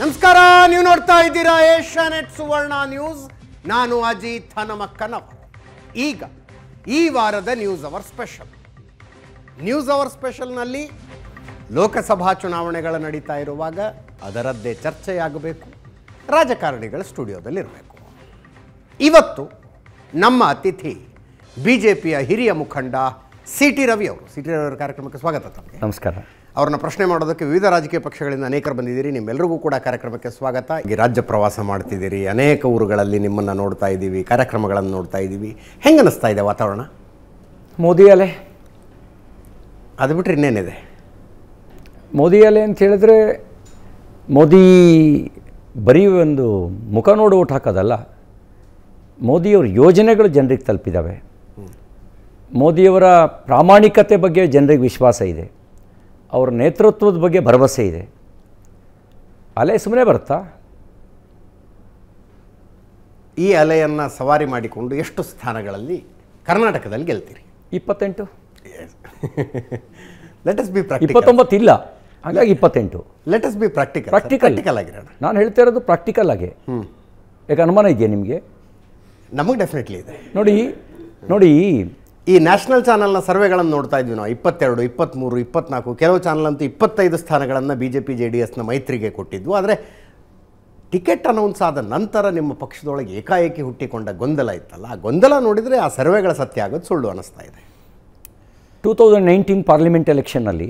ನಮಸ್ಕಾರ ನೀವು ನೋಡ್ತಾ ಇದ್ದೀರಾ ಏಷ್ಯಾ ನೆಟ್ ಸುವರ್ಣ ನ್ಯೂಸ್ ನಾನು ಅಜಿತ್ ಹನಮಕ್ಕನ ಈಗ ಈ ವಾರದ news hour special news hour ಸ್ಪೆಷಲ್ನಲ್ಲಿ ಲೋಕಸಭಾ ಚುನಾವಣೆಗಳು ನಡೀತಾ ಇರುವಾಗ ಅದರದ್ದೇ ಚರ್ಚೆಯಾಗಬೇಕು ರಾಜಕಾರಣಿಗಳ ಸ್ಟುಡಿಯೋದಲ್ಲಿರಬೇಕು ಇವತ್ತು ನಮ್ಮ ಅತಿಥಿ ಬಿ ಜೆ ಪಿಯ ಹಿರಿಯ ಮುಖಂಡ ಸಿ ಟಿ ರವಿ ಅವರು ಸಿ ಟಿ ರವಿ ಅವರ ಕಾರ್ಯಕ್ರಮಕ್ಕೆ ಸ್ವಾಗತ ತಮಗೆ ನಮಸ್ಕಾರ ಅವ್ರನ್ನ ಪ್ರಶ್ನೆ ಮಾಡೋದಕ್ಕೆ ವಿವಿಧ ರಾಜಕೀಯ ಪಕ್ಷಗಳಿಂದ ಅನೇಕರು ಬಂದಿದ್ದೀರಿ ನಿಮ್ಮೆಲ್ಲರಿಗೂ ಕೂಡ ಕಾರ್ಯಕ್ರಮಕ್ಕೆ ಸ್ವಾಗತ ಈ ರಾಜ್ಯ ಪ್ರವಾಸ ಮಾಡ್ತಿದ್ದೀರಿ ಅನೇಕ ಊರುಗಳಲ್ಲಿ ನಿಮ್ಮನ್ನು ನೋಡ್ತಾ ಇದ್ದೀವಿ ಕಾರ್ಯಕ್ರಮಗಳನ್ನು ನೋಡ್ತಾ ಇದ್ದೀವಿ ಹೆಂಗೆ ಅನ್ನಿಸ್ತಾ ಇದೆ ವಾತಾವರಣ ಮೋದಿ ಅಲೆ ಅದು ಬಿಟ್ಟರೆ ಇನ್ನೇನಿದೆ ಮೋದಿ ಅಲೆ ಅಂತ ಹೇಳಿದ್ರೆ ಮೋದಿ ಬರೀ ಒಂದು ಮುಖ ನೋಡು ಹಾಕೋದಲ್ಲ ಮೋದಿಯವ್ರ ಯೋಜನೆಗಳು ಜನರಿಗೆ ತಲುಪಿದ್ದಾವೆ ಮೋದಿಯವರ ಪ್ರಾಮಾಣಿಕತೆ ಬಗ್ಗೆ ಜನರಿಗೆ ವಿಶ್ವಾಸ ಇದೆ ಅವ್ರ ನೇತೃತ್ವದ ಬಗ್ಗೆ ಭರವಸೆ ಇದೆ ಅಲೆ ಸುಮ್ಮನೆ ಬರುತ್ತಾ ಈ ಅಲೆಯನ್ನು ಸವಾರಿ ಮಾಡಿಕೊಂಡು ಎಷ್ಟು ಸ್ಥಾನಗಳಲ್ಲಿ ಕರ್ನಾಟಕದಲ್ಲಿ ಗೆಲ್ತೀರಿ ಇಪ್ಪತ್ತೆಂಟು ಲೆಟ್ ಅಸ್ ಬಿ ಇಪ್ಪತ್ತೊಂಬತ್ತು ಇಲ್ಲ ಹಾಗಾಗಿ ಇಪ್ಪತ್ತೆಂಟು let us be practical practical ಆಗಿರೋಣ ನಾನು ಹೇಳ್ತಾ ಇರೋದು ಪ್ರಾಕ್ಟಿಕಲ್ ಆಗಿ ಯಾಕೆ ಅನುಮಾನ ಇದೆಯಾ ನಿಮಗೆ ನಮಗೆ ಡೆಫಿನೆಟ್ಲಿ ಇದೆ ನೋಡಿ ನೋಡಿ ಈ ನ್ಯಾಷನಲ್ ಚಾನಲ್ನ ಸರ್ವೆಗಳನ್ನು ನೋಡ್ತಾ ಇದ್ವಿ ನಾವು ಇಪ್ಪತ್ತೆರಡು ಇಪ್ಪತ್ತ್ಮೂರು ಇಪ್ಪತ್ನಾಲ್ಕು ಕೆಲವು ಚಾನಲ್ ಅಂತೂ ಇಪ್ಪತ್ತೈದು ಸ್ಥಾನಗಳನ್ನು B J P J D ಎಸ್ನ ಮೈತ್ರಿಗೆ ಕೊಟ್ಟಿದ್ವು ಆದರೆ ಟಿಕೆಟ್ ಅನೌನ್ಸ್ ಆದ ನಂತರ ನಿಮ್ಮ ಪಕ್ಷದೊಳಗೆ ಏಕಾಏಕಿ ಹುಟ್ಟಿಕೊಂಡ ಗೊಂದಲ ಇತ್ತಲ್ಲ ಆ ಗೊಂದಲ ನೋಡಿದರೆ ಆ ಸರ್ವೆಗಳ ಸತ್ಯ ಆಗೋದು ಸುಳ್ಳು ಅನ್ನಿಸ್ತಾ ಇದೆ ಟೂ ತೌಸಂಡ್ ನೈನ್ಟೀನ್ ಪಾರ್ಲಿಮೆಂಟ್ ಎಲೆಕ್ಷನ್ನಲ್ಲಿ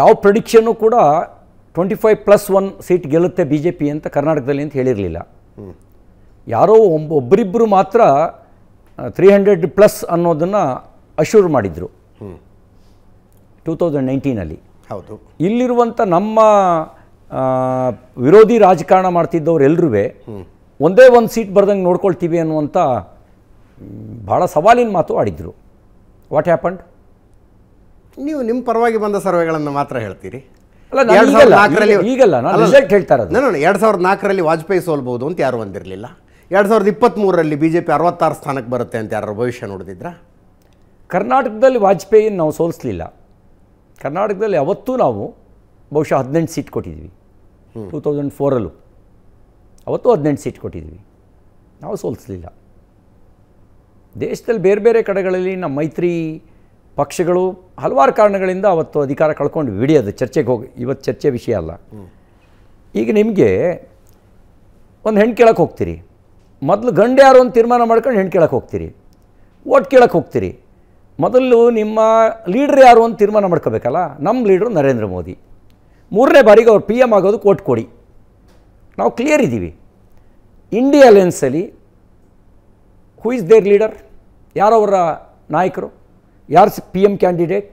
ಯಾವ ಪ್ರಿಡಿಕ್ಷನ್ನು ಕೂಡ twenty five plus one seat ಗೆಲ್ಲುತ್ತೆ ಬಿ ಜೆ ಪಿ ಅಂತ ಕರ್ನಾಟಕದಲ್ಲಿ ಅಂತ ಹೇಳಿರಲಿಲ್ಲ ಯಾರೋ ಒಬ್ಬ ಒಬ್ಬರಿಬ್ಬರು ಮಾತ್ರ ತ್ರೀ ಹಂಡ್ರೆಡ್ ಪ್ಲಸ್ ಅನ್ನೋದನ್ನು ಅಶೂರ್ ಮಾಡಿದರು ಟೂ ತೌಸಂಡ್ ನೈನ್ಟೀನಲ್ಲಿ ಹೌದು ಇಲ್ಲಿರುವಂಥ ನಮ್ಮ ವಿರೋಧಿ ರಾಜಕಾರಣ ಮಾಡ್ತಿದ್ದವ್ರು ಒಂದೇ ಒಂದು ಸೀಟ್ ಬರೆದಂಗೆ ನೋಡ್ಕೊಳ್ತೀವಿ ಅನ್ನುವಂಥ ಭಾಳ ಸವಾಲಿನ ಮಾತು ಆಡಿದರು ವಾಟ್ ಹ್ಯಾಪಂಡ್ ನೀವು ನಿಮ್ಮ ಪರವಾಗಿ ಬಂದ ಸರ್ವೆಗಳನ್ನು ಮಾತ್ರ ಹೇಳ್ತೀರಿ ಅಲ್ಲ ಈಗಲ್ಲ ನಾನು ರಿಸಲ್ಟ್ ಹೇಳ್ತಾರೆ ಎರಡು ಸಾವಿರದ ನಾಲ್ಕರಲ್ಲಿ ವಾಜಪೇಯಿ ಸೋಲ್ಬಹುದು ಅಂತ ಯಾರು ಒಂದಿರಲಿಲ್ಲ ಎರಡು ಸಾವಿರದ ಇಪ್ಪತ್ತ್ಮೂರರಲ್ಲಿ ಬಿ ಜೆ ಪಿ ಅರವತ್ತಾರು ಸ್ಥಾನಕ್ಕೆ ಬರುತ್ತೆ ಅಂತ ಯಾರು ಭವಿಷ್ಯ ನೋಡಿದ್ರ ಕರ್ನಾಟಕದಲ್ಲಿ ವಾಜಪೇಯಿಯನ್ನು ನಾವು ಸೋಲಿಸಲಿಲ್ಲ ಕರ್ನಾಟಕದಲ್ಲಿ ಅವತ್ತೂ ನಾವು ಬಹುಶಃ ಹದಿನೆಂಟು ಸೀಟ್ ಕೊಟ್ಟಿದ್ವಿ ಟೂ ತೌಸಂಡ್ ಫೋರಲ್ಲು ಅವತ್ತು ಹದಿನೆಂಟು ಸೀಟ್ ಕೊಟ್ಟಿದ್ವಿ ನಾವು ಸೋಲಿಸಲಿಲ್ಲ ದೇಶದಲ್ಲಿ ಬೇರೆ ಬೇರೆ ಕಡೆಗಳಲ್ಲಿ ನಮ್ಮ ಮೈತ್ರಿ ಪಕ್ಷಗಳು ಹಲವಾರು ಕಾರಣಗಳಿಂದ ಅವತ್ತು ಅಧಿಕಾರ ಕಳ್ಕೊಂಡು ಹಿಡಿಯೋದು ಚರ್ಚೆಗೆ ಹೋಗಿ ಇವತ್ತು ಚರ್ಚೆ ವಿಷಯ ಅಲ್ಲ ಈಗ ನಿಮಗೆ ಒಂದು ಹೆಣ್ಣು ಕೇಳಕ್ಕೆ ಹೋಗ್ತೀರಿ ಮೊದಲು ಗಂಡು ಯಾರು ಅಂತ ತೀರ್ಮಾನ ಮಾಡ್ಕೊಂಡು ಹೆಣ್ಣು ಕೇಳಕ್ಕೆ ಹೋಗ್ತೀರಿ ಓಟ್ ಕೇಳಕ್ಕೆ ಹೋಗ್ತೀರಿ ಮೊದಲು ನಿಮ್ಮ ಲೀಡ್ರ್ ಯಾರು ಅಂತ ತೀರ್ಮಾನ ಮಾಡ್ಕೋಬೇಕಲ್ಲ ನಮ್ಮ ಲೀಡ್ರು ನರೇಂದ್ರ ಮೋದಿ ಮೂರನೇ ಬಾರಿಗೆ ಅವ್ರು ಪಿ ಎಮ್ ಆಗೋದು ಕೋಟ್ ಕೊಡಿ ನಾವು ಕ್ಲಿಯರ್ ಇದ್ದೀವಿ ಇಂಡಿಯಾ ಅಲೆನ್ಸಲ್ಲಿ ಹೂ ಇಸ್ ದೇರ್ ಲೀಡರ್ ಯಾರವರ ನಾಯಕರು ಯಾರು ಪಿ ಎಮ್ ಕ್ಯಾಂಡಿಡೇಟ್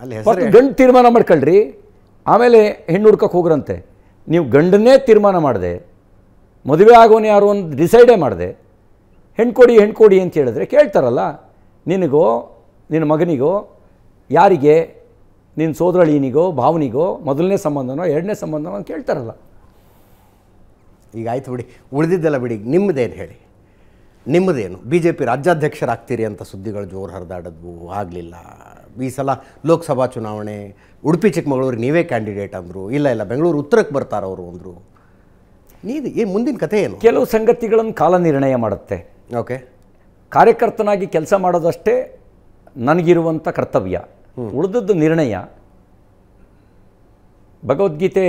ಅಲ್ಲಿ ಗಂಡು ತೀರ್ಮಾನ ಮಾಡ್ಕೊಳ್ರಿ ಆಮೇಲೆ ಹೆಣ್ಣು ಹುಡ್ಕಕ್ಕೆ ಹೋಗ್ರಂತೆ ನೀವು ಗಂಡನ್ನೇ ತೀರ್ಮಾನ ಮಾಡಿದೆ ಮದುವೆ ಆಗೋನು ಯಾರು ಅಂತ ಡಿಸೈಡೇ ಮಾಡಿದೆ ಹೆಣ್ಣು ಕೊಡಿ ಹೆಣ್ಣು ಕೊಡಿ ಅಂತ ಹೇಳಿದ್ರೆ ಕೇಳ್ತಾರಲ್ಲ ನಿನಗೋ ನಿನ್ನ ಮಗನಿಗೋ ಯಾರಿಗೆ ನಿನ್ನ ಸೋದರಳಿನಿಗೋ ಭಾವನಿಗೋ ಮೊದಲನೇ ಸಂಬಂಧನೋ ಎರಡನೇ ಸಂಬಂಧನೋ ಅಂತ ಕೇಳ್ತಾರಲ್ಲ ಈಗ ಆಯಿತು ಬಿಡಿ ಉಳಿದಿದ್ದೆಲ್ಲ ಬಿಡಿ ನಿಮ್ಮದೇನು ಹೇಳಿ ನಿಮ್ಮದೇನು ಬಿ ಜೆ ಪಿ ರಾಜ್ಯಾಧ್ಯಕ್ಷರಾಗ್ತೀರಿ ಅಂತ ಸುದ್ದಿಗಳು ಜೋರು ಹರಿದಾಡದ್ವು ಆಗಲಿಲ್ಲ ಈ ಸಲ ಲೋಕಸಭಾ ಚುನಾವಣೆ ಉಡುಪಿ ಚಿಕ್ಕಮಗಳೂರಿಗೆ ನೀವೇ ಕ್ಯಾಂಡಿಡೇಟ್ ಅಂದರು ಇಲ್ಲ ಇಲ್ಲ ಬೆಂಗಳೂರು ಉತ್ತರಕ್ಕೆ ಬರ್ತಾರವರು ಅಂದರು ನೀವು ಏನು ಮುಂದಿನ ಕಥೆ ಏನು ಕೆಲವು ಸಂಗತಿಗಳನ್ನು ಕಾಲ ನಿರ್ಣಯ ಮಾಡುತ್ತೆ ಓಕೆ ಕಾರ್ಯಕರ್ತನಾಗಿ ಕೆಲಸ ಮಾಡೋದಷ್ಟೇ ನನಗಿರುವಂಥ ಕರ್ತವ್ಯ ಉಳಿದದ್ದು ನಿರ್ಣಯ ಭಗವದ್ಗೀತೆ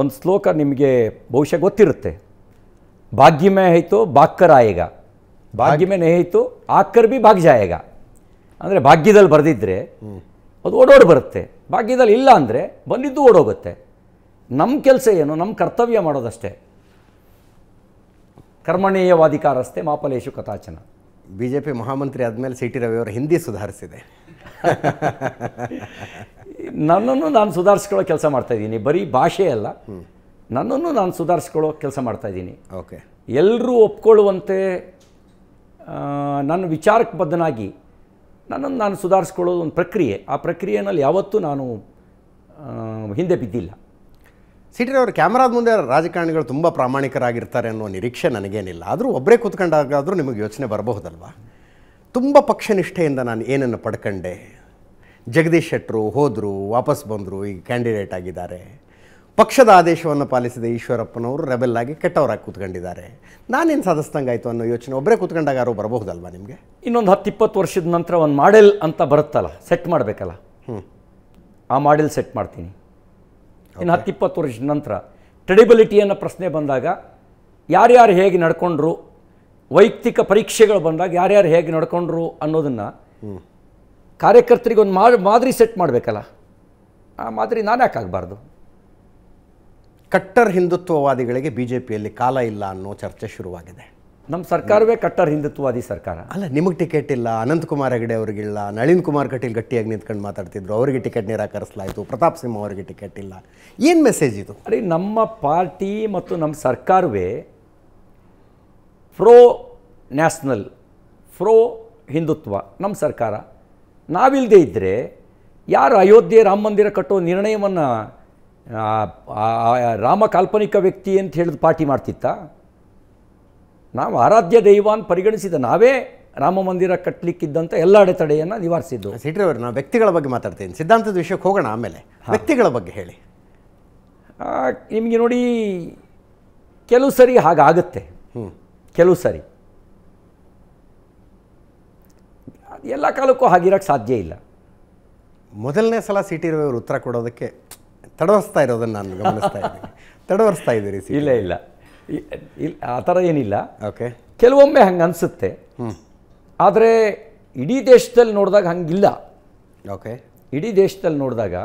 ಒಂದು ಶ್ಲೋಕ ನಿಮಗೆ ಬಹುಶಃ ಗೊತ್ತಿರುತ್ತೆ ಭಾಗ್ಯಮೇ ಆಯಿತು ಬಾಕ್ಕರ ಆಯೇಗ ಭಾಗ್ಯಮೇ ನೇಹಿತು ಆಕ್ಕರ್ ಬಿ ಭಾಗ್ಯ ಆಯಗ ಅಂದರೆ ಭಾಗ್ಯದಲ್ಲಿ ಬರೆದಿದ್ದರೆ ಅದು ಓಡೋಡಿ ಬರುತ್ತೆ ಭಾಗ್ಯದಲ್ಲಿ ಇಲ್ಲ ಅಂದರೆ ಬಂದಿದ್ದು ಓಡೋಗುತ್ತೆ ನಮ್ಮ ಕೆಲಸ ಏನು ನಮ್ಮ ಕರ್ತವ್ಯ ಮಾಡೋದಷ್ಟೇ ಕರ್ಮಣೀಯವಾಧಿಕಾರಸ್ಥೆ ಮಾಪಲೇಶು ಕಥಾಚನ ಬಿ ಜೆ ಪಿ ಮಹಾಮಂತ್ರಿ ಆದಮೇಲೆ ಸಿ ಟಿ ಅವರು ಹಿಂದಿ ಸುಧಾರಿಸಿದೆ ನನ್ನನ್ನು ನಾನು ಸುಧಾರಿಸ್ಕೊಳ್ಳೋ ಕೆಲಸ ಮಾಡ್ತಾ ಇದ್ದೀನಿ ಬರೀ ಭಾಷೆ ಅಲ್ಲ ನನ್ನನ್ನು ನಾನು ಸುಧಾರಿಸ್ಕೊಳ್ಳೋ ಕೆಲಸ ಮಾಡ್ತಾಯಿದ್ದೀನಿ ಓಕೆ ಎಲ್ಲರೂ ಒಪ್ಕೊಳ್ಳುವಂತೆ ನನ್ನ ವಿಚಾರಕ್ಕೆ ಬದ್ಧನಾಗಿ ನನ್ನನ್ನು ನಾನು ಸುಧಾರಿಸ್ಕೊಳ್ಳೋದು ಒಂದು ಪ್ರಕ್ರಿಯೆ ಆ ಪ್ರಕ್ರಿಯೆನಲ್ಲಿ ಯಾವತ್ತೂ ನಾನು ಹಿಂದೆ ಬಿದ್ದಿಲ್ಲ ಸಿಟಿ ಅವರು ಕ್ಯಾಮ್ರಾದ ಮುಂದೆ ರಾಜಕಾರಣಿಗಳು ತುಂಬ ಪ್ರಾಮಾಣಿಕರಾಗಿರ್ತಾರೆ ಅನ್ನೋ ನಿರೀಕ್ಷೆ ನನಗೇನಿಲ್ಲ ಆದರೂ ಒಬ್ಬರೇ ಕೂತ್ಕೊಂಡಾಗಾದರೂ ನಿಮಗೆ ಯೋಚನೆ ಬರಬಹುದಲ್ವ ತುಂಬ ಪಕ್ಷನಿಷ್ಠೆಯಿಂದ ನಾನು ಏನನ್ನು ಪಡ್ಕಂಡೆ ಜಗದೀಶ್ ಶೆಟ್ಟರು ಹೋದರು ವಾಪಸ್ ಬಂದರು ಈಗ ಕ್ಯಾಂಡಿಡೇಟ್ ಆಗಿದ್ದಾರೆ ಪಕ್ಷದ ಆದೇಶವನ್ನು ಪಾಲಿಸಿದ ಈಶ್ವರಪ್ಪನವರು ರೆಬೆಲ್ಲಾಗಿ ಕೆಟ್ಟವರಾಗಿ ಕೂತ್ಕೊಂಡಿದ್ದಾರೆ ನಾನೇನು ಸದಸ್ಯಂಗಾಯಿತು ಅನ್ನೋ ಯೋಚನೆ ಒಬ್ಬರೇ ಕೂತ್ಕೊಂಡಾಗ ಯಾರು ಬರಬಹುದಲ್ವಾ ನಿಮಗೆ ಇನ್ನೊಂದು ಹತ್ತು ಇಪ್ಪತ್ತು ವರ್ಷದ ನಂತರ ಒಂದು ಮಾಡೆಲ್ ಅಂತ ಬರುತ್ತಲ್ಲ ಸೆಟ್ ಮಾಡಬೇಕಲ್ಲ ಹ್ಞೂ ಆ ಮಾಡೆಲ್ ಸೆಟ್ ಮಾಡ್ತೀನಿ ಇನ್ನು ಹತ್ತಿಪ್ಪತ್ತು ವರ್ಷದ ನಂತರ ಅನ್ನೋ ಪ್ರಶ್ನೆ ಬಂದಾಗ ಯಾರ್ಯಾರು ಹೇಗೆ ನಡ್ಕೊಂಡ್ರು ವೈಯಕ್ತಿಕ ಪರೀಕ್ಷೆಗಳು ಬಂದಾಗ ಯಾರ್ಯಾರು ಹೇಗೆ ನಡ್ಕೊಂಡ್ರು ಅನ್ನೋದನ್ನು ಕಾರ್ಯಕರ್ತರಿಗೊಂದು ಮಾ ಮಾದರಿ ಸೆಟ್ ಮಾಡಬೇಕಲ್ಲ ಆ ಮಾದರಿ ನಾನು ಆಗಬಾರ್ದು ಕಟ್ಟರ್ ಹಿಂದುತ್ವವಾದಿಗಳಿಗೆ ಬಿ ಜೆ ಪಿಯಲ್ಲಿ ಕಾಲ ಇಲ್ಲ ಅನ್ನೋ ಚರ್ಚೆ ಶುರುವಾಗಿದೆ ನಮ್ಮ ಸರ್ಕಾರವೇ ಕಟ್ಟರ್ ಹಿಂದುತ್ವವಾದಿ ಸರ್ಕಾರ ಅಲ್ಲ ನಿಮಗೆ ಟಿಕೆಟ್ ಇಲ್ಲ ಅನಂತಕುಮಾರ್ ಹೆಗಡೆ ಅವರಿಗಿಲ್ಲ ನಳಿನ್ ಕುಮಾರ್ ಕಟೀಲ್ ಗಟ್ಟಿಯಾಗಿ ನಿಂತ್ಕೊಂಡು ಮಾತಾಡ್ತಿದ್ರು ಅವರಿಗೆ ಟಿಕೆಟ್ ನಿರಾಕರಿಸಲಾಯಿತು ಪ್ರತಾಪ್ ಸಿಂಹ ಅವರಿಗೆ ಟಿಕೆಟ್ ಇಲ್ಲ ಏನು ಮೆಸೇಜ್ ಇದು ಅರೆ ನಮ್ಮ ಪಾರ್ಟಿ ಮತ್ತು ನಮ್ಮ ಸರ್ಕಾರವೇ ಫ್ರೋ ನ್ಯಾಷನಲ್ ಫ್ರೋ ಹಿಂದುತ್ವ ನಮ್ಮ ಸರ್ಕಾರ ನಾವಿಲ್ಲದೆ ಇದ್ದರೆ ಯಾರು ಅಯೋಧ್ಯೆ ರಾಮ ಮಂದಿರ ಕಟ್ಟೋ ನಿರ್ಣಯವನ್ನು ರಾಮ ಕಾಲ್ಪನಿಕ ವ್ಯಕ್ತಿ ಅಂತ ಹೇಳಿದ ಪಾರ್ಟಿ ಮಾಡ್ತಿತ್ತಾ ನಾವು ಆರಾಧ್ಯ ದೈವಾನ್ ಪರಿಗಣಿಸಿದ ನಾವೇ ರಾಮ ಮಂದಿರ ಕಟ್ಟಲಿಕ್ಕಿದ್ದಂಥ ಎಲ್ಲ ಅಡೆತಡೆಯನ್ನು ನಿವಾರಿಸಿದ್ದು ಸಿಟ್ರವರು ನಾವು ವ್ಯಕ್ತಿಗಳ ಬಗ್ಗೆ ಮಾತಾಡ್ತೀನಿ ಸಿದ್ಧಾಂತದ ವಿಷಯಕ್ಕೆ ಹೋಗೋಣ ಆಮೇಲೆ ವ್ಯಕ್ತಿಗಳ ಬಗ್ಗೆ ಹೇಳಿ ನಿಮಗೆ ನೋಡಿ ಕೆಲವು ಸರಿ ಹ್ಞೂ ಕೆಲವು ಸರಿ ಎಲ್ಲ ಕಾಲಕ್ಕೂ ಹಾಗಿರೋಕ್ಕೆ ಸಾಧ್ಯ ಇಲ್ಲ ಮೊದಲನೇ ಸಲ ಸಿಟಿ ರವಿಯವರು ಉತ್ತರ ಕೊಡೋದಕ್ಕೆ ತಡವರ್ಸ್ತಾ ಇರೋದನ್ನು ನಾನು ಗಮನಿಸ್ತಾ ಇದ್ದೀನಿ ತಡವರ್ಸ್ತಾ ಇದ್ದೀರಿ ಇಲ್ಲ ಇಲ್ಲ ಆ ಥರ ಏನಿಲ್ಲ ಓಕೆ ಕೆಲವೊಮ್ಮೆ ಹಂಗೆ ಅನಿಸುತ್ತೆ ಆದರೆ ಇಡೀ ದೇಶದಲ್ಲಿ ನೋಡಿದಾಗ ಹಂಗಿಲ್ಲ ಓಕೆ ಇಡೀ ದೇಶದಲ್ಲಿ ನೋಡಿದಾಗ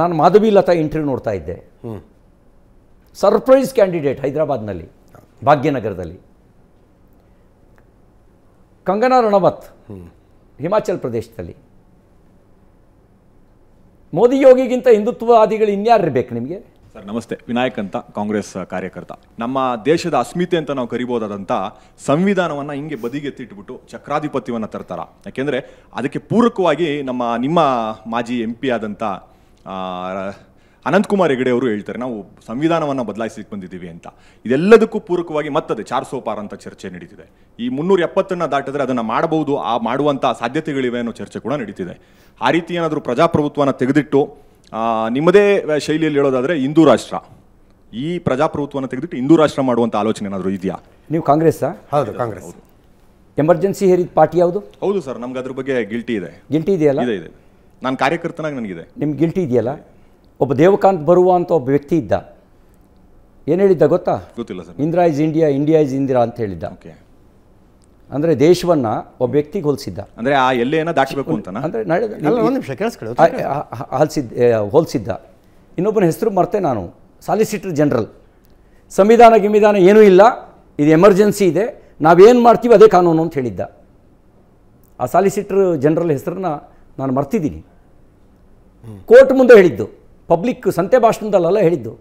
ನಾನು ಮಾಧವಿ ಲತಾ ಇಂಟರ್ವ್ಯೂ ನೋಡ್ತಾ ಇದ್ದೆ ಸರ್ಪ್ರೈಸ್ ಕ್ಯಾಂಡಿಡೇಟ್ ಹೈದರಾಬಾದ್ನಲ್ಲಿ ಭಾಗ್ಯನಗರದಲ್ಲಿ ಕಂಗನಾ ರಣವತ್ ಹಿಮಾಚಲ್ ಪ್ರದೇಶದಲ್ಲಿ ಮೋದಿ ಯೋಗಿಗಿಂತ ಹಿಂದುತ್ವವಾದಿಗಳು ಬೇಕು ನಿಮಗೆ ಸರ್ ನಮಸ್ತೆ ವಿನಾಯಕ್ ಅಂತ ಕಾಂಗ್ರೆಸ್ ಕಾರ್ಯಕರ್ತ ನಮ್ಮ ದೇಶದ ಅಸ್ಮಿತೆ ಅಂತ ನಾವು ಕರಿಬೋದಾದಂಥ ಸಂವಿಧಾನವನ್ನು ಹಿಂಗೆ ಬದಿಗೆತ್ತಿಟ್ಬಿಟ್ಟು ಚಕ್ರಾಧಿಪತ್ಯವನ್ನು ತರ್ತಾರ ಯಾಕೆಂದರೆ ಅದಕ್ಕೆ ಪೂರಕವಾಗಿ ನಮ್ಮ ನಿಮ್ಮ ಮಾಜಿ ಎಂ ಪಿ ಆದಂಥ ಅನಂತಕುಮಾರ್ ಹೆಗಡೆ ಅವರು ಹೇಳ್ತಾರೆ ನಾವು ಸಂವಿಧಾನವನ್ನು ಬದಲಾಯಿಸಲಿಕ್ಕೆ ಬಂದಿದ್ದೀವಿ ಅಂತ ಇದೆಲ್ಲದಕ್ಕೂ ಪೂರಕವಾಗಿ ಮತ್ತದೆ ಚಾರ್ ಸೋಪಾರ್ ಅಂತ ಚರ್ಚೆ ನಡೀತಿದೆ ಈ ಮುನ್ನೂರ ಎಪ್ಪತ್ತನ್ನು ದಾಟಿದ್ರೆ ಅದನ್ನು ಮಾಡಬಹುದು ಆ ಮಾಡುವಂಥ ಸಾಧ್ಯತೆಗಳಿವೆ ಅನ್ನೋ ಚರ್ಚೆ ಕೂಡ ನಡೀತಿದೆ ಆ ರೀತಿ ಏನಾದರೂ ಪ್ರಜಾಪ್ರಭುತ್ವನ ತೆಗೆದಿಟ್ಟು ನಿಮ್ಮದೇ ಶೈಲಿಯಲ್ಲಿ ಹೇಳೋದಾದರೆ ಹಿಂದೂ ರಾಷ್ಟ್ರ ಈ ಪ್ರಜಾಪ್ರಭುತ್ವವನ್ನು ತೆಗೆದಿಟ್ಟು ಹಿಂದೂ ರಾಷ್ಟ್ರ ಮಾಡುವಂಥ ಆಲೋಚನೆ ಏನಾದರೂ ಇದೆಯಾ ನೀವು ಕಾಂಗ್ರೆಸ್ಸಾ ಹೌದು ಕಾಂಗ್ರೆಸ್ ಎಮರ್ಜೆನ್ಸಿ ಹೇರಿದ ಪಾರ್ಟಿ ಯಾವುದು ಹೌದು ಸರ್ ನಮ್ಗೆ ಅದ್ರ ಬಗ್ಗೆ ಗಿಲ್ಟಿ ಇದೆ ಗಿಲ್ಟಿ ಇದೆಯಲ್ಲ ಇದೆ ಇದೆ ನಾನು ಕಾರ್ಯಕರ್ತನಾಗಿ ನನಗಿದೆ ನಿಮ್ಗೆ ಗಿಲ್ಟಿ ಇದೆಯಲ್ಲ ಒಬ್ಬ ದೇವಕಾಂತ್ ಬರುವ ಅಂತ ಒಬ್ಬ ವ್ಯಕ್ತಿ ಇದ್ದ ಏನು ಹೇಳಿದ್ದ ಗೊತ್ತಾ ಗೊತ್ತಿಲ್ಲ sir Indira is India India is Indira ಅಂತ ಹೇಳಿದ್ದ ಓಕೆ ಅಂದ್ರೆ ದೇಶವನ್ನ ಒಬ್ಬ ವ್ಯಕ್ತಿಗೆ ಹೋಲಿಸಿದ್ದ ಅಂದ್ರೆ ಆ ದಾಟಬೇಕು ಅಂತ ಅಂದ್ರೆ ಹೋಲಿಸಿದ್ದ ಹೋಲಿಸಿದ್ದ ಇನ್ನೊಬ್ಬನ ಹೆಸರು ಮರ್ತೆ ನಾನು ಸಾಲಿಸಿಟರ್ ಜನರಲ್ ಸಂವಿಧಾನ ಗಿಂವಿಧಾನ ಏನೂ ಇಲ್ಲ ಇದು ಎಮರ್ಜೆನ್ಸಿ ಇದೆ ನಾವೇನು ಮಾಡ್ತೀವಿ ಅದೇ ಕಾನೂನು ಅಂತ ಹೇಳಿದ್ದ ಆ ಸಾಲಿಸಿಟರ್ ಜನರಲ್ ಹೆಸರನ್ನ ನಾನು ಮರ್ತಿದ್ದೀನಿ ಕೋರ್ಟ್ ಮುಂದೆ ಹೇಳಿದ್ದು ಪಬ್ಲಿಕ್ ಸಂತೆ ಭಾಷಣದಲ್ಲೆಲ್ಲ ಹೇಳಿದ್ದು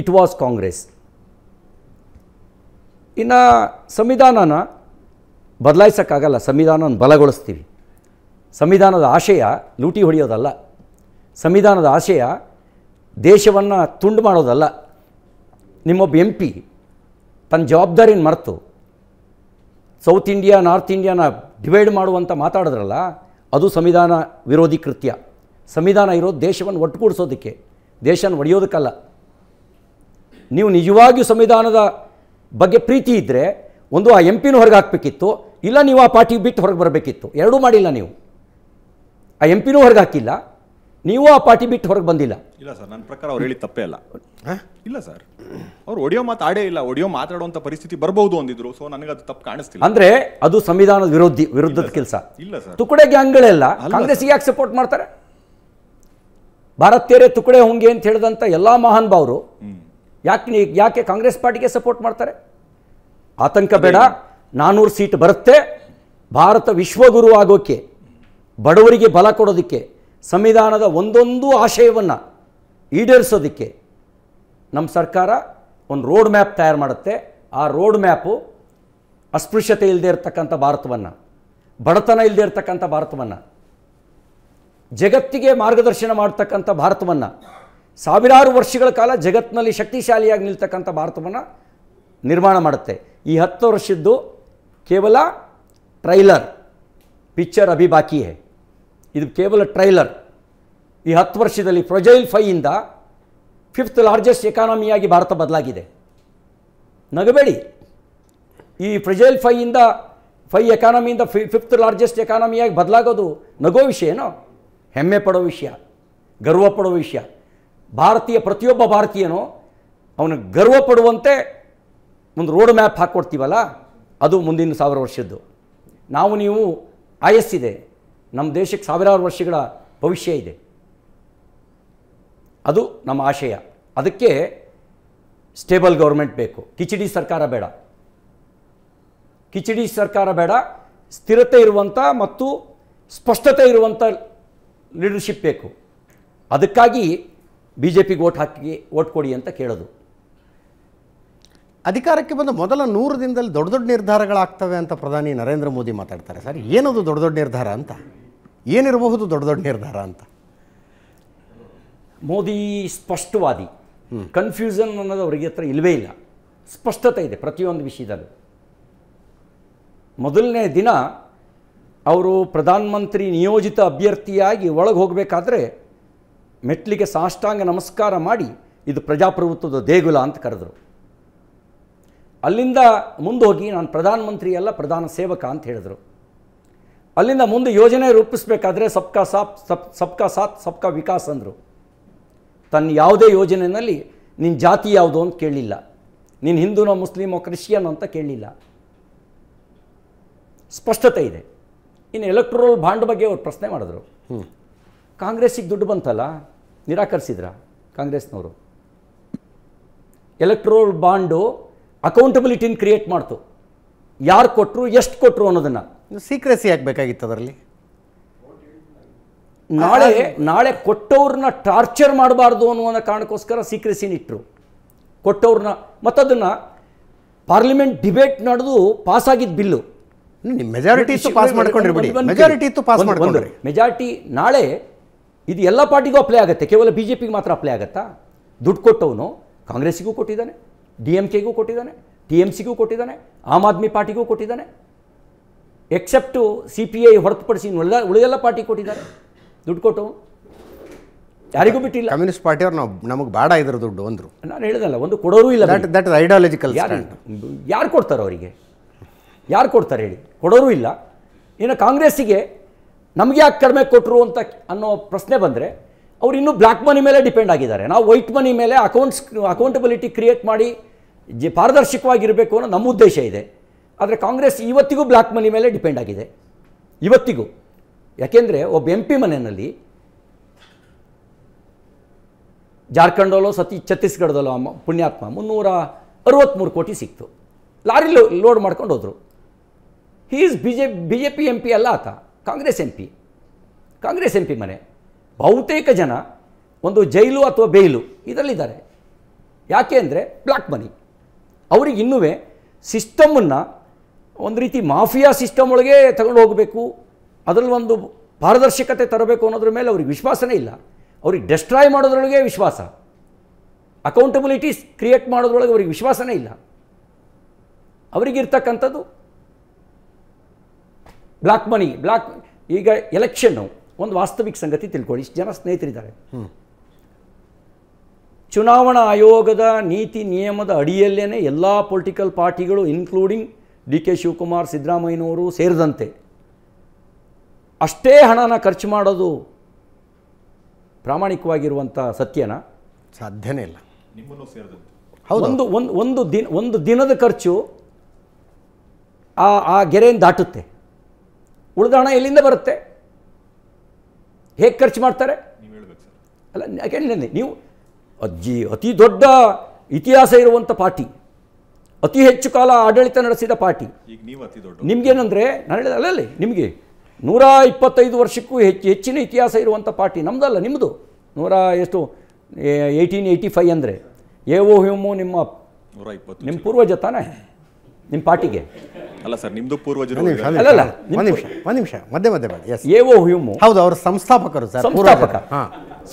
ಇಟ್ ವಾಸ್ ಕಾಂಗ್ರೆಸ್ ಇನ್ನು ಸಂವಿಧಾನನ ಬದಲಾಯಿಸೋಕ್ಕಾಗಲ್ಲ ಸಂವಿಧಾನವನ್ನು ಬಲಗೊಳಿಸ್ತೀವಿ ಸಂವಿಧಾನದ ಆಶಯ ಲೂಟಿ ಹೊಡೆಯೋದಲ್ಲ ಸಂವಿಧಾನದ ಆಶಯ ದೇಶವನ್ನು ತುಂಡು ಮಾಡೋದಲ್ಲ ನಿಮ್ಮೊಬ್ಬ ಎಂ ಪಿ ತನ್ನ ಜವಾಬ್ದಾರಿನ ಮರೆತು ಸೌತ್ ಇಂಡಿಯಾ ನಾರ್ತ್ ಇಂಡಿಯಾನ ಡಿವೈಡ್ ಮಾಡುವಂತ ಮಾತಾಡಿದ್ರಲ್ಲ ಅದು ಸಂವಿಧಾನ ವಿರೋಧಿ ಕೃತ್ಯ ಸಂವಿಧಾನ ಇರೋದು ದೇಶವನ್ನು ಒಟ್ಟುಗೂಡಿಸೋದಕ್ಕೆ ದೇಶನ ಒಡೆಯೋದಕ್ಕಲ್ಲ ನೀವು ನಿಜವಾಗಿಯೂ ಸಂವಿಧಾನದ ಬಗ್ಗೆ ಪ್ರೀತಿ ಇದ್ದರೆ ಒಂದು ಆ ಎಂ ಪಿನೂ ಹೊರಗೆ ಹಾಕಬೇಕಿತ್ತು ಇಲ್ಲ ನೀವು ಆ ಪಾರ್ಟಿ ಬಿಟ್ಟು ಹೊರಗೆ ಬರಬೇಕಿತ್ತು ಎರಡೂ ಮಾಡಿಲ್ಲ ನೀವು ಆ ಎಂ ಪಿನೂ ಹೊರಗೆ ಹಾಕಿಲ್ಲ ನೀವು ಆ ಪಾರ್ಟಿ ಬಿಟ್ಟು ಹೊರಗೆ ಬಂದಿಲ್ಲ ಇಲ್ಲ ಸರ್ ನನ್ನ ಪ್ರಕಾರ ಅವ್ರು ಹೇಳಿ ತಪ್ಪೇ ಅಲ್ಲ ಇಲ್ಲ ಸರ್ ಅವ್ರು ಒಡಿಯೋ ಮಾತು ಆಡೇ ಇಲ್ಲ ಒಡಿಯೋ ಮಾತಾಡುವಂಥ ಪರಿಸ್ಥಿತಿ ಬರಬಹುದು ಅಂದಿದ್ರು ಸೊ ನನಗೆ ಅದು ತಪ್ಪು ಕಾಣಿಸ್ತಿಲ್ಲ ಅಂದ್ರೆ ಅದು ಸಂವಿಧಾನದ ವಿರೋಧಿ ವಿರುದ್ಧದ ಕೆಲಸ ಇಲ್ಲ ಸರ್ ತುಕಡೆ ಗ್ಯಾಂಗ್ಗಳೆಲ್ಲ ಕಾಂಗ್ರೆಸ್ ಯಾಕೆ ಸಪೋರ್ಟ್ ಮಾಡ್ತಾರೆ ಭಾರತೀಯರೇ ತೇರೆ ತುಕಡೆ ಹೊಂಗೆ ಅಂತ ಹೇಳಿದಂಥ ಎಲ್ಲ ಮಹಾನ್ ಭಾವರು ಯಾಕೆ ಯಾಕೆ ಕಾಂಗ್ರೆಸ್ ಪಾರ್ಟಿಗೆ ಸಪೋರ್ಟ್ ಮಾಡ್ತಾರೆ ಆತಂಕ ಬೇಡ ನಾನ್ನೂರು ಸೀಟ್ ಬರುತ್ತೆ ಭಾರತ ವಿಶ್ವಗುರು ಆಗೋಕ್ಕೆ ಬಡವರಿಗೆ ಬಲ ಕೊಡೋದಕ್ಕೆ ಸಂವಿಧಾನದ ಒಂದೊಂದು ಆಶಯವನ್ನು ಈಡೇರಿಸೋದಕ್ಕೆ ನಮ್ಮ ಸರ್ಕಾರ ಒಂದು ರೋಡ್ ಮ್ಯಾಪ್ ತಯಾರು ಮಾಡುತ್ತೆ ಆ ರೋಡ್ ಮ್ಯಾಪು ಅಸ್ಪೃಶ್ಯತೆ ಇಲ್ಲದೆ ಇರತಕ್ಕಂಥ ಭಾರತವನ್ನು ಬಡತನ ಇಲ್ಲದೆ ಇರತಕ್ಕಂಥ ಭಾರತವನ್ನು ಜಗತ್ತಿಗೆ ಮಾರ್ಗದರ್ಶನ ಮಾಡ್ತಕ್ಕಂಥ ಭಾರತವನ್ನು ಸಾವಿರಾರು ವರ್ಷಗಳ ಕಾಲ ಜಗತ್ತಿನಲ್ಲಿ ಶಕ್ತಿಶಾಲಿಯಾಗಿ ನಿಲ್ತಕ್ಕಂಥ ಭಾರತವನ್ನು ನಿರ್ಮಾಣ ಮಾಡುತ್ತೆ ಈ ಹತ್ತು ವರ್ಷದ್ದು ಕೇವಲ ಟ್ರೈಲರ್ ಪಿಕ್ಚರ್ ಅಭಿ ಬಾಕಿ ಇದು ಕೇವಲ ಟ್ರೈಲರ್ ಈ ಹತ್ತು ವರ್ಷದಲ್ಲಿ ಪ್ರೊಜೈಲ್ ಫೈಯಿಂದ ಫಿಫ್ತ್ ಲಾರ್ಜೆಸ್ಟ್ ಎಕಾನಮಿಯಾಗಿ ಭಾರತ ಬದಲಾಗಿದೆ ನಗಬೇಡಿ ಈ ಪ್ರೊಜೈಲ್ ಫೈಯಿಂದ ಫೈ ಎಕಾನಮಿಯಿಂದ ಫಿ ಫಿಫ್ತ್ ಲಾರ್ಜೆಸ್ಟ್ ಎಕಾನಮಿಯಾಗಿ ಬದಲಾಗೋದು ನಗೋ ಏನೋ ಹೆಮ್ಮೆ ಪಡೋ ವಿಷಯ ಗರ್ವ ಪಡೋ ವಿಷಯ ಭಾರತೀಯ ಪ್ರತಿಯೊಬ್ಬ ಭಾರತೀಯನೂ ಅವನು ಗರ್ವ ಪಡುವಂತೆ ಒಂದು ರೋಡ್ ಮ್ಯಾಪ್ ಹಾಕ್ಕೊಡ್ತೀವಲ್ಲ ಅದು ಮುಂದಿನ ಸಾವಿರ ವರ್ಷದ್ದು ನಾವು ನೀವು ಆಯಸ್ಸಿದೆ ನಮ್ಮ ದೇಶಕ್ಕೆ ಸಾವಿರಾರು ವರ್ಷಗಳ ಭವಿಷ್ಯ ಇದೆ ಅದು ನಮ್ಮ ಆಶಯ ಅದಕ್ಕೆ ಸ್ಟೇಬಲ್ ಗೌರ್ಮೆಂಟ್ ಬೇಕು ಕಿಚಡಿ ಸರ್ಕಾರ ಬೇಡ ಕಿಚಡಿ ಸರ್ಕಾರ ಬೇಡ ಸ್ಥಿರತೆ ಇರುವಂಥ ಮತ್ತು ಸ್ಪಷ್ಟತೆ ಇರುವಂಥ ಲೀಡರ್ಶಿಪ್ ಬೇಕು ಅದಕ್ಕಾಗಿ ಬಿ ಜೆ ಪಿಗೆ ಓಟ್ ಹಾಕಿ ಓಟ್ ಕೊಡಿ ಅಂತ ಕೇಳೋದು ಅಧಿಕಾರಕ್ಕೆ ಬಂದು ಮೊದಲ ನೂರು ದಿನದಲ್ಲಿ ದೊಡ್ಡ ದೊಡ್ಡ ನಿರ್ಧಾರಗಳಾಗ್ತವೆ ಅಂತ ಪ್ರಧಾನಿ ನರೇಂದ್ರ ಮೋದಿ ಮಾತಾಡ್ತಾರೆ ಸರ್ ಏನದು ದೊಡ್ಡ ದೊಡ್ಡ ನಿರ್ಧಾರ ಅಂತ ಏನಿರಬಹುದು ದೊಡ್ಡ ದೊಡ್ಡ ನಿರ್ಧಾರ ಅಂತ ಮೋದಿ ಸ್ಪಷ್ಟವಾದಿ ಕನ್ಫ್ಯೂಷನ್ ಅನ್ನೋದು ಅವರಿಗೆ ಹತ್ರ ಇಲ್ಲವೇ ಇಲ್ಲ ಸ್ಪಷ್ಟತೆ ಇದೆ ಪ್ರತಿಯೊಂದು ವಿಷಯದಲ್ಲೂ ಮೊದಲನೇ ದಿನ ಅವರು ಪ್ರಧಾನಮಂತ್ರಿ ನಿಯೋಜಿತ ಅಭ್ಯರ್ಥಿಯಾಗಿ ಒಳಗೆ ಹೋಗಬೇಕಾದ್ರೆ ಮೆಟ್ಲಿಗೆ ಸಾಷ್ಟಾಂಗ ನಮಸ್ಕಾರ ಮಾಡಿ ಇದು ಪ್ರಜಾಪ್ರಭುತ್ವದ ದೇಗುಲ ಅಂತ ಕರೆದರು ಅಲ್ಲಿಂದ ಮುಂದೆ ಹೋಗಿ ನಾನು ಪ್ರಧಾನಮಂತ್ರಿ ಅಲ್ಲ ಪ್ರಧಾನ ಸೇವಕ ಅಂತ ಹೇಳಿದರು ಅಲ್ಲಿಂದ ಮುಂದೆ ಯೋಜನೆ ರೂಪಿಸಬೇಕಾದ್ರೆ ಸಬ್ಕಾ ಸಾತ್ ಸಬ್ ಸಬ್ಕಾ ಸಾತ್ ಸಬ್ಕಾ ವಿಕಾಸ್ ಅಂದರು ತನ್ನ ಯಾವುದೇ ಯೋಜನೆಯಲ್ಲಿ ನಿನ್ನ ಜಾತಿ ಯಾವುದು ಅಂತ ಕೇಳಲಿಲ್ಲ ನೀನು ಹಿಂದೂನೋ ಮುಸ್ಲಿಮೋ ಕ್ರಿಶ್ಚಿಯನ್ ಅಂತ ಕೇಳಲಿಲ್ಲ ಸ್ಪಷ್ಟತೆ ಇದೆ ಇನ್ನು ಎಲೆಕ್ಟ್ರೋಲ್ ಬಾಂಡ್ ಬಗ್ಗೆ ಅವ್ರು ಪ್ರಶ್ನೆ ಮಾಡಿದ್ರು ಕಾಂಗ್ರೆಸ್ಸಿಗೆ ದುಡ್ಡು ಬಂತಲ್ಲ ನಿರಾಕರಿಸಿದ್ರ ಕಾಂಗ್ರೆಸ್ನವರು ಎಲೆಕ್ಟ್ರೋಲ್ ಬಾಂಡು ಅಕೌಂಟಬಿಲಿಟಿನ ಕ್ರಿಯೇಟ್ ಮಾಡ್ತು ಯಾರು ಕೊಟ್ಟರು ಎಷ್ಟು ಕೊಟ್ಟರು ಅನ್ನೋದನ್ನು ಸೀಕ್ರೆಸಿ ಆಗಬೇಕಾಗಿತ್ತು ಅದರಲ್ಲಿ ನಾಳೆ ನಾಳೆ ಕೊಟ್ಟವ್ರನ್ನ ಟಾರ್ಚರ್ ಮಾಡಬಾರ್ದು ಅನ್ನುವ ಕಾರಣಕ್ಕೋಸ್ಕರ ಸೀಕ್ರೆಸಿನ ಇಟ್ಟರು ಕೊಟ್ಟವ್ರನ್ನ ಮತ್ತದನ್ನು ಪಾರ್ಲಿಮೆಂಟ್ ಡಿಬೇಟ್ ನಡೆದು ಪಾಸ್ ಆಗಿದ್ದ bill majority pass majority majority ನಾಳೆ ಇದು ಎಲ್ಲ ಪಾರ್ಟಿಗೂ ಅಪ್ಲೈ ಆಗುತ್ತೆ ಕೇವಲ ಬಿ ಮಾತ್ರ ಅಪ್ಲೈ ಆಗುತ್ತಾ ದುಡ್ಡು ಕೊಟ್ಟವನು ಕಾಂಗ್ರೆಸ್ಸಿಗೂ ಕೊಟ್ಟಿದ್ದಾನೆ ಡಿ ಎಮ್ ಕೆಗೂ ಕೊಟ್ಟಿದ್ದಾನೆ ಟಿ ಎಮ್ ಸಿಗೂ ಕೊಟ್ಟಿದ್ದಾನೆ ಆಮ್ ಆದ್ಮಿ ಪಾರ್ಟಿಗೂ ಕೊಟ್ಟಿದ್ದಾನೆ ಎಕ್ಸೆಪ್ಟು ಸಿ ಪಿ ಐ ಹೊರತುಪಡಿಸಿ ಉಳಿದ ಉಳಿದೆಲ್ಲ ಪಾರ್ಟಿ ಕೊಟ್ಟಿದ್ದಾರೆ ದುಡ್ಡು ಕೊಟ್ಟು ಯಾರಿಗೂ ಬಿಟ್ಟಿಲ್ಲ ಕಮ್ಯುನಿಸ್ಟ್ ಪಾರ್ಟಿಯವ್ರು ನಾವು ನಮಗೆ ಬೇಡ ಇದ್ರ ದುಡ್ಡು ಅಂದರು ನಾನು ಹೇಳಿದಲ್ಲ ಒಂದು ಕೊಡೋರು ಇಲ್ಲ ದಟ್ ಇಸ್ ಐಡಿಯಾಲಜಿಕಲ್ ಯಾರು ಯಾರು ಕೊಡ್ತಾರೆ ಅವರಿಗೆ ಯಾರು ಕೊಡ್ತಾರೆ ಹೇಳಿ ಕೊಡೋರು ಇಲ್ಲ ಇನ್ನು ಕಾಂಗ್ರೆಸ್ಸಿಗೆ ನಮಗೆ ಯಾಕೆ ಕಡಿಮೆ ಕೊಟ್ಟರು ಅಂತ ಅನ್ನೋ ಪ್ರಶ್ನೆ ಬಂದರೆ ಅವ್ರು ಇನ್ನೂ ಬ್ಲ್ಯಾಕ್ ಮನಿ ಮೇಲೆ ಡಿಪೆಂಡ್ ಆಗಿದ್ದಾರೆ ನಾವು ವೈಟ್ ಮನಿ ಮೇಲೆ ಅಕೌಂಟ್ಸ್ ಅಕೌಂಟಬಿಲಿಟಿ ಕ್ರಿಯೇಟ್ ಮಾಡಿ ಜಿ ಪಾರದರ್ಶಕವಾಗಿರಬೇಕು ಅನ್ನೋ ನಮ್ಮ ಉದ್ದೇಶ ಇದೆ ಆದರೆ ಕಾಂಗ್ರೆಸ್ ಇವತ್ತಿಗೂ ಬ್ಲ್ಯಾಕ್ ಮನಿ ಮೇಲೆ ಡಿಪೆಂಡ್ ಆಗಿದೆ ಇವತ್ತಿಗೂ ಯಾಕೆಂದರೆ ಒಬ್ಬ ಎಂ ಪಿ ಮನೆಯಲ್ಲಿ ಜಾರ್ಖಂಡಲ್ಲೋ ಸತಿ ಛತ್ತೀಸ್ಗಢದಲ್ಲೋ ಅಮ್ಮ ಪುಣ್ಯಾತ್ಮ ಮುನ್ನೂರ ಅರುವತ್ತ್ಮೂರು ಕೋಟಿ ಸಿಕ್ತು ಲಾರಿ ಲೋಡ್ ಮಾಡ್ಕೊಂಡು ಹೋದರು ಈಸ್ B J B J P M P ಅಲ್ಲ ಆತ Congress M P Congress M P ಮನೆ ಬಹುತೇಕ ಜನ ಒಂದು ಜೈಲು ಅಥವಾ ಬೇಲು ಇದರಲ್ಲಿದ್ದಾರೆ ಯಾಕೆ ಅಂದರೆ ಬ್ಲ್ಯಾಕ್ ಮನಿ ಅವ್ರಿಗೆ ಇನ್ನೂ ಸಿಸ್ಟಮನ್ನು ಒಂದು ರೀತಿ ಮಾಫಿಯಾ ಸಿಸ್ಟಮ್ ಒಳಗೆ ತಗೊಂಡು ಹೋಗಬೇಕು ಅದರಲ್ಲಿ ಒಂದು ಪಾರದರ್ಶಕತೆ ತರಬೇಕು ಅನ್ನೋದ್ರ ಮೇಲೆ ಅವ್ರಿಗೆ ವಿಶ್ವಾಸನೇ ಇಲ್ಲ ಅವ್ರಿಗೆ ಡೆಸ್ಟ್ರಾಯ್ ಮಾಡೋದ್ರೊಳಗೆ ವಿಶ್ವಾಸ ಅಕೌಂಟಬಿಲಿಟೀಸ್ ಕ್ರಿಯೇಟ್ ಮಾಡೋದ್ರೊಳಗೆ ಅವ್ರಿಗೆ ವಿಶ್ವಾಸನೇ ಇಲ್ಲ ಅವರಿಗಿರ್ತಕ್ಕಂಥದ್ದು ಬ್ಲ್ಯಾಕ್ ಮನಿ ಬ್ಲ್ಯಾಕ್ ಈಗ ಎಲೆಕ್ಷನ್ನು ಒಂದು ವಾಸ್ತವಿಕ ಸಂಗತಿ ತಿಳ್ಕೊಳ್ಳಿ ಇಷ್ಟು ಜನ ಸ್ನೇಹಿತರಿದ್ದಾರೆ ಚುನಾವಣಾ ಆಯೋಗದ ನೀತಿ ನಿಯಮದ ಅಡಿಯಲ್ಲೇ ಎಲ್ಲ ಪೊಲಿಟಿಕಲ್ ಪಾರ್ಟಿಗಳು ಇನ್ಕ್ಲೂಡಿಂಗ್ ಡಿ ಕೆ ಶಿವಕುಮಾರ್ ಸಿದ್ದರಾಮಯ್ಯನವರು ಸೇರಿದಂತೆ ಅಷ್ಟೇ ಹಣನ ಖರ್ಚು ಮಾಡೋದು ಪ್ರಾಮಾಣಿಕವಾಗಿರುವಂಥ ಸತ್ಯನ ಸಾಧ್ಯನೇ ಇಲ್ಲ ಹೌದು ಒಂದು ಒಂದು ಒಂದು ದಿನ ಒಂದು ದಿನದ ಖರ್ಚು ಆ ಆ ಗೆರೆಯನ್ನು ದಾಟುತ್ತೆ ಉಳಿದ ಹಣ ಎಲ್ಲಿಂದ ಬರುತ್ತೆ ಹೇಗೆ ಖರ್ಚು ಮಾಡ್ತಾರೆ ಅಲ್ಲ ಯಾಕೆ ನೀವು ಅಜ್ಜಿ ಅತಿ ದೊಡ್ಡ ಇತಿಹಾಸ ಇರುವಂಥ ಪಾರ್ಟಿ ಅತಿ ಹೆಚ್ಚು ಕಾಲ ಆಡಳಿತ ನಡೆಸಿದ ಪಾರ್ಟಿ ನಿಮ್ಗೇನಂದರೆ ನಾನು ಹೇಳಿದ ಅಲ್ಲಲ್ಲಿ ನಿಮಗೆ ನೂರ ಇಪ್ಪತ್ತೈದು ವರ್ಷಕ್ಕೂ ಹೆಚ್ಚು ಹೆಚ್ಚಿನ ಇತಿಹಾಸ ಇರುವಂಥ ಪಾರ್ಟಿ ನಮ್ಮದಲ್ಲ ನಿಮ್ಮದು ನೂರ ಎಷ್ಟು ಏಯ್ಟೀನ್ ಏಯ್ಟಿ ಫೈ ಅಂದರೆ ಎ ಓ ಹ್ಯೂಮು ನಿಮ್ಮ ನಿಮ್ಮ ಪೂರ್ವಜ ತಾನೇ ನಿಮ್ಮ ಪಾರ್ಟಿಗೆ ಅಲ್ಲ ಸರ್ ನಿಮ್ಮದು ಪೂರ್ವಜರು ಅಲ್ಲ ಒಂದು ನಿಮಿಷ ಒಂದು ನಿಮಿಷ ಮಧ್ಯ ಓ ಹ್ಯೂಮು ಹೌದು ಅವರ ಸಂಸ್ಥಾಪಕರು ಸರ್ ಸಂಸ್ಥಾಪಕ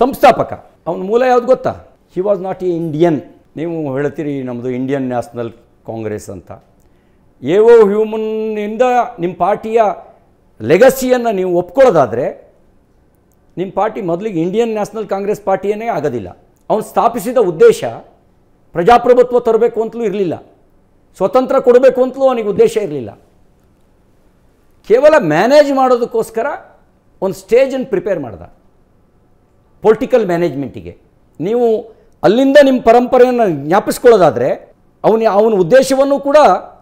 ಸಂಸ್ಥಾಪಕ ಅವನ ಮೂಲ ಯಾವ್ದು ಗೊತ್ತಾ he was not a Indian ನೀವು ಹೇಳ್ತೀರಿ ನಮ್ಮದು ಇಂಡಿಯನ್ ನ್ಯಾಷನಲ್ ಕಾಂಗ್ರೆಸ್ ಅಂತ ಓ ಹ್ಯೂಮನ್ನಿಂದ ನಿಮ್ಮ ಪಾರ್ಟಿಯ ಲೆಗಸಿಯನ್ನು ನೀವು ಒಪ್ಕೊಳ್ಳೋದಾದರೆ ನಿಮ್ಮ ಪಾರ್ಟಿ ಮೊದಲಿಗೆ ಇಂಡಿಯನ್ ನ್ಯಾಷನಲ್ ಕಾಂಗ್ರೆಸ್ ಪಾರ್ಟಿಯೇ ಆಗೋದಿಲ್ಲ ಅವನು ಸ್ಥಾಪಿಸಿದ ಉದ್ದೇಶ ಪ್ರಜಾಪ್ರಭುತ್ವ ತರಬೇಕು ಅಂತಲೂ ಇರಲಿಲ್ಲ ಸ್ವತಂತ್ರ ಕೊಡಬೇಕು ಅಂತಲೂ ಅವನಿಗೆ ಉದ್ದೇಶ ಇರಲಿಲ್ಲ ಕೇವಲ ಮ್ಯಾನೇಜ್ ಮಾಡೋದಕ್ಕೋಸ್ಕರ ಒಂದು ಸ್ಟೇಜನ್ನು ಪ್ರಿಪೇರ್ ಮಾಡ್ದ ಪೊಲಿಟಿಕಲ್ ಮ್ಯಾನೇಜ್ಮೆಂಟಿಗೆ ನೀವು ಅಲ್ಲಿಂದ ನಿಮ್ಮ ಪರಂಪರೆಯನ್ನು ಜ್ಞಾಪಿಸ್ಕೊಳ್ಳೋದಾದರೆ ಅವನ ಅವನ ಉದ್ದೇಶವನ್ನು ಕೂಡ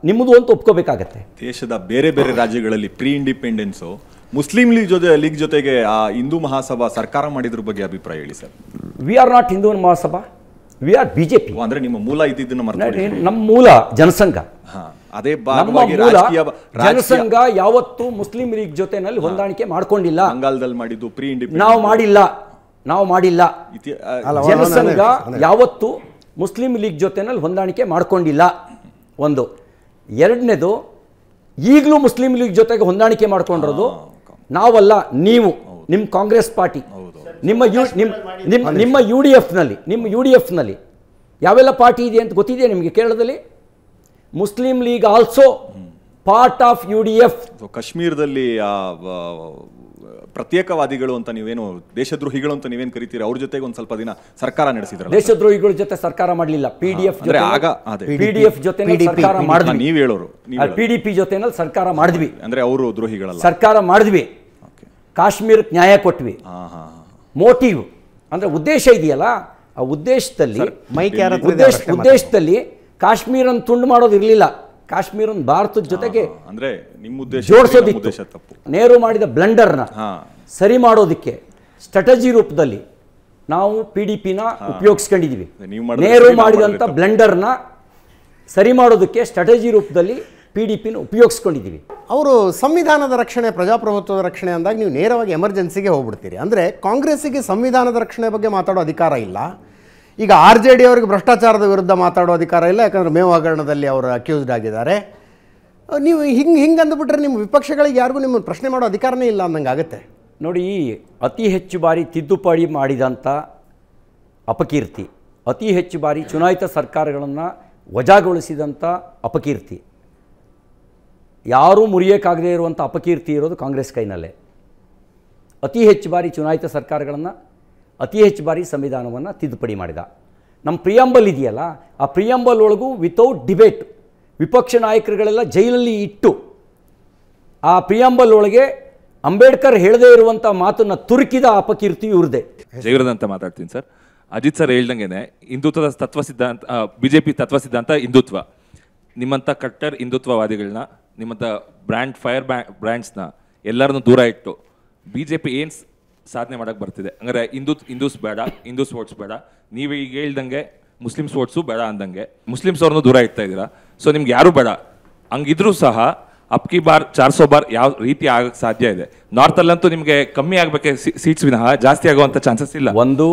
ನಿಮ್ಮದು ಅಂತ ಒಪ್ಕೋಬೇಕಾಗತ್ತೆ ದೇಶದ ಬೇರೆ ಬೇರೆ ರಾಜ್ಯಗಳಲ್ಲಿ ಪ್ರೀ ಇಂಡಿಪೆಂಡೆನ್ಸು ಮುಸ್ಲಿಂ ಲೀಗ್ ಜೊತೆ ಲೀಗ್ ಜೊತೆಗೆ ಆ ಹಿಂದೂ ಮಹಾಸಭಾ ಸರ್ಕಾರ ಮಾಡಿದ್ರ ಬಗ್ಗೆ ಅಭಿಪ್ರಾಯ ಹೇಳಿ sir we are not Hindu Mahasabha we are BJP ಅಂದ್ರೆ ನಿಮ್ಮ ಮೂಲ ಇದ್ದಿದ್ದನ್ನು ನಮ್ಮ ಮೂಲ ಜನಸಂಘ ಅದೇ ಜನಸಂಘ ಯಾವತ್ತು ಮುಸ್ಲಿಂ ಲೀಗ್ ಜೊತೆನಲ್ಲಿ ಹೊಂದಾಣಿಕೆ ಮಾಡ್ಕೊಂಡಿಲ್ಲ ಬಂಗಾಲದಲ್ಲಿ ಮಾಡಿದ್ದು ಪ್ರೀ ಇಂಡಿಪೆಂಡೆನ್ಸ್ ನಾವು ಮಾಡಿಲ್ಲ ನಾವು ಮಾಡಿಲ್ಲ ಜನಸಂಘ ಯಾವತ್ತು ಮುಸ್ಲಿಂ ಲೀಗ್ ಜೊತೆನಲ್ಲಿ ಹೊಂದಾಣಿಕೆ ಮಾಡ್ಕೊಂಡಿಲ್ಲ ಒಂದು ಎರಡನೇದು ಈಗಲೂ ಮುಸ್ಲಿಂ ಲೀಗ್ ಜೊತೆಗೆ ಹೊಂದಾಣಿಕೆ ಮಾಡ್ಕೊಂಡಿರೋದು ನಾವಲ್ಲ ನೀವು ನಿಮ್ಮ ಕಾಂಗ್ರೆಸ್ ಪಾರ್ಟಿ ನಿಮ್ಮ ಯು ನಿಮ್ಮ ನಿಮ್ಮ ಯು ಡಿ ಎಫ್ನಲ್ಲಿ ನಿಮ್ಮ ಯು ಡಿ ಎಫ್ನಲ್ಲಿ ಯಾವೆಲ್ಲ ಪಾರ್ಟಿ ಇದೆ ಅಂತ ಗೊತ್ತಿದೆಯಾ ನಿಮಗೆ ಕೇರಳದಲ್ಲಿ Muslim League also part of U D F ಕಾಶ್ಮೀರದಲ್ಲಿ ಪ್ರತ್ಯೇಕವಾದಿಗಳು ಅಂತ ನೀವೇನು ದೇಶದ್ರೋಹಿಗಳು ಅಂತ ನೀವೇನು ಕರಿತೀರಿ ಅವ್ರ ಜೊತೆಗೆ ಒಂದು ಸ್ವಲ್ಪ ದಿನ ಸರ್ಕಾರ ನಡೆಸಿದ್ರೆ ದೇಶದ್ರೋಹಿಗಳ ಜೊತೆ ಸರ್ಕಾರ ಮಾಡಲಿಲ್ಲ ಪಿ ಡಿ ಎಫ್ ಆಗ ಪಿ ಡಿ ಎಫ್ ಜೊತೆ ಸರ್ಕಾರ ಮಾಡಿದ್ವಿ ನೀವು ಹೇಳೋರು ಪಿ ಡಿ ಪಿ ಜೊತೆ ಸರ್ಕಾರ ಮಾಡಿದ್ವಿ ಅಂದ್ರೆ ಅವರು ದ್ರೋಹಿಗಳಲ್ಲ ಸರ್ಕಾರ ಮಾಡಿದ್ವಿ ಕಾಶ್ಮೀರಕ್ಕೆ ನ್ಯಾಯ ಕೊಟ್ವಿ ಮೋಟಿವ್ ಅಂದ್ರೆ ಉದ್ದೇಶ ಇದೆಯಲ್ಲ ಆ ಉದ್ದೇಶದಲ್ಲಿ ಉದ್ದೇಶದಲ್ಲಿ ಕಾಶ್ಮೀರನ್ ತುಂಡು ಇರಲಿಲ್ಲ ಕಾಶ್ಮೀರ ಭಾರತದ ಜೊತೆಗೆ ಅಂದ್ರೆ ನಿಮ್ಮ ಉದ್ದೇಶ ಜೋಡಿಸೋದಿತ್ತು ನೇರು ಮಾಡಿದ ಬ್ಲಂಡರ್ನ ಸರಿ ಮಾಡೋದಕ್ಕೆ ಸ್ಟ್ರಾಟಜಿ ರೂಪದಲ್ಲಿ ನಾವು ಪಿ ಡಿ ಪಿನ ಉಪಯೋಗಿಸ್ಕೊಂಡಿದ್ದೀವಿ ನೇರು ಮಾಡಿದಂಥ ಬ್ಲೆಂಡರ್ನ ಸರಿ ಮಾಡೋದಕ್ಕೆ ಸ್ಟ್ರಾಟಜಿ ರೂಪದಲ್ಲಿ ಪಿ ಡಿ ಪಿನ ಉಪಯೋಗಿಸ್ಕೊಂಡಿದ್ದೀವಿ ಅವರು ಸಂವಿಧಾನದ ರಕ್ಷಣೆ ಪ್ರಜಾಪ್ರಭುತ್ವದ ರಕ್ಷಣೆ ಅಂದಾಗ ನೀವು ನೇರವಾಗಿ ಎಮರ್ಜೆನ್ಸಿಗೆ ಹೋಗ್ಬಿಡ್ತೀರಿ ಅಂದರೆ ಕಾಂಗ್ರೆಸ್ಸಿಗೆ ಸಂವಿಧಾನದ ರಕ್ಷಣೆ ಬಗ್ಗೆ ಮಾತಾಡೋ ಅಧಿಕಾರ ಇಲ್ಲ ಈಗ ಆರ್ ಜೆ ಡಿ ಅವರಿಗೆ ಭ್ರಷ್ಟಾಚಾರದ ವಿರುದ್ಧ ಮಾತಾಡೋ ಅಧಿಕಾರ ಇಲ್ಲ ಯಾಕಂದರೆ ಮೇವು ಹಗರಣದಲ್ಲಿ ಅವರು ಅಕ್ಯೂಸ್ಡ್ ಆಗಿದ್ದಾರೆ ನೀವು ಹಿಂಗೆ ಹಿಂಗೆ ಅಂದ್ಬಿಟ್ರೆ ನಿಮ್ಮ ವಿಪಕ್ಷಗಳಿಗೆ ಯಾರಿಗೂ ನಿಮ್ಮ ಪ್ರಶ್ನೆ ಮಾಡೋ ಅಧಿಕಾರನೇ ಇಲ್ಲ ಅಂದಂಗೆ ಆಗುತ್ತೆ ನೋಡಿ ಅತಿ ಹೆಚ್ಚು ಬಾರಿ ತಿದ್ದುಪಡಿ ಮಾಡಿದಂಥ ಅಪಕೀರ್ತಿ ಅತಿ ಹೆಚ್ಚು ಬಾರಿ ಚುನಾಯಿತ ಸರ್ಕಾರಗಳನ್ನು ವಜಾಗೊಳಿಸಿದಂಥ ಅಪಕೀರ್ತಿ ಯಾರೂ ಮುರಿಯೋಕ್ಕಾಗದೇ ಇರುವಂಥ ಅಪಕೀರ್ತಿ ಇರೋದು ಕಾಂಗ್ರೆಸ್ ಕೈನಲ್ಲೇ ಅತಿ ಹೆಚ್ಚು ಬಾರಿ ಚುನಾಯಿತ ಸರ್ಕಾರಗಳನ್ನು ಅತಿ ಹೆಚ್ಚು ಬಾರಿ ಸಂವಿಧಾನವನ್ನು ತಿದ್ದುಪಡಿ ಮಾಡಿದ ನಮ್ಮ ಪ್ರಿಯಂಬಲ್ ಇದೆಯಲ್ಲ ಆ ಪ್ರಿಯಂಬಲ್ ಒಳಗೂ ವಿತೌಟ್ ಡಿಬೇಟ್ ವಿಪಕ್ಷ ನಾಯಕರುಗಳೆಲ್ಲ ಜೈಲಲ್ಲಿ ಇಟ್ಟು ಆ ಪ್ರಿಯಂಬಲ್ ಒಳಗೆ ಅಂಬೇಡ್ಕರ್ ಹೇಳದೇ ಇರುವಂಥ ಮಾತನ್ನು ತುರುಕಿದ ಅಪಕೀರ್ತಿ ಇವ್ರದೇ ಜೈವ್ರದಂತ ಮಾತಾಡ್ತೀನಿ ಸರ್ ಅಜಿತ್ ಸರ್ ಹೇಳ್ದಂಗೆನೆ ಹಿಂದುತ್ವದ ತತ್ವ ಸಿದ್ಧಾಂತ ಬಿಜೆಪಿ ತತ್ವ ಸಿದ್ಧಾಂತ ಹಿಂದುತ್ವ ನಿಮ್ಮಂಥ ಕಟ್ಟರ್ ಹಿಂದುತ್ವವಾದಿಗಳನ್ನ ನಿಮ್ಮಂಥ ಬ್ರ್ಯಾಂಡ್ ಫೈರ್ ಬ್ರ್ಯಾಂಡ್ಸ್ನ ಎಲ್ಲರನ್ನೂ ದೂರ ಇಟ್ಟು ಬಿ ಜೆ ಪಿ ಏನು ಸಾಧನೆ ಮಾಡೋಕ್ಕೆ ಬರ್ತಿದೆ ಅಂದರೆ ಹಿಂದೂ ಹಿಂದೂಸ್ ಬೇಡ ಹಿಂದೂ ಸ್ಪೋರ್ಟ್ಸ್ ಬೇಡ ನೀವು ಈಗ ಹೇಳ್ದಂಗೆ ಮುಸ್ಲಿಮ್ ಸ್ಪೋರ್ಟ್ಸು ಬೇಡ ಅಂದಂಗೆ ಮುಸ್ಲಿಮ್ಸ್ ಅವ್ರನ್ನೂ ದೂರ ಇಡ್ತಾ ಇದ್ದೀರಾ ಸೊ ನಿಮ್ಗೆ ಯಾರೂ ಬೇಡ ಹಂಗಿದ್ರೂ ಸಹ ಅಪ್ಕಿ ಬಾರ್ ಚಾರ್ ಸೋ ಬಾರ್ ಯಾವ ರೀತಿ ಆಗಕ್ಕೆ ಸಾಧ್ಯ ಇದೆ ನಾರ್ತಲ್ಲಂತೂ ನಿಮಗೆ ಕಮ್ಮಿ ಆಗಬೇಕೆ ಸೀಟ್ಸ್ ವಿನಃ ಜಾಸ್ತಿ ಆಗುವಂಥ ಚಾನ್ಸಸ್ ಇಲ್ಲ ಒಂದು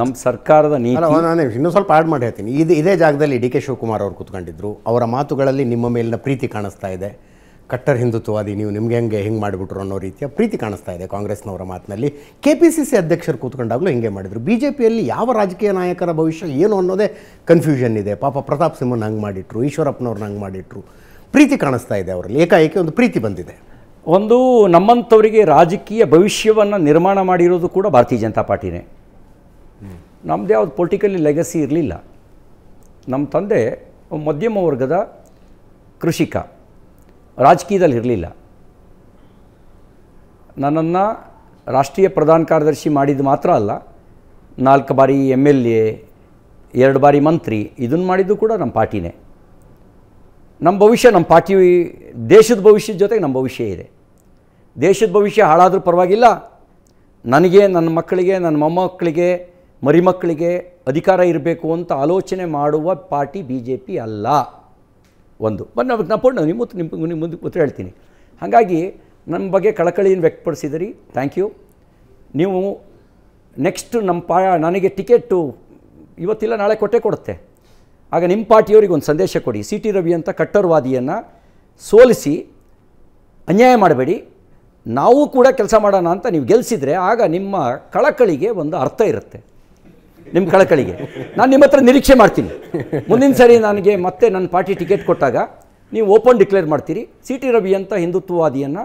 ನಮ್ಮ ಸರ್ಕಾರದ ನೀತಿ ನಾನು ಇನ್ನೂ ಸ್ವಲ್ಪ ಆಡ್ ಮಾಡಿ ಹೇಳ್ತೀನಿ ಇದು ಇದೇ ಜಾಗದಲ್ಲಿ ಡಿ ಕೆ ಶಿವಕುಮಾರ್ ಅವರು ಕೂತ್ಕೊಂಡಿದ್ರು ಅವರ ಮಾತುಗಳಲ್ಲಿ ನಿಮ್ಮ ಮೇಲಿನ ಪ್ರೀತಿ ಕಾಣಿಸ್ತಾ ಇದೆ ಕಟ್ಟರ್ ಹಿಂದುತ್ವವಾದಿ ನೀವು ನಿಮ್ಗೆ ಹೆಂಗೆ ಹೆಂಗೆ ಮಾಡಿಬಿಟ್ರು ಅನ್ನೋ ರೀತಿಯ ಪ್ರೀತಿ ಕಾಣಿಸ್ತಾ ಇದೆ ಕಾಂಗ್ರೆಸ್ನವರ ಮಾತಿನಲ್ಲಿ ಕೆ ಪಿ ಸಿ ಸಿ ಅಧ್ಯಕ್ಷರು ಕೂತ್ಕೊಂಡಾಗಲೂ ಹಿಂಗೆ ಮಾಡಿದರು ಬಿ ಜೆ ಪಿಯಲ್ಲಿ ಯಾವ ರಾಜಕೀಯ ನಾಯಕರ ಭವಿಷ್ಯ ಏನು ಅನ್ನೋದೇ ಕನ್ಫ್ಯೂಷನ್ ಇದೆ ಪಾಪ ಪ್ರತಾಪ್ ಸಿಂಹನ ಹಂಗೆ ಮಾಡಿಟ್ರು ಈಶ್ವರಪ್ಪನವ್ರನ್ನ ಹಂಗೆ ಮಾಡಿಟ್ರು ಪ್ರೀತಿ ಕಾಣಿಸ್ತಾ ಇದೆ ಅವರಲ್ಲಿ ಏಕಾಏಕಿ ಒಂದು ಪ್ರೀತಿ ಬಂದಿದೆ ಒಂದು ನಮ್ಮಂಥವರಿಗೆ ರಾಜಕೀಯ ಭವಿಷ್ಯವನ್ನು ನಿರ್ಮಾಣ ಮಾಡಿರೋದು ಕೂಡ ಭಾರತೀಯ ಜನತಾ ಪಾರ್ಟಿನೇ ನಮ್ಮದು ಯಾವುದು ಪೊಲಿಟಿಕಲಿ ಲೆಗಸಿ ಇರಲಿಲ್ಲ ನಮ್ಮ ತಂದೆ ಮಧ್ಯಮ ವರ್ಗದ ಕೃಷಿಕ ರಾಜಕೀಯದಲ್ಲಿ ಇರಲಿಲ್ಲ ನನ್ನನ್ನು ರಾಷ್ಟ್ರೀಯ ಪ್ರಧಾನ ಕಾರ್ಯದರ್ಶಿ ಮಾಡಿದ್ದು ಮಾತ್ರ ಅಲ್ಲ ನಾಲ್ಕು ಬಾರಿ ಎಮ್ ಎಲ್ ಎ ಎರಡು ಬಾರಿ ಮಂತ್ರಿ ಇದನ್ನು ಮಾಡಿದ್ದು ಕೂಡ ನಮ್ಮ ಪಾರ್ಟಿನೇ ನಮ್ಮ ಭವಿಷ್ಯ ನಮ್ಮ ಪಾರ್ಟಿ ದೇಶದ ಭವಿಷ್ಯದ ಜೊತೆಗೆ ನಮ್ಮ ಭವಿಷ್ಯ ಇದೆ ದೇಶದ ಭವಿಷ್ಯ ಹಾಳಾದರೂ ಪರವಾಗಿಲ್ಲ ನನಗೆ ನನ್ನ ಮಕ್ಕಳಿಗೆ ನನ್ನ ಮೊಮ್ಮಕ್ಕಳಿಗೆ ಮರಿಮಕ್ಕಳಿಗೆ ಅಧಿಕಾರ ಇರಬೇಕು ಅಂತ ಆಲೋಚನೆ ಮಾಡುವ ಪಾರ್ಟಿ ಬಿ ಜೆ ಪಿ ಅಲ್ಲ ಒಂದು ಬಟ್ ನಾವು ನಾ ಪೂರ್ಣ ನಿಮ್ಮ ನಿಮ್ಮ ನಿಮ್ಮ ಮುಂದೆ ಉತ್ತರ ಹೇಳ್ತೀನಿ ಹಾಗಾಗಿ ನಮ್ಮ ಬಗ್ಗೆ ಕಳಕಳಿಯನ್ನು ವ್ಯಕ್ತಪಡಿಸಿದಿರಿ ಥ್ಯಾಂಕ್ ಯು ನೀವು ನೆಕ್ಸ್ಟ್ ನಮ್ಮ ಪಾ ನನಗೆ ಟಿಕೆಟು ಇವತ್ತಿಲ್ಲ ನಾಳೆ ಕೊಟ್ಟೆ ಕೊಡುತ್ತೆ ಆಗ ನಿಮ್ಮ ಪಾರ್ಟಿಯವ್ರಿಗೆ ಒಂದು ಸಂದೇಶ ಕೊಡಿ ಸಿ ಟಿ ರವಿ ಅಂತ ಕಟ್ಟರ್ವಾದಿಯನ್ನು ಸೋಲಿಸಿ ಅನ್ಯಾಯ ಮಾಡಬೇಡಿ ನಾವು ಕೂಡ ಕೆಲಸ ಮಾಡೋಣ ಅಂತ ನೀವು ಗೆಲ್ಲಿಸಿದರೆ ಆಗ ನಿಮ್ಮ ಕಳಕಳಿಗೆ ಒಂದು ಅರ್ಥ ಇರುತ್ತೆ ನಿಮ್ಮ ಕಳಕಳಿಗೆ ನಾನು ನಿಮ್ಮ ಹತ್ರ ನಿರೀಕ್ಷೆ ಮಾಡ್ತೀನಿ ಮುಂದಿನ ಸಾರಿ ನನಗೆ ಮತ್ತೆ ನನ್ನ ಪಾರ್ಟಿ ಟಿಕೆಟ್ ಕೊಟ್ಟಾಗ ನೀವು ಓಪನ್ ಡಿಕ್ಲೇರ್ ಮಾಡ್ತೀರಿ ಸಿ ಟಿ ರವಿ ಅಂತ ಹಿಂದುತ್ವವಾದಿಯನ್ನು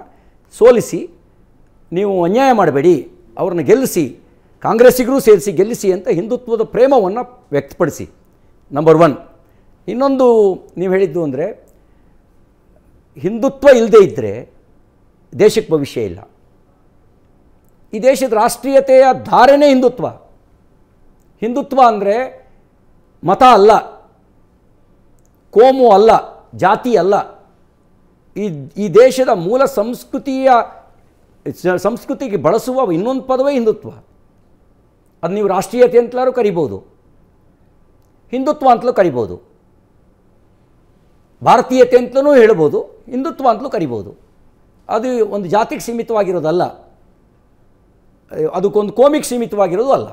ಸೋಲಿಸಿ ನೀವು ಅನ್ಯಾಯ ಮಾಡಬೇಡಿ ಅವ್ರನ್ನ ಗೆಲ್ಲಿಸಿ ಕಾಂಗ್ರೆಸ್ಸಿಗರೂ ಸೇರಿಸಿ ಗೆಲ್ಲಿಸಿ ಅಂತ ಹಿಂದುತ್ವದ ಪ್ರೇಮವನ್ನು ವ್ಯಕ್ತಪಡಿಸಿ ನಂಬರ್ ಒನ್ ಇನ್ನೊಂದು ನೀವು ಹೇಳಿದ್ದು ಅಂದರೆ ಹಿಂದುತ್ವ ಇಲ್ಲದೇ ಇದ್ದರೆ ದೇಶಕ್ಕೆ ಭವಿಷ್ಯ ಇಲ್ಲ ಈ ದೇಶದ ರಾಷ್ಟ್ರೀಯತೆಯ ಧಾರಣೆ ಹಿಂದುತ್ವ ಹಿಂದುತ್ವ ಅಂದರೆ ಮತ ಅಲ್ಲ ಕೋಮು ಅಲ್ಲ ಜಾತಿ ಅಲ್ಲ ಈ ಈ ದೇಶದ ಮೂಲ ಸಂಸ್ಕೃತಿಯ ಸಂಸ್ಕೃತಿಗೆ ಬಳಸುವ ಇನ್ನೊಂದು ಪದವೇ ಹಿಂದುತ್ವ ಅದು ನೀವು ರಾಷ್ಟ್ರೀಯತೆ ಅಂತಲಾರು ಕರಿಬೋದು ಹಿಂದುತ್ವ ಅಂತಲೂ ಕರಿಬೋದು ಭಾರತೀಯತೆ ಅಂತಲೂ ಹೇಳ್ಬೋದು ಹಿಂದುತ್ವ ಅಂತಲೂ ಕರಿಬೋದು ಅದು ಒಂದು ಜಾತಿಗೆ ಸೀಮಿತವಾಗಿರೋದಲ್ಲ ಅದಕ್ಕೊಂದು ಕೋಮಿಗೆ ಸೀಮಿತವಾಗಿರೋದು ಅಲ್ಲ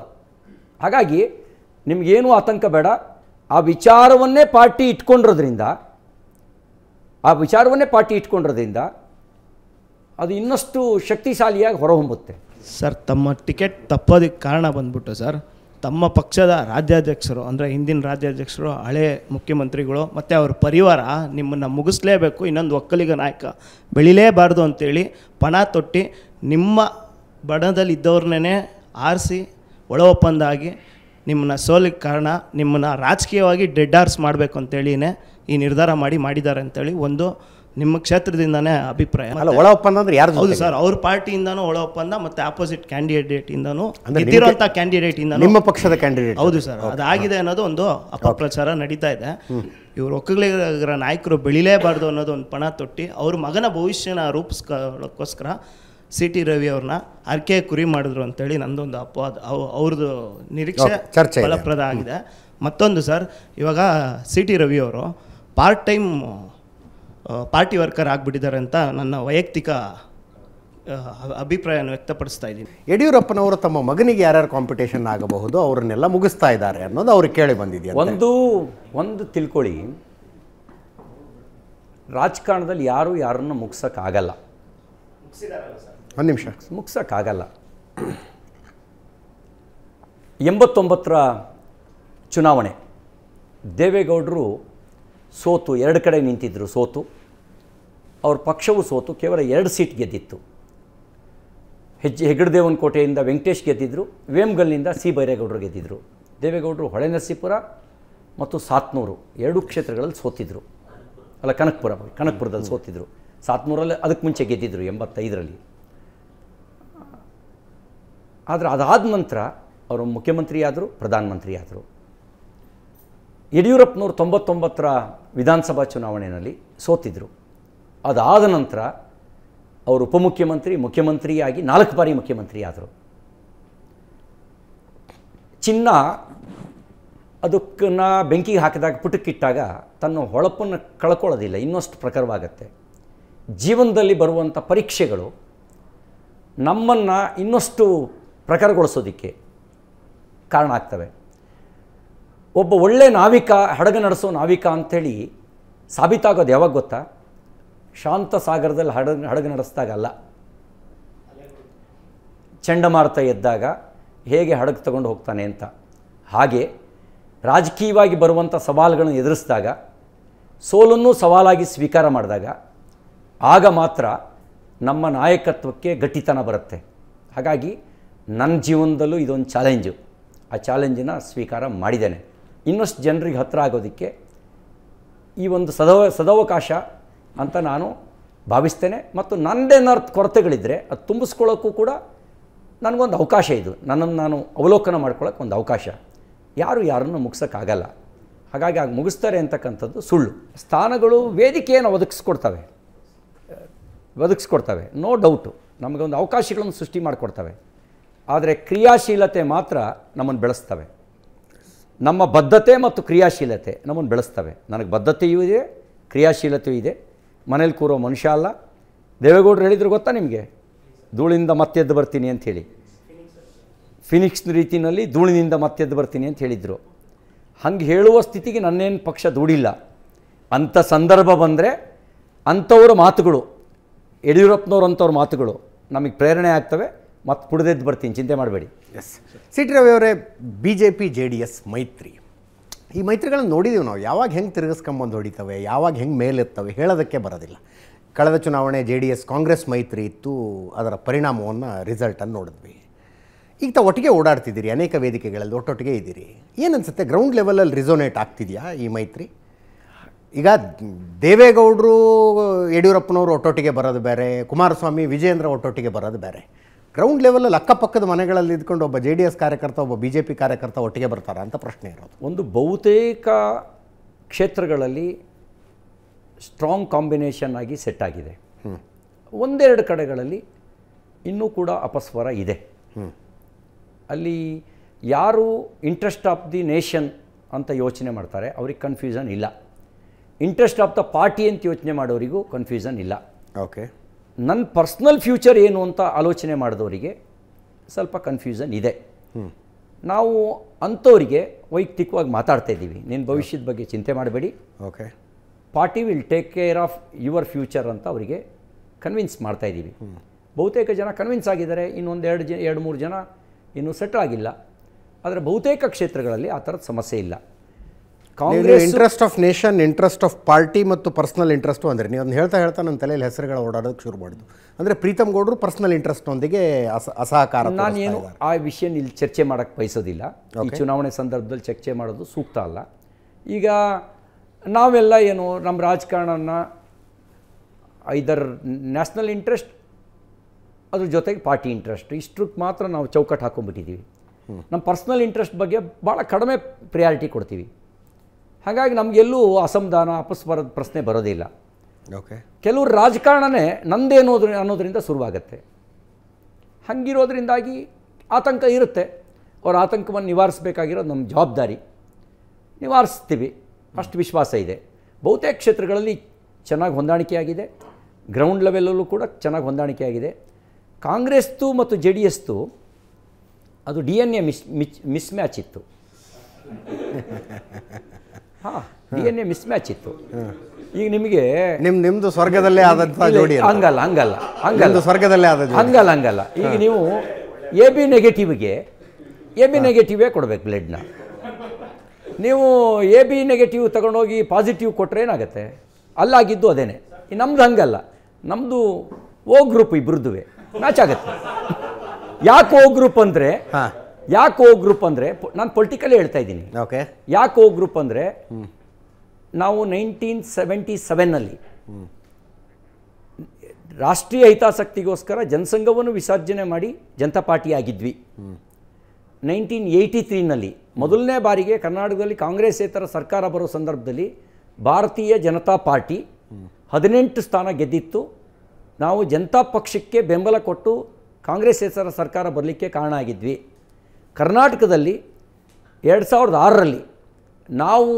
ಹಾಗಾಗಿ ನಿಮಗೇನೂ ಆತಂಕ ಬೇಡ ಆ ವಿಚಾರವನ್ನೇ ಪಾರ್ಟಿ ಇಟ್ಕೊಂಡಿರೋದ್ರಿಂದ ಆ ವಿಚಾರವನ್ನೇ ಪಾರ್ಟಿ ಇಟ್ಕೊಂಡಿರೋದ್ರಿಂದ ಅದು ಇನ್ನಷ್ಟು ಶಕ್ತಿಶಾಲಿಯಾಗಿ ಹೊರಹೊಮ್ಮುತ್ತೆ ಸರ್ ತಮ್ಮ ಟಿಕೆಟ್ ತಪ್ಪೋದಕ್ಕೆ ಕಾರಣ ಬಂದ್ಬಿಟ್ಟು ಸರ್ ತಮ್ಮ ಪಕ್ಷದ ರಾಜ್ಯಾಧ್ಯಕ್ಷರು ಅಂದರೆ ಹಿಂದಿನ ರಾಜ್ಯಾಧ್ಯಕ್ಷರು ಹಳೆ ಮುಖ್ಯಮಂತ್ರಿಗಳು ಮತ್ತು ಅವ್ರ ಪರಿವಾರ ನಿಮ್ಮನ್ನು ಮುಗಿಸ್ಲೇಬೇಕು ಇನ್ನೊಂದು ಒಕ್ಕಲಿಗ ನಾಯಕ ಬೆಳಿಲೇಬಾರ್ದು ಅಂತೇಳಿ ಪಣ ತೊಟ್ಟಿ ನಿಮ್ಮ ಬಣದಲ್ಲಿದ್ದವ್ರನ್ನೇ ಆರಿಸಿ ಒಳ ಒಪ್ಪಂದ ಆಗಿ ನಿಮ್ಮನ್ನ ಸೋಲಿಗೆ ಕಾರಣ ನಿಮ್ಮನ್ನ ರಾಜಕೀಯವಾಗಿ ಡೆಡ್ ಆರ್ಸ್ ಮಾಡಬೇಕು ಅಂತೇಳಿನೇ ಈ ನಿರ್ಧಾರ ಮಾಡಿ ಮಾಡಿದ್ದಾರೆ ಅಂತೇಳಿ ಒಂದು ನಿಮ್ಮ ಕ್ಷೇತ್ರದಿಂದನೇ ಅಭಿಪ್ರಾಯ ಒಳ ಒಪ್ಪಂದ ಅಂದ್ರೆ ಯಾರು ಹೌದು ಸರ್ ಅವ್ರ ಪಾರ್ಟಿಯಿಂದನೂ ಒಳ ಒಪ್ಪಂದ ಮತ್ತೆ ಆಪೋಸಿಟ್ ಕ್ಯಾಂಡಿಡೇಟ್ ಇಂದನೂ ಇದ್ದಿರುವಂತ ಕ್ಯಾಂಡಿಡೇಟ್ ಇಂದ ನಿಮ್ಮ ಪಕ್ಷದ ಕ್ಯಾಂಡಿಡೇಟ್ ಹೌದು ಸರ್ ಅದಾಗಿದೆ ಅನ್ನೋದು ಒಂದು ಅಪಪ್ರಚಾರ ನಡೀತಾ ಇದೆ ಇವರು ಒಕ್ಕಲಿಗರ ನಾಯಕರು ಬೆಳಿಲೇಬಾರ್ದು ಅನ್ನೋದು ಒಂದು ಪಣ ತೊಟ್ಟಿ ಅವ್ರ ಮಗನ ಭವಿಷ್ಯನ ರೂಪಿಸ್ಕೊಳ್ಳೋಕ್ಕೋಸ್ಕರ ಸಿ ಟಿ ರವಿ ಅವ್ರನ್ನ ಅರ್ಕೆ ಕುರಿ ಮಾಡಿದ್ರು ಅಂತೇಳಿ ನಂದೊಂದು ಅಪವಾದ ಅವ್ರದ್ದು ನಿರೀಕ್ಷೆ ಚರ್ಚೆ ಫಲಪ್ರದ ಆಗಿದೆ ಮತ್ತೊಂದು ಸರ್ ಇವಾಗ ಸಿ ಟಿ ರವಿ ಅವರು ಪಾರ್ಟ್ ಟೈಮ್ ಪಾರ್ಟಿ ವರ್ಕರ್ ಆಗಿಬಿಟ್ಟಿದ್ದಾರೆ ಅಂತ ನನ್ನ ವೈಯಕ್ತಿಕ ಅಭಿಪ್ರಾಯವನ್ನು ವ್ಯಕ್ತಪಡಿಸ್ತಾ ಇದ್ದೀನಿ ಯಡಿಯೂರಪ್ಪನವರು ತಮ್ಮ ಮಗನಿಗೆ ಯಾರ್ಯಾರು ಕಾಂಪಿಟೇಷನ್ ಆಗಬಹುದು ಅವರನ್ನೆಲ್ಲ ಮುಗಿಸ್ತಾ ಇದ್ದಾರೆ ಅನ್ನೋದು ಅವ್ರಿಗೆ ಕೇಳಿ ಬಂದಿದೆಯಾ ಒಂದು ಒಂದು ತಿಳ್ಕೊಳ್ಳಿ ರಾಜಕಾರಣದಲ್ಲಿ ಯಾರು ಯಾರನ್ನು ಮುಗಿಸೋಕ್ಕಾಗಲ್ಲ ಒಂದು ನಿಮಿಷ ಮುಗ್ಸೋಕ್ಕಾಗಲ್ಲ ಎಂಬತ್ತೊಂಬತ್ತರ ಚುನಾವಣೆ ದೇವೇಗೌಡರು ಸೋತು ಎರಡು ಕಡೆ ನಿಂತಿದ್ದರು ಸೋತು ಅವ್ರ ಪಕ್ಷವೂ ಸೋತು ಕೇವಲ ಎರಡು ಸೀಟ್ ಗೆದ್ದಿತ್ತು ಹೆಜ್ಜೆ ಕೋಟೆಯಿಂದ ವೆಂಕಟೇಶ್ ಗೆದ್ದಿದ್ದರು ವೇಮ್ಗಲ್ನಿಂದ ಸಿ ಬೈರೇಗೌಡರು ಗೆದ್ದಿದ್ದರು ದೇವೇಗೌಡರು ಹೊಳೆನರಸೀಪುರ ಮತ್ತು ಸಾತ್ನೂರು ಎರಡೂ ಕ್ಷೇತ್ರಗಳಲ್ಲಿ ಸೋತಿದ್ದರು ಅಲ್ಲ ಕನಕಪುರ ಕನಕಪುರದಲ್ಲಿ ಸೋತಿದ್ದರು ಸಾತ್ನೂರಲ್ಲಿ ಅದಕ್ಕೆ ಮುಂಚೆ ಗೆದ್ದಿದ್ದರು ಎಂಬತ್ತೈದರಲ್ಲಿ ಆದರೆ ಅದಾದ ನಂತರ ಅವರು ಮುಖ್ಯಮಂತ್ರಿ ಆದರು ಪ್ರಧಾನಮಂತ್ರಿ ಆದರು ಯಡಿಯೂರಪ್ಪನವರು ತೊಂಬತ್ತೊಂಬತ್ತರ ವಿಧಾನಸಭಾ ಚುನಾವಣೆಯಲ್ಲಿ ಸೋತಿದ್ದರು ಅದಾದ ನಂತರ ಅವರು ಉಪಮುಖ್ಯಮಂತ್ರಿ ಮುಖ್ಯಮಂತ್ರಿಯಾಗಿ ನಾಲ್ಕು ಬಾರಿ ಮುಖ್ಯಮಂತ್ರಿ ಆದರು ಚಿನ್ನ ಅದಕ್ಕನ್ನು ಬೆಂಕಿಗೆ ಹಾಕಿದಾಗ ಪುಟಕ್ಕಿಟ್ಟಾಗ ತನ್ನ ಹೊಳಪನ್ನು ಕಳ್ಕೊಳ್ಳೋದಿಲ್ಲ ಇನ್ನಷ್ಟು ಪ್ರಖರವಾಗತ್ತೆ ಜೀವನದಲ್ಲಿ ಬರುವಂಥ ಪರೀಕ್ಷೆಗಳು ನಮ್ಮನ್ನು ಇನ್ನಷ್ಟು ಪ್ರಖರಗೊಳಿಸೋದಕ್ಕೆ ಕಾರಣ ಆಗ್ತವೆ ಒಬ್ಬ ಒಳ್ಳೆಯ ನಾವಿಕ ಹಡಗು ನಡೆಸೋ ನಾವಿಕ ಅಂಥೇಳಿ ಸಾಬೀತಾಗೋದು ಯಾವಾಗ ಗೊತ್ತಾ ಶಾಂತ ಸಾಗರದಲ್ಲಿ ಹಡಗು ಹಡಗು ನಡೆಸ್ದಾಗಲ್ಲ ಚಂಡಮಾರುತ ಎದ್ದಾಗ ಹೇಗೆ ಹಡಗು ತಗೊಂಡು ಹೋಗ್ತಾನೆ ಅಂತ ಹಾಗೆ ರಾಜಕೀಯವಾಗಿ ಬರುವಂಥ ಸವಾಲುಗಳನ್ನು ಎದುರಿಸಿದಾಗ ಸೋಲನ್ನು ಸವಾಲಾಗಿ ಸ್ವೀಕಾರ ಮಾಡಿದಾಗ ಆಗ ಮಾತ್ರ ನಮ್ಮ ನಾಯಕತ್ವಕ್ಕೆ ಗಟ್ಟಿತನ ಬರುತ್ತೆ ಹಾಗಾಗಿ ನನ್ನ ಜೀವನದಲ್ಲೂ ಇದೊಂದು ಚಾಲೆಂಜು ಆ ಚಾಲೆಂಜಿನ ಸ್ವೀಕಾರ ಮಾಡಿದ್ದೇನೆ ಇನ್ನಷ್ಟು ಜನರಿಗೆ ಹತ್ತಿರ ಆಗೋದಕ್ಕೆ ಈ ಒಂದು ಸದವ ಸದವಕಾಶ ಅಂತ ನಾನು ಭಾವಿಸ್ತೇನೆ ಮತ್ತು ನನ್ನದೇನಾರು ಕೊರತೆಗಳಿದ್ದರೆ ಅದು ತುಂಬಿಸ್ಕೊಳ್ಳೋಕ್ಕೂ ಕೂಡ ನನಗೊಂದು ಅವಕಾಶ ಇದು ನನ್ನನ್ನು ನಾನು ಅವಲೋಕನ ಮಾಡ್ಕೊಳ್ಳೋಕೆ ಒಂದು ಅವಕಾಶ ಯಾರು ಯಾರನ್ನು ಮುಗಿಸೋಕ್ಕಾಗಲ್ಲ ಹಾಗಾಗಿ ಆಗ ಮುಗಿಸ್ತಾರೆ ಅಂತಕ್ಕಂಥದ್ದು ಸುಳ್ಳು ಸ್ಥಾನಗಳು ವೇದಿಕೆಯನ್ನು ಒದಗಿಸ್ಕೊಡ್ತವೆ ಒದಗಿಸ್ಕೊಡ್ತವೆ ನೋ ಡೌಟು ನಮಗೊಂದು ಅವಕಾಶಗಳನ್ನು ಸೃಷ್ಟಿ ಮಾಡಿಕೊಡ್ತವೆ ಆದರೆ ಕ್ರಿಯಾಶೀಲತೆ ಮಾತ್ರ ನಮ್ಮನ್ನು ಬೆಳೆಸ್ತವೆ ನಮ್ಮ ಬದ್ಧತೆ ಮತ್ತು ಕ್ರಿಯಾಶೀಲತೆ ನಮ್ಮನ್ನು ಬೆಳೆಸ್ತವೆ ನನಗೆ ಬದ್ಧತೆಯೂ ಇದೆ ಕ್ರಿಯಾಶೀಲತೆಯೂ ಇದೆ ಮನೇಲಿ ಕೂರೋ ಮನುಷ್ಯ ಅಲ್ಲ ದೇವೇಗೌಡರು ಹೇಳಿದ್ರು ಗೊತ್ತಾ ನಿಮಗೆ ಧೂಳಿನಿಂದ ಮತ್ತೆದ್ದು ಬರ್ತೀನಿ ಅಂಥೇಳಿ ಫಿನಿಕ್ಸ್ ರೀತಿಯಲ್ಲಿ ಧೂಳಿನಿಂದ ಮತ್ತೆದ್ದು ಬರ್ತೀನಿ ಅಂತ ಹೇಳಿದರು ಹಂಗೆ ಹೇಳುವ ಸ್ಥಿತಿಗೆ ನನ್ನೇನು ಪಕ್ಷ ದೂಡಿಲ್ಲ ಅಂಥ ಸಂದರ್ಭ ಬಂದರೆ ಅಂಥವ್ರ ಮಾತುಗಳು ಯಡಿಯೂರಪ್ಪನವ್ರು ಅಂಥವ್ರ ಮಾತುಗಳು ನಮಗೆ ಪ್ರೇರಣೆ ಆಗ್ತವೆ ಮತ್ತೆ ಪುಡದೆದ್ದು ಬರ್ತೀನಿ ಚಿಂತೆ ಮಾಡಬೇಡಿ ಎಸ್ ಸಿ ಟಿ ಅವರೇ B J P J D S ಮೈತ್ರಿ ಈ ಮೈತ್ರಿಗಳನ್ನ ನೋಡಿದ್ದೀವಿ ನಾವು ಯಾವಾಗ ಹೆಂಗೆ ತಿರುಗಿಸ್ಕೊಂಬಂದು ಹೊಡಿತವೆ ಯಾವಾಗ ಹೆಂಗೆ ಮೇಲೆತ್ತವೆ ಹೇಳೋದಕ್ಕೆ ಬರೋದಿಲ್ಲ ಕಳೆದ ಚುನಾವಣೆ ಜೆ ಡಿ ಎಸ್ ಕಾಂಗ್ರೆಸ್ ಮೈತ್ರಿ ಇತ್ತು ಅದರ ಪರಿಣಾಮವನ್ನು ರಿಸಲ್ಟನ್ನು ನೋಡಿದ್ವಿ ಈಗ ತ ಒಟ್ಟಿಗೆ ಓಡಾಡ್ತಿದ್ದೀರಿ ಅನೇಕ ವೇದಿಕೆಗಳಲ್ಲಿ ಒಟ್ಟೊಟ್ಟಿಗೆ ಇದ್ದೀರಿ ಏನನ್ಸುತ್ತೆ ಗ್ರೌಂಡ್ ಲೆವೆಲಲ್ಲಿ ರಿಸೋನೇಟ್ ಆಗ್ತಿದೆಯಾ ಈ ಮೈತ್ರಿ ಈಗ ದೇವೇಗೌಡರು ಯಡಿಯೂರಪ್ಪನವರು ಒಟ್ಟೊಟ್ಟಿಗೆ ಬರೋದು ಬೇರೆ ಕುಮಾರಸ್ವಾಮಿ ವಿಜಯೇಂದ್ರ ಒಟ್ಟೊಟ್ಟಿಗೆ ಬರೋದು ಬೇರೆ ಗ್ರೌಂಡ್ ಲೆವೆಲಲ್ಲಿ ಅಕ್ಕಪಕ್ಕದ ಮನೆಗಳಲ್ಲಿ ಇದ್ಕೊಂಡು ಒಬ್ಬ ಜೆ ಡಿ ಎಸ್ ಕಾರ್ಯಕರ್ತ ಒಬ್ಬ ಬಿ ಜೆ ಪಿ ಕಾರ್ಯಕರ್ತ ಒಟ್ಟಿಗೆ ಬರ್ತಾರೆ ಅಂತ ಪ್ರಶ್ನೆ ಇರೋದು ಒಂದು ಬಹುತೇಕ ಕ್ಷೇತ್ರಗಳಲ್ಲಿ ಸ್ಟ್ರಾಂಗ್ ಕಾಂಬಿನೇಷನ್ ಆಗಿ ಸೆಟ್ ಆಗಿದೆ ಒಂದೆರಡು ಕಡೆಗಳಲ್ಲಿ ಇನ್ನೂ ಕೂಡ ಅಪಸ್ವರ ಇದೆ ಅಲ್ಲಿ ಯಾರು ಇಂಟ್ರೆಸ್ಟ್ ಆಫ್ ದಿ ನೇಷನ್ ಅಂತ ಯೋಚನೆ ಮಾಡ್ತಾರೆ ಅವ್ರಿಗೆ ಕನ್ಫ್ಯೂಷನ್ ಇಲ್ಲ ಇಂಟ್ರೆಸ್ಟ್ ಆಫ್ ದ ಪಾರ್ಟಿ ಅಂತ ಯೋಚನೆ ಮಾಡೋರಿಗೂ ಕನ್ಫ್ಯೂಷನ್ ಇಲ್ಲ ಓಕೆ ನನ್ನ ಪರ್ಸ್ನಲ್ ಫ್ಯೂಚರ್ ಏನು ಅಂತ ಆಲೋಚನೆ ಮಾಡಿದವರಿಗೆ ಸ್ವಲ್ಪ ಕನ್ಫ್ಯೂಷನ್ ಇದೆ ನಾವು ಅಂಥವರಿಗೆ ವೈಯಕ್ತಿಕವಾಗಿ ಮಾತಾಡ್ತಾ ಇದ್ದೀವಿ ನಿನ್ನ ಭವಿಷ್ಯದ ಬಗ್ಗೆ ಚಿಂತೆ ಮಾಡಬೇಡಿ okay party will take care of your future ಅಂತ ಅವರಿಗೆ ಕನ್ವಿನ್ಸ್ ಮಾಡ್ತಾ ಇದ್ದೀವಿ ಬಹುತೇಕ ಜನ ಕನ್ವಿನ್ಸ್ ಆಗಿದ್ದಾರೆ ಇನ್ನೊಂದು ಎರಡು ಜ ಎರಡು ಮೂರು ಜನ ಇನ್ನೂ ಸೆಟ್ಲ್ ಆಗಿಲ್ಲ ಆದರೆ ಬಹುತೇಕ ಕ್ಷೇತ್ರಗಳಲ್ಲಿ ಆ ಥರದ ಸಮಸ್ಯೆ ಇಲ್ಲ Congress interest of nation interest of party ಮತ್ತು ಪರ್ಸನಲ್ ಇಂಟ್ರೆಸ್ಟು ಅಂದರೆ ನೀವು ಒಂದು ಹೇಳ್ತಾ ಹೇಳ್ತಾ ನನ್ನ ತಲೆಯಲ್ಲಿ ಹೆಸರುಗಳು ಓಡಾಡೋಕ್ಕೆ ಶುರು ಮಾಡಿದ್ದು ಅಂದರೆ ಪ್ರೀತಮ್ ಗೌಡರು ಪರ್ಸನಲ್ ಇಂಟ್ರೆಸ್ಟ್ನೊಂದಿಗೆ ಅಸ ಅಸಹಕಾರ ನಾನೇನು ಆ ವಿಷಯ ಇಲ್ಲಿ ಚರ್ಚೆ ಮಾಡೋಕ್ಕೆ ಬಯಸೋದಿಲ್ಲ ಈ ಚುನಾವಣೆ ಸಂದರ್ಭದಲ್ಲಿ ಚರ್ಚೆ ಮಾಡೋದು ಸೂಕ್ತ ಅಲ್ಲ ಈಗ ನಾವೆಲ್ಲ ಏನು ನಮ್ಮ ರಾಜಕಾರಣನ ಐದರ್ ನ್ಯಾಷನಲ್ ಇಂಟ್ರೆಸ್ಟ್ ಅದ್ರ ಜೊತೆಗೆ ಪಾರ್ಟಿ ಇಂಟ್ರೆಸ್ಟ್ ಇಷ್ಟಕ್ಕೆ ಮಾತ್ರ ನಾವು ಚೌಕಟ್ಟು ಹಾಕೊಂಡ್ಬಿಟ್ಟಿದ್ದೀವಿ ನಮ್ಮ ಪರ್ಸ್ನಲ್ ಇಂಟ್ರೆಸ್ಟ್ ಬಗ್ಗೆ ಭಾಳ ಕಡಿಮೆ ಪ್ರಿಯಾರಿಟಿ ಕೊಡ್ತೀವಿ ಹಾಗಾಗಿ ನಮಗೆಲ್ಲೂ ಅಸಮಾಧಾನ ಅಪಸ್ವರದ ಪ್ರಶ್ನೆ ಬರೋದಿಲ್ಲ ಓಕೆ ಕೆಲವರು ರಾಜಕಾರಣನೇ ಅನ್ನೋದ್ರ ಅನ್ನೋದರಿಂದ ಶುರುವಾಗತ್ತೆ ಹಾಗಿರೋದ್ರಿಂದಾಗಿ ಆತಂಕ ಇರುತ್ತೆ ಅವ್ರ ಆತಂಕವನ್ನು ನಿವಾರಿಸಬೇಕಾಗಿರೋದು ನಮ್ಮ ಜವಾಬ್ದಾರಿ ನಿವಾರಿಸ್ತೀವಿ ಅಷ್ಟು ವಿಶ್ವಾಸ ಇದೆ ಬಹುತೇಕ ಕ್ಷೇತ್ರಗಳಲ್ಲಿ ಚೆನ್ನಾಗಿ ಹೊಂದಾಣಿಕೆಯಾಗಿದೆ ಗ್ರೌಂಡ್ ಲೆವೆಲಲ್ಲೂ ಕೂಡ ಚೆನ್ನಾಗಿ ಹೊಂದಾಣಿಕೆಯಾಗಿದೆ ಕಾಂಗ್ರೆಸ್ದು ಮತ್ತು ಜೆ ಡಿ ಎಸ್ದು ಅದು D N A mismatch mismatch ಇತ್ತು D N A mismatch ಇತ್ತು ಈಗ ನಿಮಗೆ ನಿಮ್ ನಿಮ್ದು ಸ್ವರ್ಗದಲ್ಲೇ ಆದಂತಹ ಜೋಡಿ ಹಂಗಲ್ಲ ಹಂಗಲ್ಲ ಹಂಗಲ್ಲ ಸ್ವರ್ಗದಲ್ಲೇ ಆದ ಹಂಗಲ್ಲ ಹಂಗಲ್ಲ ಈಗ ನೀವು ಎ ಬಿ ನೆಗೆಟಿವ್ಗೆ ಎ ಬಿ ನೆಗೆಟಿವೇ ಕೊಡಬೇಕು ಬ್ಲಡ್ನ ನೀವು ಎ ಬಿ ನೆಗೆಟಿವ್ ತಗೊಂಡೋಗಿ ಪಾಸಿಟಿವ್ ಕೊಟ್ಟರೆ ಏನಾಗುತ್ತೆ ಅಲ್ಲಾಗಿದ್ದು ಅದೇನೆ ನಮ್ದು ಹಂಗಲ್ಲ ನಮ್ಮದು ಓ ಗ್ರೂಪ್ ಇಬ್ಬರದ್ದುವೆ ಮ್ಯಾಚ್ ಆಗುತ್ತೆ ಯಾಕೆ ಓ ಗ್ರೂಪ್ ಅಂದರೆ ಯಾಕೆ ಓ ಗ್ರೂಪ್ ಅಂದರೆ ನಾನು ಪೊಲಿಟಿಕಲಿ ಹೇಳ್ತಾ ಇದ್ದೀನಿ ಓಕೆ ಯಾಕೆ ಓ ಗ್ರೂಪ್ ಅಂದರೆ ನಾವು ನೈನ್ಟೀನ್ ಸೆವೆಂಟಿ ಸೆವೆನ್ನಲ್ಲಿ ರಾಷ್ಟ್ರೀಯ ಹಿತಾಸಕ್ತಿಗೋಸ್ಕರ ಜನಸಂಘವನ್ನು ವಿಸರ್ಜನೆ ಮಾಡಿ ಜನತಾ ಪಾರ್ಟಿ ಆಗಿದ್ವಿ ನೈನ್ಟೀನ್ ಏಯ್ಟಿ ತ್ರೀನಲ್ಲಿ ಮೊದಲನೇ ಬಾರಿಗೆ ಕರ್ನಾಟಕದಲ್ಲಿ ಕಾಂಗ್ರೆಸ್ಸೇತರ ಸರ್ಕಾರ ಬರೋ ಸಂದರ್ಭದಲ್ಲಿ ಭಾರತೀಯ ಜನತಾ ಪಾರ್ಟಿ ಹದಿನೆಂಟು ಸ್ಥಾನ ಗೆದ್ದಿತ್ತು ನಾವು ಜನತಾ ಪಕ್ಷಕ್ಕೆ ಬೆಂಬಲ ಕೊಟ್ಟು ಕಾಂಗ್ರೆಸ್ಸೇತರ ಸರ್ಕಾರ ಬರಲಿಕ್ಕೆ ಕಾರಣ ಆಗಿದ್ವಿ ಕರ್ನಾಟಕದಲ್ಲಿ ಎರಡು ಸಾವಿರದ ಆರರಲ್ಲಿ ನಾವು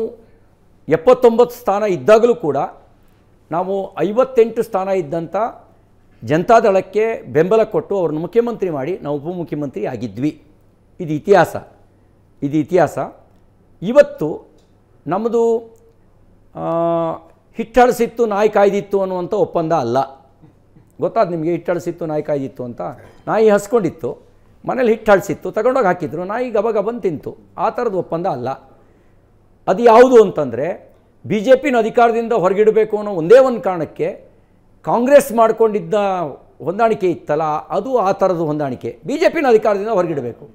ಎಪ್ಪತ್ತೊಂಬತ್ತು ಸ್ಥಾನ ಇದ್ದಾಗಲೂ ಕೂಡ ನಾವು ಐವತ್ತೆಂಟು ಸ್ಥಾನ ಇದ್ದಂಥ ಜನತಾದಳಕ್ಕೆ ಬೆಂಬಲ ಕೊಟ್ಟು ಅವ್ರನ್ನ ಮುಖ್ಯಮಂತ್ರಿ ಮಾಡಿ ನಾವು ಉಪಮುಖ್ಯಮಂತ್ರಿ ಆಗಿದ್ವಿ ಇದು ಇತಿಹಾಸ ಇದು ಇತಿಹಾಸ ಇವತ್ತು ನಮ್ಮದು ಹಿಟ್ಟಳಿಸಿತ್ತು ನಾಯಿ ಕಾಯ್ದಿತ್ತು ಅನ್ನುವಂಥ ಒಪ್ಪಂದ ಅಲ್ಲ ಗೊತ್ತಾದ ನಿಮಗೆ ಹಿಟ್ಟಳಿಸಿತ್ತು ನಾಯಿ ಕಾಯ್ದಿತ್ತು ಅಂತ ನಾಯಿ ಹಸ್ಕೊಂಡಿತ್ತು ಮನೇಲಿ ಹಿಟ್ಟು ಹಳಿಸಿತ್ತು ತಗೊಂಡೋಗಿ ಹಾಕಿದ್ರು ನಾಯಿ ಅವಾಗ ಬಂದು ತಿಂತು ಆ ಥರದ್ದು ಒಪ್ಪಂದ ಅಲ್ಲ ಅದು ಯಾವುದು ಅಂತಂದರೆ ಬಿ ಜೆ ಪಿನ ಅಧಿಕಾರದಿಂದ ಹೊರಗಿಡಬೇಕು ಅನ್ನೋ ಒಂದೇ ಒಂದು ಕಾರಣಕ್ಕೆ ಕಾಂಗ್ರೆಸ್ ಮಾಡ್ಕೊಂಡಿದ್ದ ಹೊಂದಾಣಿಕೆ ಇತ್ತಲ್ಲ ಅದು ಆ ಥರದ ಹೊಂದಾಣಿಕೆ ಬಿ ಜೆ ಪಿನ ಅಧಿಕಾರದಿಂದ ಹೊರಗಿಡಬೇಕು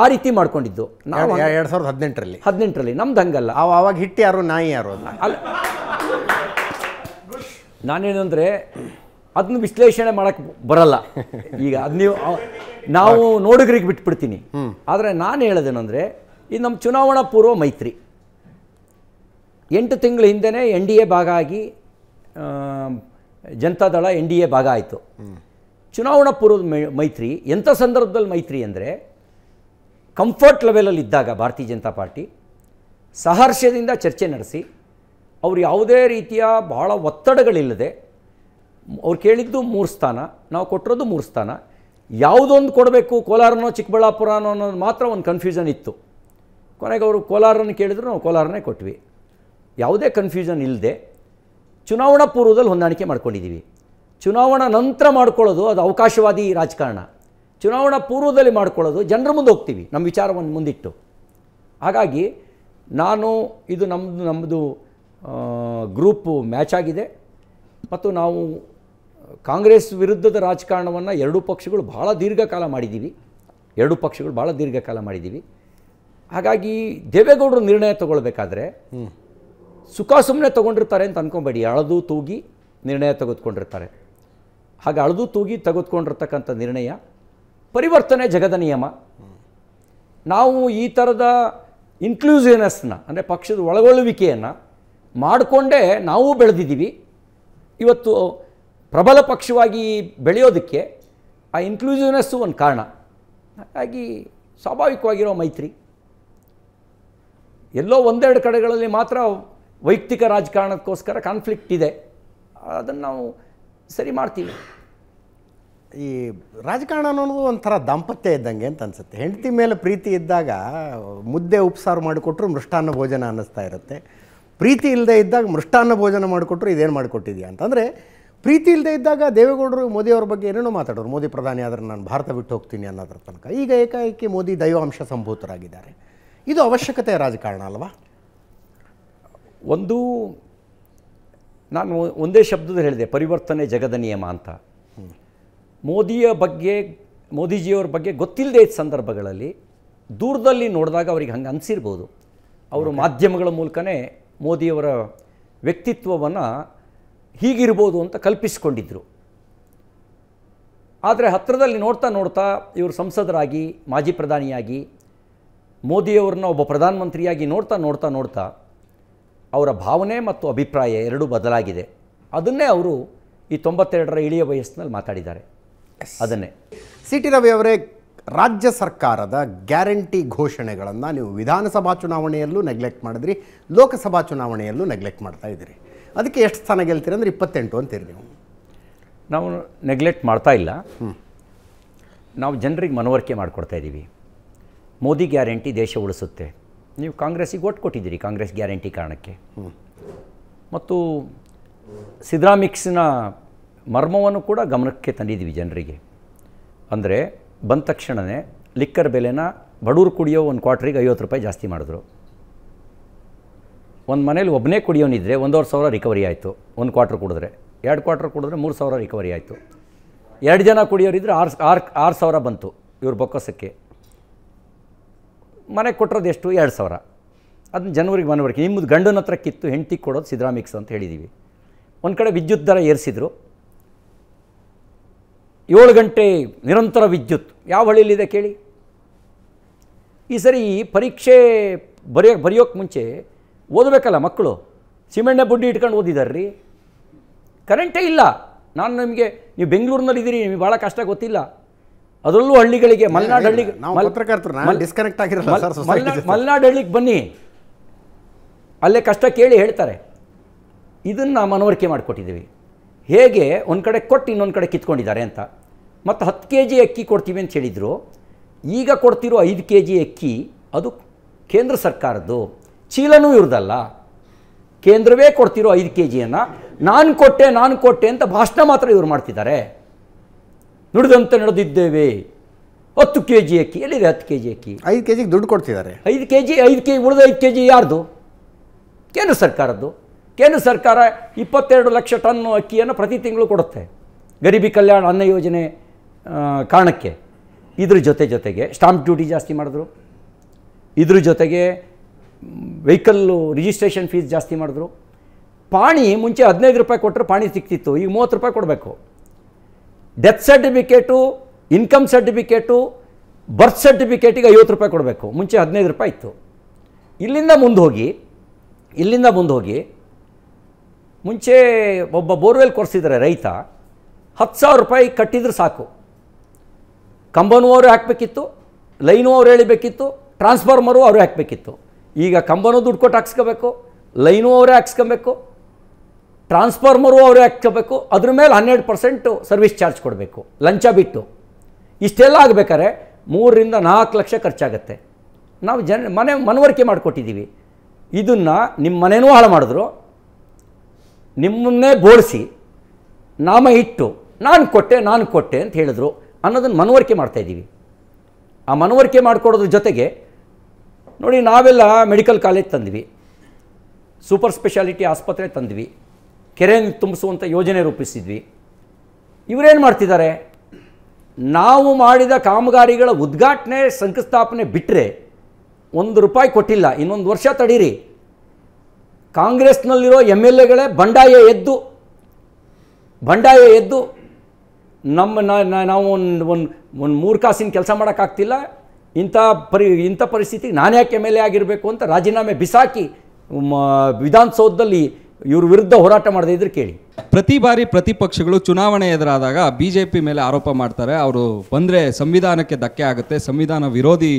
ಆ ರೀತಿ ಮಾಡ್ಕೊಂಡಿದ್ದು ನಾವು ಎರಡು ಸಾವಿರದ ಹದಿನೆಂಟರಲ್ಲಿ ಹದಿನೆಂಟರಲ್ಲಿ ನಮ್ದು ಹಂಗಲ್ಲ ಅವಾಗ ಹಿಟ್ಟು ಯಾರು ನಾಯಿ ಯಾರು ಅಲ್ಲ ನಾನೇನಂದರೆ ಅದನ್ನ ವಿಶ್ಲೇಷಣೆ ಮಾಡಕ್ ಬರಲ್ಲ ಈಗ ಅದು ನೀವು ನಾವು ನೋಡುಗರಿಗೆ ಬಿಟ್ಬಿಡ್ತೀನಿ ಆದರೆ ನಾನು ಹೇಳೋದೇನೆಂದರೆ ಈ ನಮ್ಮ ಚುನಾವಣಾ ಪೂರ್ವ ಮೈತ್ರಿ ಎಂಟು ತಿಂಗಳ ಹಿಂದೆನೇ ಎನ್ ಡಿ ಎ ಭಾಗ ಆಗಿ ಜನತಾದಳ ಎನ್ ಡಿ ಎ ಭಾಗ ಆಯಿತು ಚುನಾವಣಾ ಪೂರ್ವದ ಮೈತ್ರಿ ಎಂಥ ಸಂದರ್ಭದಲ್ಲಿ ಮೈತ್ರಿ ಅಂದರೆ ಕಂಫರ್ಟ್ ಲೆವೆಲಲ್ಲಿ ಇದ್ದಾಗ ಭಾರತೀಯ ಜನತಾ ಪಾರ್ಟಿ ಸಹರ್ಷದಿಂದ ಚರ್ಚೆ ನಡೆಸಿ ಅವರು ಯಾವುದೇ ರೀತಿಯ ಭಾಳ ಒತ್ತಡಗಳಿಲ್ಲದೆ ಅವ್ರು ಕೇಳಿದ್ದು ಮೂರು ಸ್ಥಾನ ನಾವು ಕೊಟ್ಟಿರೋದು ಮೂರು ಸ್ಥಾನ ಯಾವುದೊಂದು ಕೊಡಬೇಕು ಕೋಲಾರನೋ ಚಿಕ್ಕಬಳ್ಳಾಪುರನೋ ಅನ್ನೋದು ಮಾತ್ರ ಒಂದು ಕನ್ಫ್ಯೂಷನ್ ಇತ್ತು ಕೊನೆಗೆ ಅವರು ಕೋಲಾರನ ಕೇಳಿದ್ರು ನಾವು ಕೋಲಾರನೇ ಕೊಟ್ವಿ ಯಾವುದೇ ಕನ್ಫ್ಯೂಷನ್ ಇಲ್ಲದೆ ಚುನಾವಣಾ ಪೂರ್ವದಲ್ಲಿ ಹೊಂದಾಣಿಕೆ ಮಾಡ್ಕೊಂಡಿದ್ದೀವಿ ಚುನಾವಣಾ ನಂತರ ಮಾಡ್ಕೊಳ್ಳೋದು ಅದು ಅವಕಾಶವಾದಿ ರಾಜಕಾರಣ ಚುನಾವಣಾ ಪೂರ್ವದಲ್ಲಿ ಮಾಡ್ಕೊಳ್ಳೋದು ಜನರ ಮುಂದೆ ಹೋಗ್ತೀವಿ ನಮ್ಮ ವಿಚಾರವನ್ನು ಮುಂದಿಟ್ಟು ಹಾಗಾಗಿ ನಾನು ಇದು ನಮ್ಮದು ನಮ್ಮದು ಗ್ರೂಪು ಮ್ಯಾಚ್ ಆಗಿದೆ ಮತ್ತು ನಾವು ಕಾಂಗ್ರೆಸ್ ವಿರುದ್ಧದ ರಾಜಕಾರಣವನ್ನು ಎರಡೂ ಪಕ್ಷಗಳು ಭಾಳ ದೀರ್ಘಕಾಲ ಮಾಡಿದ್ದೀವಿ ಎರಡೂ ಪಕ್ಷಗಳು ಭಾಳ ದೀರ್ಘಕಾಲ ಮಾಡಿದ್ದೀವಿ ಹಾಗಾಗಿ ದೇವೇಗೌಡರು ನಿರ್ಣಯ ತೊಗೊಳ್ಬೇಕಾದ್ರೆ ಸುಖ ಸುಮ್ಮನೆ ತೊಗೊಂಡಿರ್ತಾರೆ ಅಂತ ಅನ್ಕೊಬೇಡಿ ಅಳದು ತೂಗಿ ನಿರ್ಣಯ ತೆಗೆದುಕೊಂಡಿರ್ತಾರೆ ಹಾಗೆ ಅಳದು ತೂಗಿ ತೆಗೆದುಕೊಂಡಿರ್ತಕ್ಕಂಥ ನಿರ್ಣಯ ಪರಿವರ್ತನೆ ಜಗದ ನಿಯಮ ನಾವು ಈ ಥರದ ಇನ್ಕ್ಲೂಸಿವ್ನೆಸ್ನ ಅಂದರೆ ಪಕ್ಷದ ಒಳಗೊಳ್ಳುವಿಕೆಯನ್ನು ಮಾಡಿಕೊಂಡೇ ನಾವು ಬೆಳೆದಿದ್ದೀವಿ ಇವತ್ತು ಪ್ರಬಲ ಪಕ್ಷವಾಗಿ ಬೆಳೆಯೋದಕ್ಕೆ ಆ ಇನ್ಕ್ಲೂಸಿವ್ನೆಸ್ಸು ಒಂದು ಕಾರಣ ಹಾಗಾಗಿ ಸ್ವಾಭಾವಿಕವಾಗಿರೋ ಮೈತ್ರಿ ಎಲ್ಲೋ ಒಂದೆರಡು ಕಡೆಗಳಲ್ಲಿ ಮಾತ್ರ ವೈಯಕ್ತಿಕ ರಾಜಕಾರಣಕ್ಕೋಸ್ಕರ ಕಾನ್ಫ್ಲಿಕ್ಟ್ ಇದೆ ಅದನ್ನು ನಾವು ಸರಿ ಮಾಡ್ತೀವಿ ಈ ರಾಜಕಾರಣ ಅನ್ನೋದು ಒಂಥರ ದಾಂಪತ್ಯ ಇದ್ದಂಗೆ ಅಂತ ಅನಿಸುತ್ತೆ ಹೆಂಡತಿ ಮೇಲೆ ಪ್ರೀತಿ ಇದ್ದಾಗ ಮುದ್ದೆ ಉಪ್ಸಾರು ಮಾಡಿಕೊಟ್ಟರು ಮೃಷ್ಟಾನ್ನ ಭೋಜನ ಅನ್ನಿಸ್ತಾ ಇರುತ್ತೆ ಪ್ರೀತಿ ಇಲ್ಲದೆ ಇದ್ದಾಗ ಮೃಷ್ಟಾನ್ನ ಭೋಜನ ಮಾಡಿಕೊಟ್ರು ಇದೇನು ಮಾಡಿಕೊಟ್ಟಿದೆಯಾ ಅಂತಂದರೆ ಪ್ರೀತಿ ಇಲ್ಲದೆ ಇದ್ದಾಗ ದೇವೇಗೌಡರು ಮೋದಿಯವ್ರ ಬಗ್ಗೆ ಏನೇನೋ ಮಾತಾಡೋರು ಮೋದಿ ಪ್ರಧಾನಿ ಆದರೆ ನಾನು ಭಾರತ ಬಿಟ್ಟು ಹೋಗ್ತೀನಿ ಅನ್ನೋದ್ರ ತನಕ ಈಗ ಏಕಾಏಕಿ ಮೋದಿ ದೈವಾಂಶ ಸಂಭೂತರಾಗಿದ್ದಾರೆ ಇದು ಅವಶ್ಯಕತೆ ರಾಜಕಾರಣ ಅಲ್ವಾ ಒಂದು ನಾನು ಒಂದೇ ಶಬ್ದದಲ್ಲಿ ಹೇಳಿದೆ ಪರಿವರ್ತನೆ ಜಗದ ನಿಯಮ ಅಂತ ಮೋದಿಯ ಬಗ್ಗೆ ಮೋದಿಜಿಯವ್ರ ಬಗ್ಗೆ ಗೊತ್ತಿಲ್ಲದೆ ಇದ್ದ ಸಂದರ್ಭಗಳಲ್ಲಿ ದೂರದಲ್ಲಿ ನೋಡಿದಾಗ ಅವ್ರಿಗೆ ಹಂಗೆ ಅನಿಸಿರ್ಬೋದು ಅವರು ಮಾಧ್ಯಮಗಳ ಮೂಲಕನೇ ಮೋದಿಯವರ ವ್ಯಕ್ತಿತ್ವವನ್ನು ಹೀಗಿರ್ಬೋದು ಅಂತ ಕಲ್ಪಿಸಿಕೊಂಡಿದ್ದರು ಆದರೆ ಹತ್ತಿರದಲ್ಲಿ ನೋಡ್ತಾ ನೋಡ್ತಾ ಇವರು ಸಂಸದರಾಗಿ ಮಾಜಿ ಪ್ರಧಾನಿಯಾಗಿ ಮೋದಿಯವ್ರನ್ನ ಒಬ್ಬ ಪ್ರಧಾನಮಂತ್ರಿಯಾಗಿ ನೋಡ್ತಾ ನೋಡ್ತಾ ನೋಡ್ತಾ ಅವರ ಭಾವನೆ ಮತ್ತು ಅಭಿಪ್ರಾಯ ಎರಡೂ ಬದಲಾಗಿದೆ ಅದನ್ನೇ ಅವರು ಈ ತೊಂಬತ್ತೆರಡರ ಇಳಿಯ ವಯಸ್ಸಿನಲ್ಲಿ ಮಾತಾಡಿದ್ದಾರೆ ಅದನ್ನೇ ಸಿ ಟಿ ರವಿ ಅವರೇ ರಾಜ್ಯ ಸರ್ಕಾರದ ಗ್ಯಾರಂಟಿ ಘೋಷಣೆಗಳನ್ನು ನೀವು ವಿಧಾನಸಭಾ ಚುನಾವಣೆಯಲ್ಲೂ ನೆಗ್ಲೆಕ್ಟ್ ಮಾಡಿದ್ರಿ ಲೋಕಸಭಾ ಚುನಾವಣೆಯಲ್ಲೂ ನೆಗ್ಲೆಕ್ಟ್ ಮಾಡ್ತಾ ಇದ್ದೀರಿ ಅದಕ್ಕೆ ಎಷ್ಟು ಸ್ಥಾನ ಗೆಲ್ತೀರಿ ಅಂದರೆ ಇಪ್ಪತ್ತೆಂಟು ಅಂತೀರಿ ನೀವು ನಾವು ನೆಗ್ಲೆಕ್ಟ್ ಮಾಡ್ತಾ ಇಲ್ಲ ನಾವು ಜನರಿಗೆ ಮನವರಿಕೆ ಮಾಡಿಕೊಡ್ತಾ ಇದ್ದೀವಿ ಮೋದಿ ಗ್ಯಾರಂಟಿ ದೇಶ ಉಳಿಸುತ್ತೆ ನೀವು ಕಾಂಗ್ರೆಸ್ಸಿಗೆ ಒಟ್ಟು ಕೊಟ್ಟಿದ್ದೀರಿ ಕಾಂಗ್ರೆಸ್ ಗ್ಯಾರಂಟಿ ಕಾರಣಕ್ಕೆ ಮತ್ತು ಸಿದ್ರಾಮಿಕ್ಸ್ನ ಮರ್ಮವನ್ನು ಕೂಡ ಗಮನಕ್ಕೆ ತಂದಿದ್ದೀವಿ ಜನರಿಗೆ ಅಂದರೆ ಬಂದ ತಕ್ಷಣವೇ ಲಿಕ್ಕರ್ ಬೆಲೆನ ಬಡವ್ರು ಕುಡಿಯೋ ಒಂದು ಕ್ವಾಟ್ರಿಗೆ ಐವತ್ತು ರೂಪಾಯಿ ಜಾಸ್ತಿ ಮಾಡಿದ್ರು ಒಂದು ಮನೇಲಿ ಒಬ್ಬನೇ ಕುಡಿಯೋನಿದ್ರೆ ಒಂದೂವರೆ ಸಾವಿರ ರಿಕವರಿ ಆಯಿತು ಒಂದು ಕ್ವಾರ್ಟ್ರ್ ಕುಡಿದ್ರೆ ಎರಡು ಕ್ವಾಟ್ರ್ ಕುಡಿದ್ರೆ ಮೂರು ಸಾವಿರ ರಿಕವರಿ ಆಯಿತು ಎರಡು ಜನ ಕುಡಿಯೋರಿದ್ರೆ ಆರು ಆರು ಆರು ಸಾವಿರ ಬಂತು ಇವ್ರ ಬೊಕ್ಕಸಕ್ಕೆ ಮನೆಗೆ ಕೊಟ್ಟಿರೋದು ಎಷ್ಟು ಎರಡು ಸಾವಿರ ಅದನ್ನ ಜನವರಿಗೆ ಮನವರಿಕೆ ನಿಮ್ಮದು ಗಂಡನ ಹತ್ರ ಕಿತ್ತು ಹೆಂಡತಿಗೆ ಕೊಡೋದು ಸಿದ್ರಾಮಿಕ್ಸ್ ಅಂತ ಹೇಳಿದ್ದೀವಿ ಒಂದು ಕಡೆ ವಿದ್ಯುತ್ ದರ ಏರಿಸಿದ್ರು ಏಳು ಗಂಟೆ ನಿರಂತರ ವಿದ್ಯುತ್ ಯಾವ ಹಳ್ಳಿಯಲ್ಲಿದೆ ಕೇಳಿ ಈ ಸರಿ ಪರೀಕ್ಷೆ ಬರೆಯೋ ಬರೆಯೋಕ್ಕೆ ಮುಂಚೆ ಓದಬೇಕಲ್ಲ ಮಕ್ಕಳು ಸಿಮೆಂಟ್ನ ಬುಡ್ಡಿ ಇಟ್ಕೊಂಡು ಓದಿದ್ದಾರೆ ರೀ ಕರೆಂಟೇ ಇಲ್ಲ ನಾನು ನಿಮಗೆ ನೀವು ಬೆಂಗಳೂರಿನಲ್ಲಿ ನಿಮಗೆ ಭಾಳ ಕಷ್ಟ ಗೊತ್ತಿಲ್ಲ ಅದರಲ್ಲೂ ಹಳ್ಳಿಗಳಿಗೆ ಮಲ್ನಾಡು ಹಳ್ಳಿಗೆ ಡಿಸ್ಕನೆಕ್ಟ್ ಮಲ್ನಾಡು ಹಳ್ಳಿಗೆ ಬನ್ನಿ ಅಲ್ಲೇ ಕಷ್ಟ ಕೇಳಿ ಹೇಳ್ತಾರೆ ಇದನ್ನು ಮನವರಿಕೆ ಮಾಡಿಕೊಟ್ಟಿದ್ದೀವಿ ಹೇಗೆ ಒಂದು ಕಡೆ ಕೊಟ್ಟು ಇನ್ನೊಂದು ಕಡೆ ಕಿತ್ಕೊಂಡಿದ್ದಾರೆ ಅಂತ ಮತ್ತು ಹತ್ತು ಕೆ ಜಿ ಅಕ್ಕಿ ಕೊಡ್ತೀವಿ ಅಂತ ಹೇಳಿದರು ಈಗ ಕೊಡ್ತಿರೋ ಐದು ಕೆ ಜಿ ಅಕ್ಕಿ ಅದು ಕೇಂದ್ರ ಸರ್ಕಾರದ್ದು ಚೀಲನೂ ಇವ್ರದಲ್ಲ ಕೇಂದ್ರವೇ ಕೊಡ್ತಿರೋ ಐದು ಕೆ ಜಿಯನ್ನು ನಾನು ಕೊಟ್ಟೆ ನಾನು ಕೊಟ್ಟೆ ಅಂತ ಭಾಷಣ ಮಾತ್ರ ಇವರು ಮಾಡ್ತಿದ್ದಾರೆ ನುಡಿದಂತೆ ನಡೆದಿದ್ದೇವೆ ಹತ್ತು ಕೆ ಜಿ ಅಕ್ಕಿ ಎಲ್ಲಿದೆ ಹತ್ತು ಕೆ ಜಿ ಅಕ್ಕಿ ಐದು ಕೆ ಜಿಗೆ ದುಡ್ಡು ಕೊಡ್ತಿದ್ದಾರೆ ಐದು ಕೆ ಜಿ ಐದು ಕೆ ಜಿ ಉಳಿದ ಐದು ಕೆ ಜಿ ಯಾರ್ದು ಕೇಂದ್ರ ಸರ್ಕಾರದ್ದು ಕೇಂದ್ರ ಸರ್ಕಾರ ಇಪ್ಪತ್ತೆರಡು ಲಕ್ಷ ಟನ್ ಅಕ್ಕಿಯನ್ನು ಪ್ರತಿ ತಿಂಗಳು ಕೊಡುತ್ತೆ ಗರೀಬಿ ಕಲ್ಯಾಣ ಅನ್ನ ಯೋಜನೆ ಕಾರಣಕ್ಕೆ ಇದ್ರ ಜೊತೆ ಜೊತೆಗೆ ಸ್ಟಾಂಪ್ ಡ್ಯೂಟಿ ಜಾಸ್ತಿ ಮಾಡಿದ್ರು ಇದ್ರ ಜೊತೆಗೆ ವೆಹಿಕಲ್ಲು ರಿಜಿಸ್ಟ್ರೇಷನ್ ಫೀಸ್ ಜಾಸ್ತಿ ಮಾಡಿದ್ರು ಪಾಣಿ ಮುಂಚೆ ಹದಿನೈದು ರೂಪಾಯಿ ಕೊಟ್ಟರೆ ಪಾಣಿ ಸಿಕ್ತಿತ್ತು ಈಗ ಮೂವತ್ತು ರೂಪಾಯಿ ಕೊಡಬೇಕು death certificate income certificate birth ಸರ್ಟಿಫಿಕೇಟಿಗೆ ಐವತ್ತು ರೂಪಾಯಿ ಕೊಡಬೇಕು ಮುಂಚೆ ಹದಿನೈದು ರೂಪಾಯಿ ಇತ್ತು ಇಲ್ಲಿಂದ ಮುಂದೆ ಹೋಗಿ ಇಲ್ಲಿಂದ ಮುಂದೆ ಹೋಗಿ ಮುಂಚೆ ಒಬ್ಬ ಬೋರ್ವೆಲ್ ಕೊರೆಸಿದರೆ ರೈತ ಹತ್ತು ಸಾವಿರ ರೂಪಾಯಿ ಕಟ್ಟಿದ್ರೆ ಸಾಕು ಕಂಬನೂ ಅವರು ಹಾಕಬೇಕಿತ್ತು ಲೈನು ಅವ್ರು ಹೇಳಬೇಕಿತ್ತು ಟ್ರಾನ್ಸ್ಫಾರ್ಮರು ಅವರು ಹಾಕಬೇಕಿತ್ತು ಈಗ ಕಂಬನೂ ದುಡ್ಡು ಕೊಟ್ಟು ಹಾಕ್ಸ್ಕೋಬೇಕು ಲೈನು ಅವರೇ ಹಾಕ್ಸ್ಕೊಬೇಕು ಟ್ರಾನ್ಸ್ಫಾರ್ಮರು ಅವರೇ ಹಾಕ್ಕೋಬೇಕು ಅದ್ರ ಮೇಲೆ ಹನ್ನೆರಡು ಪರ್ಸೆಂಟು ಸರ್ವಿಸ್ ಚಾರ್ಜ್ ಕೊಡಬೇಕು ಲಂಚ ಬಿಟ್ಟು ಇಷ್ಟೆಲ್ಲ ಆಗಬೇಕಾದ್ರೆ ಮೂರರಿಂದ ನಾಲ್ಕು ಲಕ್ಷ ಖರ್ಚಾಗತ್ತೆ ನಾವು ಜನ ಮನೆ ಮನವರಿಕೆ ಮಾಡಿಕೊಟ್ಟಿದ್ದೀವಿ ಇದನ್ನು ನಿಮ್ಮ ಮನೆಯೂ ಹಾಳು ಮಾಡಿದ್ರು ನಿಮ್ಮನ್ನೇ ಬೋಡಿಸಿ ನಾಮ ಇಟ್ಟು ನಾನು ಕೊಟ್ಟೆ ನಾನು ಕೊಟ್ಟೆ ಅಂತ ಹೇಳಿದ್ರು ಅನ್ನೋದನ್ನು ಮನವರಿಕೆ ಮಾಡ್ತಾಯಿದ್ದೀವಿ ಆ ಮನವರಿಕೆ ಮಾಡಿಕೊಡೋದ್ರ ಜೊತೆಗೆ ನೋಡಿ ನಾವೆಲ್ಲ ಮೆಡಿಕಲ್ ಕಾಲೇಜ್ ತಂದ್ವಿ ಸೂಪರ್ ಸ್ಪೆಷಾಲಿಟಿ ಆಸ್ಪತ್ರೆ ತಂದ್ವಿ ಕೆರೆ ತುಂಬಿಸುವಂಥ ಯೋಜನೆ ರೂಪಿಸಿದ್ವಿ ಇವರೇನು ಮಾಡ್ತಿದ್ದಾರೆ ನಾವು ಮಾಡಿದ ಕಾಮಗಾರಿಗಳ ಉದ್ಘಾಟನೆ ಶಂಕುಸ್ಥಾಪನೆ ಬಿಟ್ಟರೆ ಒಂದು ರೂಪಾಯಿ ಕೊಟ್ಟಿಲ್ಲ ಇನ್ನೊಂದು ವರ್ಷ ತಡೀರಿ ಕಾಂಗ್ರೆಸ್ನಲ್ಲಿರೋ ಎಮ್ ಎಲ್ ಎಗಳೇ ಬಂಡಾಯ ಎದ್ದು ಬಂಡಾಯ ಎದ್ದು ನಮ್ಮ ನಾವು ಒಂದು ಒಂದು ಒಂದು ಮೂರು ಕಾಸಿನ ಕೆಲಸ ಮಾಡೋಕ್ಕಾಗ್ತಿಲ್ಲ ಇಂಥ ಪರಿ ಇಂಥ ಪರಿಸ್ಥಿತಿಗೆ ನಾನು ಯಾಕೆ ಎಮ್ ಎಲ್ ಎ ಆಗಿರಬೇಕು ಅಂತ ರಾಜೀನಾಮೆ ಬಿಸಾಕಿ ವಿಧಾನಸೌಧದಲ್ಲಿ ಇವ್ರ ವಿರುದ್ಧ ಹೋರಾಟ ಮಾಡದೆ ಇದ್ರೆ ಕೇಳಿ ಪ್ರತಿ ಬಾರಿ ಪ್ರತಿಪಕ್ಷಗಳು ಚುನಾವಣೆ ಎದುರಾದಾಗ ಬಿ ಜೆ ಪಿ ಮೇಲೆ ಆರೋಪ ಮಾಡ್ತಾರೆ ಅವರು ಬಂದರೆ ಸಂವಿಧಾನಕ್ಕೆ ಧಕ್ಕೆ ಆಗುತ್ತೆ ಸಂವಿಧಾನ ವಿರೋಧಿ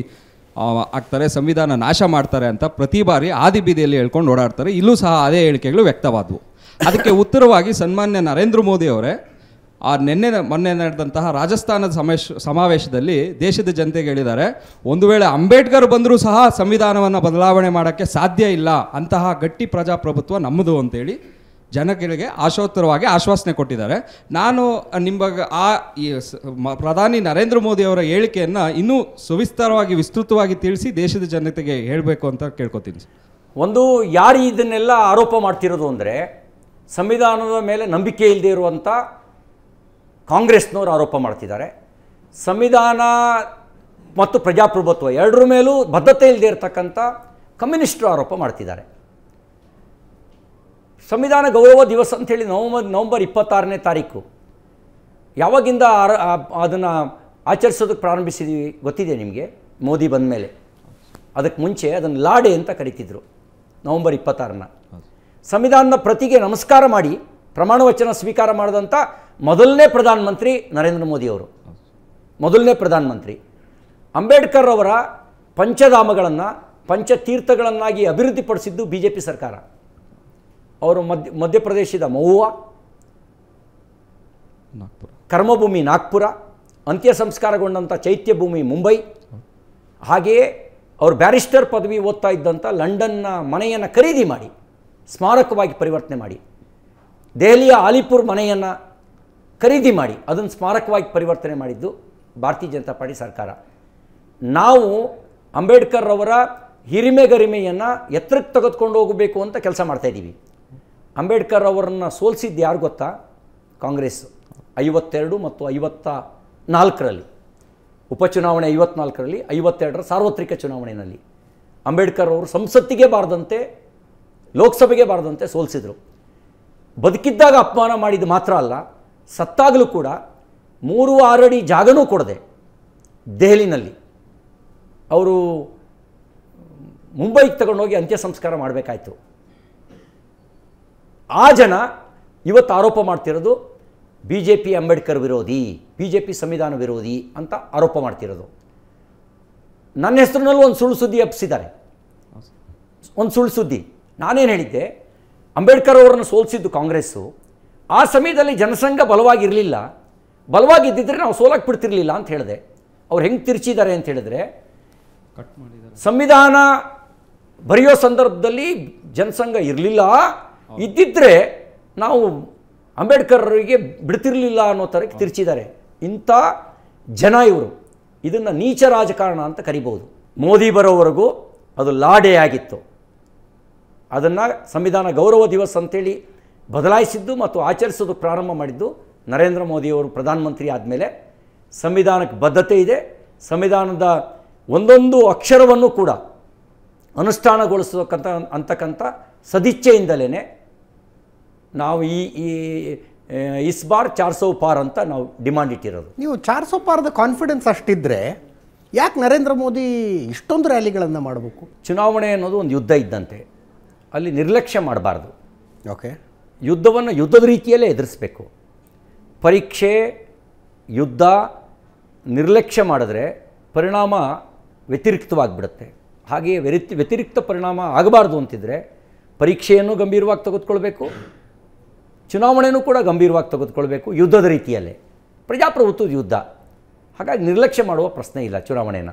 ಆಗ್ತಾರೆ ಸಂವಿಧಾನ ನಾಶ ಮಾಡ್ತಾರೆ ಅಂತ ಪ್ರತಿ ಬಾರಿ ಆದಿ ಬೀದಿಯಲ್ಲಿ ಹೇಳ್ಕೊಂಡು ಓಡಾಡ್ತಾರೆ ಇಲ್ಲೂ ಸಹ ಅದೇ ಹೇಳಿಕೆಗಳು ವ್ಯಕ್ತವಾದವು ಅದಕ್ಕೆ ಉತ್ತರವಾಗಿ ಸನ್ಮಾನ್ಯ ನರೇಂದ್ರ ಮೋದಿ ಅವರೇ ಆ ನಿನ್ನೆ ಮೊನ್ನೆ ನಡೆದಂತಹ ರಾಜಸ್ಥಾನದ ಸಮೇಶ್ ಸಮಾವೇಶದಲ್ಲಿ ದೇಶದ ಜನತೆಗೆ ಹೇಳಿದ್ದಾರೆ ಒಂದು ವೇಳೆ ಅಂಬೇಡ್ಕರ್ ಬಂದರೂ ಸಹ ಸಂವಿಧಾನವನ್ನು ಬದಲಾವಣೆ ಮಾಡೋಕ್ಕೆ ಸಾಧ್ಯ ಇಲ್ಲ ಅಂತಹ ಗಟ್ಟಿ ಪ್ರಜಾಪ್ರಭುತ್ವ ನಮ್ಮದು ಅಂತೇಳಿ ಜನಗಳಿಗೆ ಆಶೋತ್ತರವಾಗಿ ಆಶ್ವಾಸನೆ ಕೊಟ್ಟಿದ್ದಾರೆ ನಾನು ನಿಮ್ಮ ಆ ಪ್ರಧಾನಿ ನರೇಂದ್ರ ಮೋದಿ ಅವರ ಹೇಳಿಕೆಯನ್ನು ಇನ್ನೂ ಸುವಿಸ್ತಾರವಾಗಿ ವಿಸ್ತೃತವಾಗಿ ತಿಳಿಸಿ ದೇಶದ ಜನತೆಗೆ ಹೇಳಬೇಕು ಅಂತ ಕೇಳ್ಕೊತೀನಿ ಒಂದು ಯಾರು ಇದನ್ನೆಲ್ಲ ಆರೋಪ ಮಾಡ್ತಿರೋದು ಅಂದರೆ ಸಂವಿಧಾನದ ಮೇಲೆ ನಂಬಿಕೆ ಇಲ್ಲದೆ ಇರುವಂಥ ಕಾಂಗ್ರೆಸ್ನವರು ಆರೋಪ ಮಾಡ್ತಿದ್ದಾರೆ ಸಂವಿಧಾನ ಮತ್ತು ಪ್ರಜಾಪ್ರಭುತ್ವ ಎರಡರ ಮೇಲೂ ಬದ್ಧತೆ ಇಲ್ಲದೆ ಇರತಕ್ಕಂಥ ಕಮ್ಯುನಿಸ್ಟ್ರು ಆರೋಪ ಮಾಡ್ತಿದ್ದಾರೆ ಸಂವಿಧಾನ ಗೌರವ ದಿವಸ ಅಂಥೇಳಿ ನವಂಬರ್ ನವಂಬರ್ ಇಪ್ಪತ್ತಾರನೇ ತಾರೀಕು ಯಾವಾಗಿಂದ ಅದನ್ನು ಆಚರಿಸೋದಕ್ಕೆ ಪ್ರಾರಂಭಿಸಿದೀವಿ ಗೊತ್ತಿದೆ ನಿಮಗೆ ಮೋದಿ ಬಂದ ಮೇಲೆ ಅದಕ್ಕೆ ಮುಂಚೆ ಅದನ್ನು ಲಾಡೆ ಅಂತ ಕರಿತಿದ್ರು ನವಂಬರ್ ಇಪ್ಪತ್ತಾರನ್ನ ಸಂವಿಧಾನದ ಪ್ರತಿಗೆ ನಮಸ್ಕಾರ ಮಾಡಿ ಪ್ರಮಾಣ ವಚನ ಸ್ವೀಕಾರ ಮಾಡಿದಂಥ ಮೊದಲನೇ ಪ್ರಧಾನಮಂತ್ರಿ ನರೇಂದ್ರ ಮೋದಿಯವರು ಮೊದಲನೇ ಪ್ರಧಾನಮಂತ್ರಿ ಅಂಬೇಡ್ಕರ್ ಅವರ ಪಂಚಧಾಮಗಳನ್ನು ಪಂಚತೀರ್ಥಗಳನ್ನಾಗಿ ಅಭಿವೃದ್ಧಿಪಡಿಸಿದ್ದು ಬಿ ಜೆ ಪಿ ಸರ್ಕಾರ ಅವರು ಮಧ್ಯ ಮಧ್ಯಪ್ರದೇಶದ ಮಹುವಾ ಕರ್ಮಭೂಮಿ ನಾಗ್ಪುರ ಅಂತ್ಯ ಸಂಸ್ಕಾರಗೊಂಡಂಥ ಚೈತ್ಯಭೂಮಿ ಮುಂಬೈ ಹಾಗೆಯೇ ಅವರು ಬ್ಯಾರಿಸ್ಟರ್ ಪದವಿ ಓದ್ತಾ ಇದ್ದಂಥ ಲಂಡನ್ನ ಮನೆಯನ್ನು ಖರೀದಿ ಮಾಡಿ ಸ್ಮಾರಕವಾಗಿ ಪರಿವರ್ತನೆ ಮಾಡಿ ದೆಹಲಿಯ ಆಲಿಪುರ್ ಮನೆಯನ್ನು ಖರೀದಿ ಮಾಡಿ ಅದನ್ನು ಸ್ಮಾರಕವಾಗಿ ಪರಿವರ್ತನೆ ಮಾಡಿದ್ದು ಭಾರತೀಯ ಜನತಾ ಪಾರ್ಟಿ ಸರ್ಕಾರ ನಾವು ಅಂಬೇಡ್ಕರ್ ಅವರ ಹಿರಿಮೆಗರಿಮೆಯನ್ನು ಎತ್ತರಕ್ಕೆ ತೆಗೆದುಕೊಂಡು ಹೋಗಬೇಕು ಅಂತ ಕೆಲಸ ಮಾಡ್ತಾಯಿದ್ದೀವಿ ಅಂಬೇಡ್ಕರ್ ಅವರನ್ನು ಸೋಲಿಸಿದ್ದು ಯಾರು ಗೊತ್ತಾ ಕಾಂಗ್ರೆಸ್ ಐವತ್ತೆರಡು ಮತ್ತು ಐವತ್ತ ನಾಲ್ಕರಲ್ಲಿ ಉಪಚುನಾವಣೆ ಐವತ್ನಾಲ್ಕರಲ್ಲಿ ಐವತ್ತೆರಡರ ಸಾರ್ವತ್ರಿಕ ಚುನಾವಣೆಯಲ್ಲಿ ಅಂಬೇಡ್ಕರ್ ಅವರು ಸಂಸತ್ತಿಗೆ ಬಾರದಂತೆ ಲೋಕಸಭೆಗೆ ಬಾರದಂತೆ ಸೋಲಿಸಿದರು ಬದುಕಿದ್ದಾಗ ಅಪಮಾನ ಮಾಡಿದ್ದು ಮಾತ್ರ ಅಲ್ಲ ಸತ್ತಾಗಲೂ ಕೂಡ ಮೂರು ಆರು ಅಡಿ ಜಾಗನೂ ಕೊಡದೆ ದೆಹಲಿನಲ್ಲಿ ಅವರು ಮುಂಬೈಗೆ ತಗೊಂಡೋಗಿ ಅಂತ್ಯ ಸಂಸ್ಕಾರ ಮಾಡಬೇಕಾಯಿತು ಆ ಜನ ಇವತ್ತು ಆರೋಪ ಮಾಡ್ತಿರೋದು ಬಿ ಜೆ ಪಿ ಅಂಬೇಡ್ಕರ್ ವಿರೋಧಿ ಬಿ ಜೆ ಪಿ ಸಂವಿಧಾನ ವಿರೋಧಿ ಅಂತ ಆರೋಪ ಮಾಡ್ತಿರೋದು ನನ್ನ ಹೆಸರಿನಲ್ಲೂ ಒಂದು ಸುಳ್ಳು ಸುದ್ದಿ ಎಪ್ಸಿದ್ದಾರೆ ಒಂದು ಸುಳ್ಳು ಸುದ್ದಿ ನಾನೇನು ಹೇಳಿದ್ದೆ ಅಂಬೇಡ್ಕರ್ ಅವರನ್ನು ಸೋಲಿಸಿದ್ದು ಕಾಂಗ್ರೆಸ್ಸು ಆ ಸಮಯದಲ್ಲಿ ಜನಸಂಘ ಬಲವಾಗಿರಲಿಲ್ಲ ಬಲವಾಗಿದ್ದಿದ್ದರೆ ನಾವು ಸೋಲಕ್ಕೆ ಬಿಡ್ತಿರ್ಲಿಲ್ಲ ಅಂತ ಹೇಳಿದೆ ಅವ್ರು ಹೆಂಗೆ ತಿರ್ಚಿದ್ದಾರೆ ಅಂತ ಹೇಳಿದ್ರೆ ಕಟ್ ಸಂವಿಧಾನ ಬರೆಯೋ ಸಂದರ್ಭದಲ್ಲಿ ಜನಸಂಘ ಇರಲಿಲ್ಲ ಇದ್ದಿದ್ದರೆ ನಾವು ಅಂಬೇಡ್ಕರ್ರಿಗೆ ಬಿಡ್ತಿರಲಿಲ್ಲ ಅನ್ನೋ ಥರಕ್ಕೆ ತಿರ್ಚಿದ್ದಾರೆ ಇಂಥ ಜನ ಇವರು ಇದನ್ನು ನೀಚ ರಾಜಕಾರಣ ಅಂತ ಕರಿಬೋದು ಮೋದಿ ಬರೋವರೆಗೂ ಅದು ಲಾಡೆ ಆಗಿತ್ತು ಅದನ್ನು ಸಂವಿಧಾನ ಗೌರವ ದಿವಸ ಅಂತೇಳಿ ಬದಲಾಯಿಸಿದ್ದು ಮತ್ತು ಆಚರಿಸೋದು ಪ್ರಾರಂಭ ಮಾಡಿದ್ದು ನರೇಂದ್ರ ಮೋದಿಯವರು ಪ್ರಧಾನಮಂತ್ರಿ ಆದಮೇಲೆ ಸಂವಿಧಾನಕ್ಕೆ ಬದ್ಧತೆ ಇದೆ ಸಂವಿಧಾನದ ಒಂದೊಂದು ಅಕ್ಷರವನ್ನು ಕೂಡ ಅನುಷ್ಠಾನಗೊಳಿಸತಕ್ಕಂಥ ಅಂತಕ್ಕಂಥ ಸದಿಚ್ಛೆಯಿಂದಲೇ ನಾವು ಈ ಈ ಇಸ್ ಬಾರ್ ಚಾರ್ಸೋ ಪಾರ್ ಅಂತ ನಾವು ಡಿಮಾಂಡ್ ಇಟ್ಟಿರೋದು ನೀವು ಚಾರ್ಸೋ ಪಾರ್ದ ಕಾನ್ಫಿಡೆನ್ಸ್ ಅಷ್ಟಿದ್ದರೆ ಯಾಕೆ ನರೇಂದ್ರ ಮೋದಿ ಇಷ್ಟೊಂದು ರ್ಯಾಲಿಗಳನ್ನು ಮಾಡಬೇಕು ಚುನಾವಣೆ ಅನ್ನೋದು ಒಂದು ಯುದ್ಧ ಇದ್ದಂತೆ ಅಲ್ಲಿ ನಿರ್ಲಕ್ಷ್ಯ ಮಾಡಬಾರ್ದು ಓಕೆ ಯುದ್ಧವನ್ನು ಯುದ್ಧದ ರೀತಿಯಲ್ಲೇ ಎದುರಿಸಬೇಕು ಪರೀಕ್ಷೆ ಯುದ್ಧ ನಿರ್ಲಕ್ಷ್ಯ ಮಾಡಿದ್ರೆ ಪರಿಣಾಮ ವ್ಯತಿರಿಕ್ತವಾಗಿಬಿಡುತ್ತೆ ಹಾಗೆಯೇ ವ್ಯತಿ ವ್ಯತಿರಿಕ್ತ ಪರಿಣಾಮ ಆಗಬಾರ್ದು ಅಂತಿದ್ರೆ ಪರೀಕ್ಷೆಯನ್ನು ಗಂಭೀರವಾಗಿ ತೆಗೆದುಕೊಳ್ಬೇಕು ಚುನಾವಣೆಯೂ ಕೂಡ ಗಂಭೀರವಾಗಿ ತೆಗೆದುಕೊಳ್ಬೇಕು ಯುದ್ಧದ ರೀತಿಯಲ್ಲೇ ಪ್ರಜಾಪ್ರಭುತ್ವದ ಯುದ್ಧ ಹಾಗಾಗಿ ನಿರ್ಲಕ್ಷ್ಯ ಮಾಡುವ ಪ್ರಶ್ನೆ ಇಲ್ಲ ಚುನಾವಣೆನ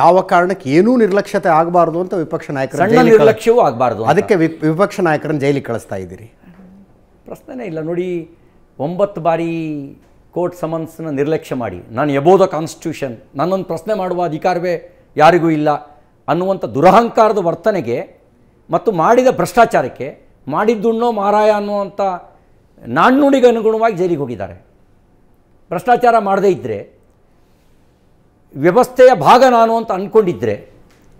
ಯಾವ ಕಾರಣಕ್ಕೆ ಏನೂ ನಿರ್ಲಕ್ಷ್ಯತೆ ಆಗಬಾರ್ದು ಅಂತ ವಿಪಕ್ಷ ನಾಯಕರು ಸಣ್ಣ ನಿರ್ಲಕ್ಷ್ಯವೂ ಆಗಬಾರ್ದು ಅದಕ್ಕೆ ವಿಪಕ್ಷ ನಾಯಕರನ್ನು ಜೈಲಿಗೆ ಕಳಿಸ್ತಾ ಇದ್ದೀರಿ ಪ್ರಶ್ನೆ ಇಲ್ಲ ನೋಡಿ ಒಂಬತ್ತು ಬಾರಿ ಕೋರ್ಟ್ ಸಮನ್ಸ್ನ ನಿರ್ಲಕ್ಷ್ಯ ಮಾಡಿ ನಾನು ಎಬೋದ ಕಾನ್ಸ್ಟಿಟ್ಯೂಷನ್ ನನ್ನೊಂದು ಪ್ರಶ್ನೆ ಮಾಡುವ ಅಧಿಕಾರವೇ ಯಾರಿಗೂ ಇಲ್ಲ ಅನ್ನುವಂಥ ದುರಹಂಕಾರದ ವರ್ತನೆಗೆ ಮತ್ತು ಮಾಡಿದ ಭ್ರಷ್ಟಾಚಾರಕ್ಕೆ ಮಾಡಿದ್ದುಣ್ಣೋ ಮಾರಾಯ ಅನ್ನುವಂಥ ನಾಣ್ಣುಡಿಗೆ ಅನುಗುಣವಾಗಿ ಜೈಲಿಗೆ ಹೋಗಿದ್ದಾರೆ ಭ್ರಷ್ಟಾಚಾರ ಮಾಡದೇ ಇದ್ದರೆ ವ್ಯವಸ್ಥೆಯ ಭಾಗ ನಾನು ಅಂತ ಅಂದ್ಕೊಂಡಿದ್ದರೆ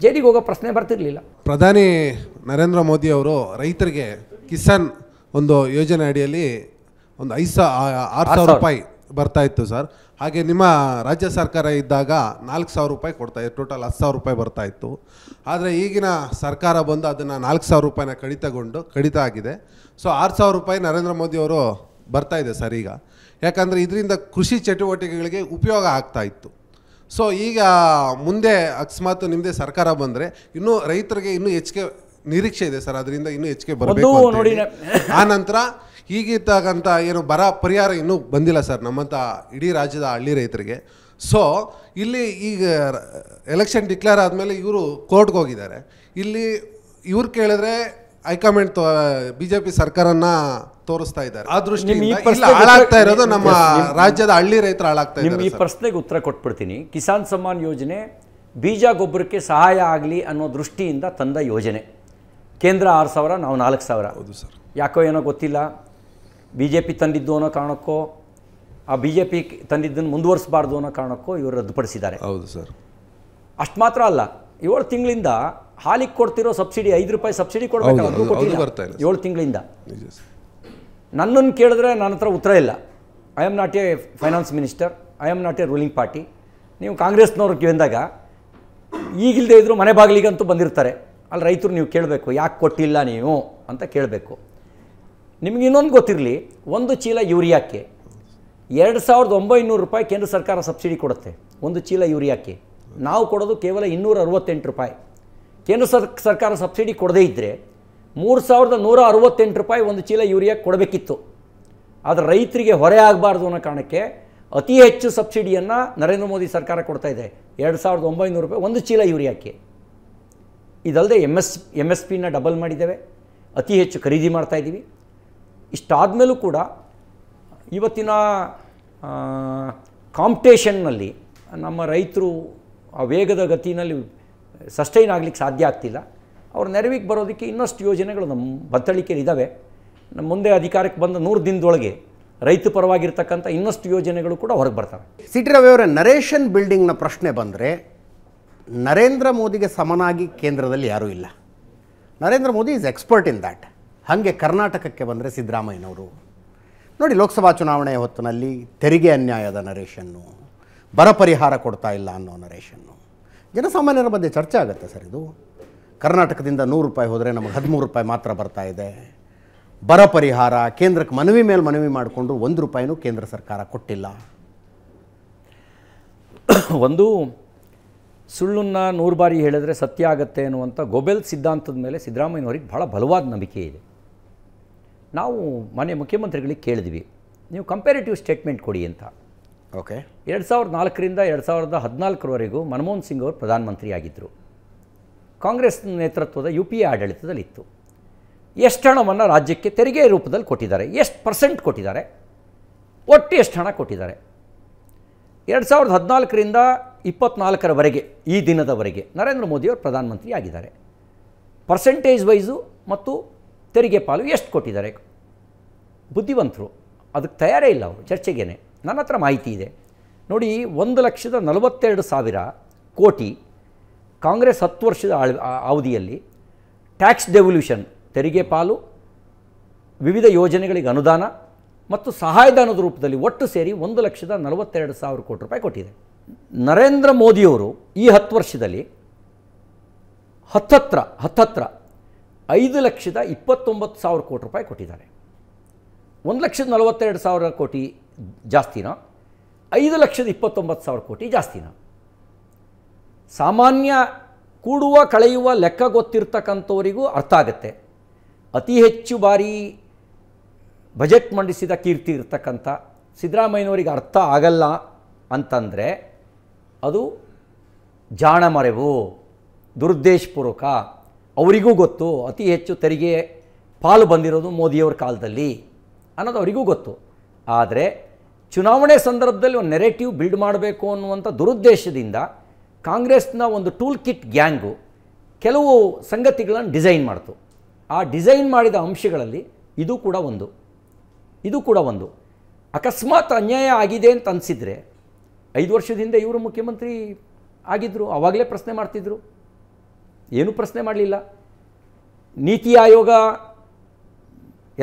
ಜೈಲಿಗೆ ಹೋಗೋ ಪ್ರಶ್ನೆ ಬರ್ತಿರಲಿಲ್ಲ ಪ್ರಧಾನಿ ನರೇಂದ್ರ ಮೋದಿ ಅವರು ರೈತರಿಗೆ ಕಿಸಾನ್ ಒಂದು ಯೋಜನೆ ಅಡಿಯಲ್ಲಿ ಒಂದು ಐದು ಸಾವಿರ ಆರು ಸಾವಿರ ರೂಪಾಯಿ ಬರ್ತಾ ಇತ್ತು ಸರ್ ಹಾಗೆ ನಿಮ್ಮ ರಾಜ್ಯ ಸರ್ಕಾರ ಇದ್ದಾಗ ನಾಲ್ಕು ಸಾವಿರ ರೂಪಾಯಿ ಕೊಡ್ತಾ ಇತ್ತು ಟೋಟಲ್ ಹತ್ತು ಸಾವಿರ ರೂಪಾಯಿ ಬರ್ತಾ ಇತ್ತು ಆದರೆ ಈಗಿನ ಸರ್ಕಾರ ಬಂದು ಅದನ್ನು ನಾಲ್ಕು ಸಾವಿರ ರೂಪಾಯಿನ ಕಡಿತಗೊಂಡು ಕಡಿತ ಆಗಿದೆ ಸೊ ಆರು ಸಾವಿರ ರೂಪಾಯಿ ನರೇಂದ್ರ ಮೋದಿಯವರು ಬರ್ತಾ ಇದೆ ಸರ್ ಈಗ ಯಾಕಂದರೆ ಇದರಿಂದ ಕೃಷಿ ಚಟುವಟಿಕೆಗಳಿಗೆ ಉಪಯೋಗ ಆಗ್ತಾ ಇತ್ತು ಸೊ ಈಗ ಮುಂದೆ ಅಕಸ್ಮಾತ್ ನಿಮ್ಮದೇ ಸರ್ಕಾರ ಬಂದರೆ ಇನ್ನೂ ರೈತರಿಗೆ ಇನ್ನೂ ಹೆಚ್ಚಿಗೆ ನಿರೀಕ್ಷೆ ಇದೆ ಸರ್ ಅದರಿಂದ ಇನ್ನೂ ಹೆಚ್ಚಿಗೆ ಬರಬೇಕು ನೋಡಿ ಆ ನಂತರ ಈಗಿರ್ತಕ್ಕಂಥ ಏನು ಬರ ಪರಿಹಾರ ಇನ್ನೂ ಬಂದಿಲ್ಲ ಸರ್ ನಮ್ಮಂಥ ಇಡೀ ರಾಜ್ಯದ ಹಳ್ಳಿ ರೈತರಿಗೆ ಸೊ ಇಲ್ಲಿ ಈಗ ಎಲೆಕ್ಷನ್ ಡಿಕ್ಲೇರ್ ಆದಮೇಲೆ ಇವರು ಕೋರ್ಟ್ಗೆ ಹೋಗಿದ್ದಾರೆ ಇಲ್ಲಿ ಇವ್ರು ಕೇಳಿದ್ರೆ ಹೈಕಮಾಂಡ್ ಬಿ ಜೆ ಪಿ ಸರ್ಕಾರನ ತೋರಿಸ್ತಾ ಇದ್ದಾರೆ ಆ ದೃಷ್ಟಿ ಹಾಳಾಗ್ತಾ ಇರೋದು ನಮ್ಮ ರಾಜ್ಯದ ಹಳ್ಳಿ ರೈತರು ಹಾಳಾಗ್ತಾ ಇದ್ದಾರೆ ಈ ಪ್ರಶ್ನೆಗೆ ಉತ್ತರ ಕೊಟ್ಬಿಡ್ತೀನಿ ಕಿಸಾನ್ ಸಮ್ಮಾನ್ ಯೋಜನೆ ಬೀಜ ಗೊಬ್ಬರಕ್ಕೆ ಸಹಾಯ ಆಗಲಿ ಅನ್ನೋ ದೃಷ್ಟಿಯಿಂದ ತಂದ ಯೋಜನೆ ಕೇಂದ್ರ ಆರು ಸಾವಿರ ನಾವು ನಾಲ್ಕು ಸಾವಿರ ಹೌದು ಸರ್ ಯಾಕೋ ಏನೋ ಗೊತ್ತಿಲ್ಲ ಬಿ ಜೆ ಪಿ ತಂದಿದ್ದು ಅನ್ನೋ ಕಾರಣಕ್ಕೋ ಆ ಬಿ ಜೆ ಪಿ ತಂದಿದ್ದನ್ನು ಮುಂದುವರಿಸಬಾರ್ದು ಅನ್ನೋ ಕಾರಣಕ್ಕೋ ಇವರು ರದ್ದುಪಡಿಸಿದ್ದಾರೆ ಹೌದು ಸರ್ ಅಷ್ಟು ಮಾತ್ರ ಅಲ್ಲ ಏಳು ತಿಂಗಳಿಂದ ಹಾಲಿಗೆ ಕೊಡ್ತಿರೋ ಸಬ್ಸಿಡಿ ಐದು ರೂಪಾಯಿ ಸಬ್ಸಿಡಿ ಕೊಡಬೇಕು ಏಳು ತಿಂಗಳಿಂದ ನನ್ನನ್ನು ಕೇಳಿದ್ರೆ ನನ್ನ ಹತ್ರ ಉತ್ತರ ಇಲ್ಲ I am not a finance minister I am not a ruling party ನೀವು ಕಾಂಗ್ರೆಸ್ನವ್ರಿಗೆ ಕೇಳಿದಾಗ ಈಗಿಲ್ಲದೆ ಇದ್ದರೂ ಮನೆ ಬಾಗಿಲಿಗಂತೂ ಬಂದಿರ್ತಾರೆ ಅಲ್ಲಿ ರೈತರು ನೀವು ಕೇಳಬೇಕು ಯಾಕೆ ಕೊಟ್ಟಿಲ್ಲ ನೀವು ಅಂತ ಕೇಳಬೇಕು ನಿಮ್ಗೆ ಇನ್ನೊಂದು ಗೊತ್ತಿರಲಿ ಒಂದು ಚೀಲ ಯೂರಿಯಾಕ್ಕೆ ಎರಡು ಸಾವಿರದ ಒಂಬೈನೂರು ರೂಪಾಯಿ ಕೇಂದ್ರ ಸರ್ಕಾರ ಸಬ್ಸಿಡಿ ಕೊಡುತ್ತೆ ಒಂದು ಚೀಲ ಯೂರಿಯಾಕ್ಕೆ ನಾವು ಕೊಡೋದು ಕೇವಲ ಇನ್ನೂರ ಅರವತ್ತೆಂಟು ರೂಪಾಯಿ ಕೇಂದ್ರ ಸರ್ ಸರ್ಕಾರ ಸಬ್ಸಿಡಿ ಕೊಡದೇ ಇದ್ದರೆ ಮೂರು ಸಾವಿರದ ನೂರ ಅರವತ್ತೆಂಟು ರೂಪಾಯಿ ಒಂದು ಚೀಲ ಯೂರಿಯಾ ಕೊಡಬೇಕಿತ್ತು ಆದರೆ ರೈತರಿಗೆ ಹೊರೆ ಆಗಬಾರ್ದು ಅನ್ನೋ ಕಾರಣಕ್ಕೆ ಅತಿ ಹೆಚ್ಚು ಸಬ್ಸಿಡಿಯನ್ನು ನರೇಂದ್ರ ಮೋದಿ ಸರ್ಕಾರ ಕೊಡ್ತಾ ಇದೆ ಎರಡು ಸಾವಿರದ ಒಂಬೈನೂರು ರೂಪಾಯಿ ಒಂದು ಚೀಲ ಯೂರಿಯಾಕ್ಕೆ ಇದಲ್ಲದೆ ಎಮ್ ಎಸ್ ಎಮ್ ಎಸ್ ಪಿನ ಡಬಲ್ ಮಾಡಿದ್ದೇವೆ ಅತಿ ಹೆಚ್ಚು ಖರೀದಿ ಮಾಡ್ತಾಯಿದ್ದೀವಿ ಇಷ್ಟಾದಮೇಲೂ ಕೂಡ ಇವತ್ತಿನ ಕಾಂಪಿಟೇಷನ್ನಲ್ಲಿ ನಮ್ಮ ರೈತರು ಆ ವೇಗದ ಗತಿನಲ್ಲಿ ಸಸ್ಟೈನ್ ಆಗಲಿಕ್ಕೆ ಸಾಧ್ಯ ಆಗ್ತಿಲ್ಲ ಅವ್ರ ನೆರವಿಗೆ ಬರೋದಕ್ಕೆ ಇನ್ನಷ್ಟು ಯೋಜನೆಗಳು ನಮ್ಮ ಬತ್ತಳಿಕೆಯಲ್ಲಿ ಇದ್ದಾವೆ ನಮ್ಮ ಮುಂದೆ ಅಧಿಕಾರಕ್ಕೆ ಬಂದ ನೂರು ದಿನದೊಳಗೆ ರೈತ ಪರವಾಗಿರ್ತಕ್ಕಂಥ ಇನ್ನಷ್ಟು ಯೋಜನೆಗಳು ಕೂಡ ಹೊರಗೆ ಬರ್ತವೆ ಸಿಟಿ ರವಿಯವರ ನರೇಷನ್ ಬಿಲ್ಡಿಂಗ್ನ ಪ್ರಶ್ನೆ ಬಂದರೆ ನರೇಂದ್ರ ಮೋದಿಗೆ ಸಮನಾಗಿ ಕೇಂದ್ರದಲ್ಲಿ ಯಾರೂ ಇಲ್ಲ Narendra Modi is expert in that ಹಾಗೆ ಕರ್ನಾಟಕಕ್ಕೆ ಬಂದರೆ ಸಿದ್ದರಾಮಯ್ಯನವರು ನೋಡಿ ಲೋಕಸಭಾ ಚುನಾವಣೆಯ ಹೊತ್ತಿನಲ್ಲಿ ತೆರಿಗೆ ಅನ್ಯಾಯದ ನರೇಶನ್ನು ಬರ ಪರಿಹಾರ ಕೊಡ್ತಾ ಇಲ್ಲ ಅನ್ನೋ ನರೇಶನ್ನು ಜನಸಾಮಾನ್ಯರ ಮಧ್ಯೆ ಚರ್ಚೆ ಆಗುತ್ತೆ ಸರ್ ಇದು ಕರ್ನಾಟಕದಿಂದ ನೂರು ರೂಪಾಯಿ ಹೋದರೆ ನಮಗೆ ಹದಿಮೂರು ರೂಪಾಯಿ ಮಾತ್ರ ಬರ್ತಾ ಇದೆ ಬರ ಪರಿಹಾರ ಕೇಂದ್ರಕ್ಕೆ ಮನವಿ ಮೇಲೆ ಮನವಿ ಮಾಡಿಕೊಂಡು ಒಂದು ರೂಪಾಯಿನೂ ಕೇಂದ್ರ ಸರ್ಕಾರ ಕೊಟ್ಟಿಲ್ಲ ಒಂದು ಸುಳ್ಳನ್ನು ನೂರು ಬಾರಿ ಹೇಳಿದ್ರೆ ಸತ್ಯ ಆಗತ್ತೆ ಅನ್ನುವಂಥ ಗೊಬೆಲ್ ಸಿದ್ಧಾಂತದ ಮೇಲೆ ಸಿದ್ದರಾಮಯ್ಯನವರಿಗೆ ಭಾಳ ಬಲವಾದ ನಂಬಿಕೆ ಇದೆ ನಾವು ಮಾನ್ಯ ಮುಖ್ಯಮಂತ್ರಿಗಳಿಗೆ ಕೇಳಿದ್ವಿ ನೀವು ಕಂಪೇರಿಟಿವ್ ಸ್ಟೇಟ್ಮೆಂಟ್ ಕೊಡಿ ಅಂತ ಓಕೆ ಎರಡು ಸಾವಿರದ ನಾಲ್ಕರಿಂದ ಎರಡು ಸಾವಿರದ ಹದಿನಾಲ್ಕರವರೆಗೂ ಮನಮೋಹನ್ ಸಿಂಗ್ ಅವರು ಪ್ರಧಾನಮಂತ್ರಿ ಆಗಿದ್ದರು ಕಾಂಗ್ರೆಸ್ ನೇತೃತ್ವದ ಯು ಪಿ ಎ ಆಡಳಿತದಲ್ಲಿತ್ತು ಎಷ್ಟು ಹಣವನ್ನು ರಾಜ್ಯಕ್ಕೆ ತೆರಿಗೆ ರೂಪದಲ್ಲಿ ಕೊಟ್ಟಿದ್ದಾರೆ ಎಷ್ಟು ಪರ್ಸೆಂಟ್ ಕೊಟ್ಟಿದ್ದಾರೆ ಒಟ್ಟು ಎಷ್ಟು ಹಣ ಕೊಟ್ಟಿದ್ದಾರೆ ಎರಡು ಸಾವಿರದ ಹದಿನಾಲ್ಕರಿಂದ ಇಪ್ಪತ್ನಾಲ್ಕರವರೆಗೆ ಈ ದಿನದವರೆಗೆ ನರೇಂದ್ರ ಮೋದಿಯವರು ಪ್ರಧಾನಮಂತ್ರಿ ಆಗಿದ್ದಾರೆ ಪರ್ಸೆಂಟೇಜ್ ವೈಸು ಮತ್ತು ತೆರಿಗೆ ಪಾಲು ಎಷ್ಟು ಕೊಟ್ಟಿದ್ದಾರೆ ಬುದ್ಧಿವಂತರು ಅದಕ್ಕೆ ತಯಾರೇ ಇಲ್ಲ ಅವರು ಚರ್ಚೆಗೇನೆ ನನ್ನ ಹತ್ರ ಮಾಹಿತಿ ಇದೆ ನೋಡಿ ಒಂದು ಲಕ್ಷದ ನಲವತ್ತೆರಡು ಸಾವಿರ ಕೋಟಿ ಕಾಂಗ್ರೆಸ್ ಹತ್ತು ವರ್ಷದ ಅವಧಿಯಲ್ಲಿ ಟ್ಯಾಕ್ಸ್ ಡೆವಲ್ಯೂಷನ್ ತೆರಿಗೆ ಪಾಲು ವಿವಿಧ ಯೋಜನೆಗಳಿಗೆ ಅನುದಾನ ಮತ್ತು ಸಹಾಯಧನದ ರೂಪದಲ್ಲಿ ಒಟ್ಟು ಸೇರಿ ಒಂದು ಲಕ್ಷದ ನಲವತ್ತೆರಡು ಸಾವಿರ ಕೋಟಿ ರೂಪಾಯಿ ಕೊಟ್ಟಿದೆ ನರೇಂದ್ರ ಮೋದಿಯವರು ಈ ಹತ್ತು ವರ್ಷದಲ್ಲಿ ಹತ್ತತ್ರ ಹತ್ತತ್ರ ಐದು ಲಕ್ಷದ ಇಪ್ಪತ್ತೊಂಬತ್ತು ಸಾವಿರ ಕೋಟಿ ರೂಪಾಯಿ ಕೊಟ್ಟಿದ್ದಾರೆ ಒಂದು ಲಕ್ಷದ ನಲವತ್ತೆರಡು ಸಾವಿರ ಕೋಟಿ ಜಾಸ್ತಿನಾ ಐದು ಲಕ್ಷದ ಇಪ್ಪತ್ತೊಂಬತ್ತು ಸಾವಿರ ಕೋಟಿ ಜಾಸ್ತಿನ ಸಾಮಾನ್ಯ ಕೂಡುವ ಕಳೆಯುವ ಲೆಕ್ಕ ಗೊತ್ತಿರ್ತಕ್ಕಂಥವರಿಗೂ ಅರ್ಥ ಆಗುತ್ತೆ ಅತಿ ಹೆಚ್ಚು ಬಾರಿ ಬಜೆಟ್ ಮಂಡಿಸಿದ ಕೀರ್ತಿ ಇರ್ತಕ್ಕಂಥ ಸಿದ್ದರಾಮಯ್ಯನವರಿಗೆ ಅರ್ಥ ಆಗಲ್ಲ ಅಂತಂದರೆ ಅದು ಜಾಣಮರೆವು ದುರುದ್ದೇಶಪೂರ್ವಕ ಅವರಿಗೂ ಗೊತ್ತು ಅತಿ ಹೆಚ್ಚು ತೆರಿಗೆ ಪಾಲು ಬಂದಿರೋದು ಮೋದಿಯವ್ರ ಕಾಲದಲ್ಲಿ ಅನ್ನೋದು ಅವರಿಗೂ ಗೊತ್ತು ಆದರೆ ಚುನಾವಣೆ ಸಂದರ್ಭದಲ್ಲಿ ಒಂದು ನೆರೆಟಿವ್ ಬಿಲ್ಡ್ ಮಾಡಬೇಕು ಅನ್ನುವಂಥ ದುರುದ್ದೇಶದಿಂದ ಕಾಂಗ್ರೆಸ್ನ ಒಂದು ಟೂಲ್ ಕಿಟ್ ಗ್ಯಾಂಗು ಕೆಲವು ಸಂಗತಿಗಳನ್ನು ಡಿಸೈನ್ ಮಾಡ್ತು ಆ ಡಿಸೈನ್ ಮಾಡಿದ ಅಂಶಗಳಲ್ಲಿ ಇದು ಕೂಡ ಒಂದು ಇದು ಕೂಡ ಒಂದು ಅಕಸ್ಮಾತ್ ಅನ್ಯಾಯ ಆಗಿದೆ ಅಂತ ಅನಿಸಿದರೆ ಐದು ವರ್ಷದ ಹಿಂದೆ ಇವರು ಮುಖ್ಯಮಂತ್ರಿ ಆಗಿದ್ದರು ಆವಾಗಲೇ ಪ್ರಶ್ನೆ ಮಾಡ್ತಿದ್ರು ಏನೂ ಪ್ರಶ್ನೆ ಮಾಡಲಿಲ್ಲ ನೀತಿ ಆಯೋಗ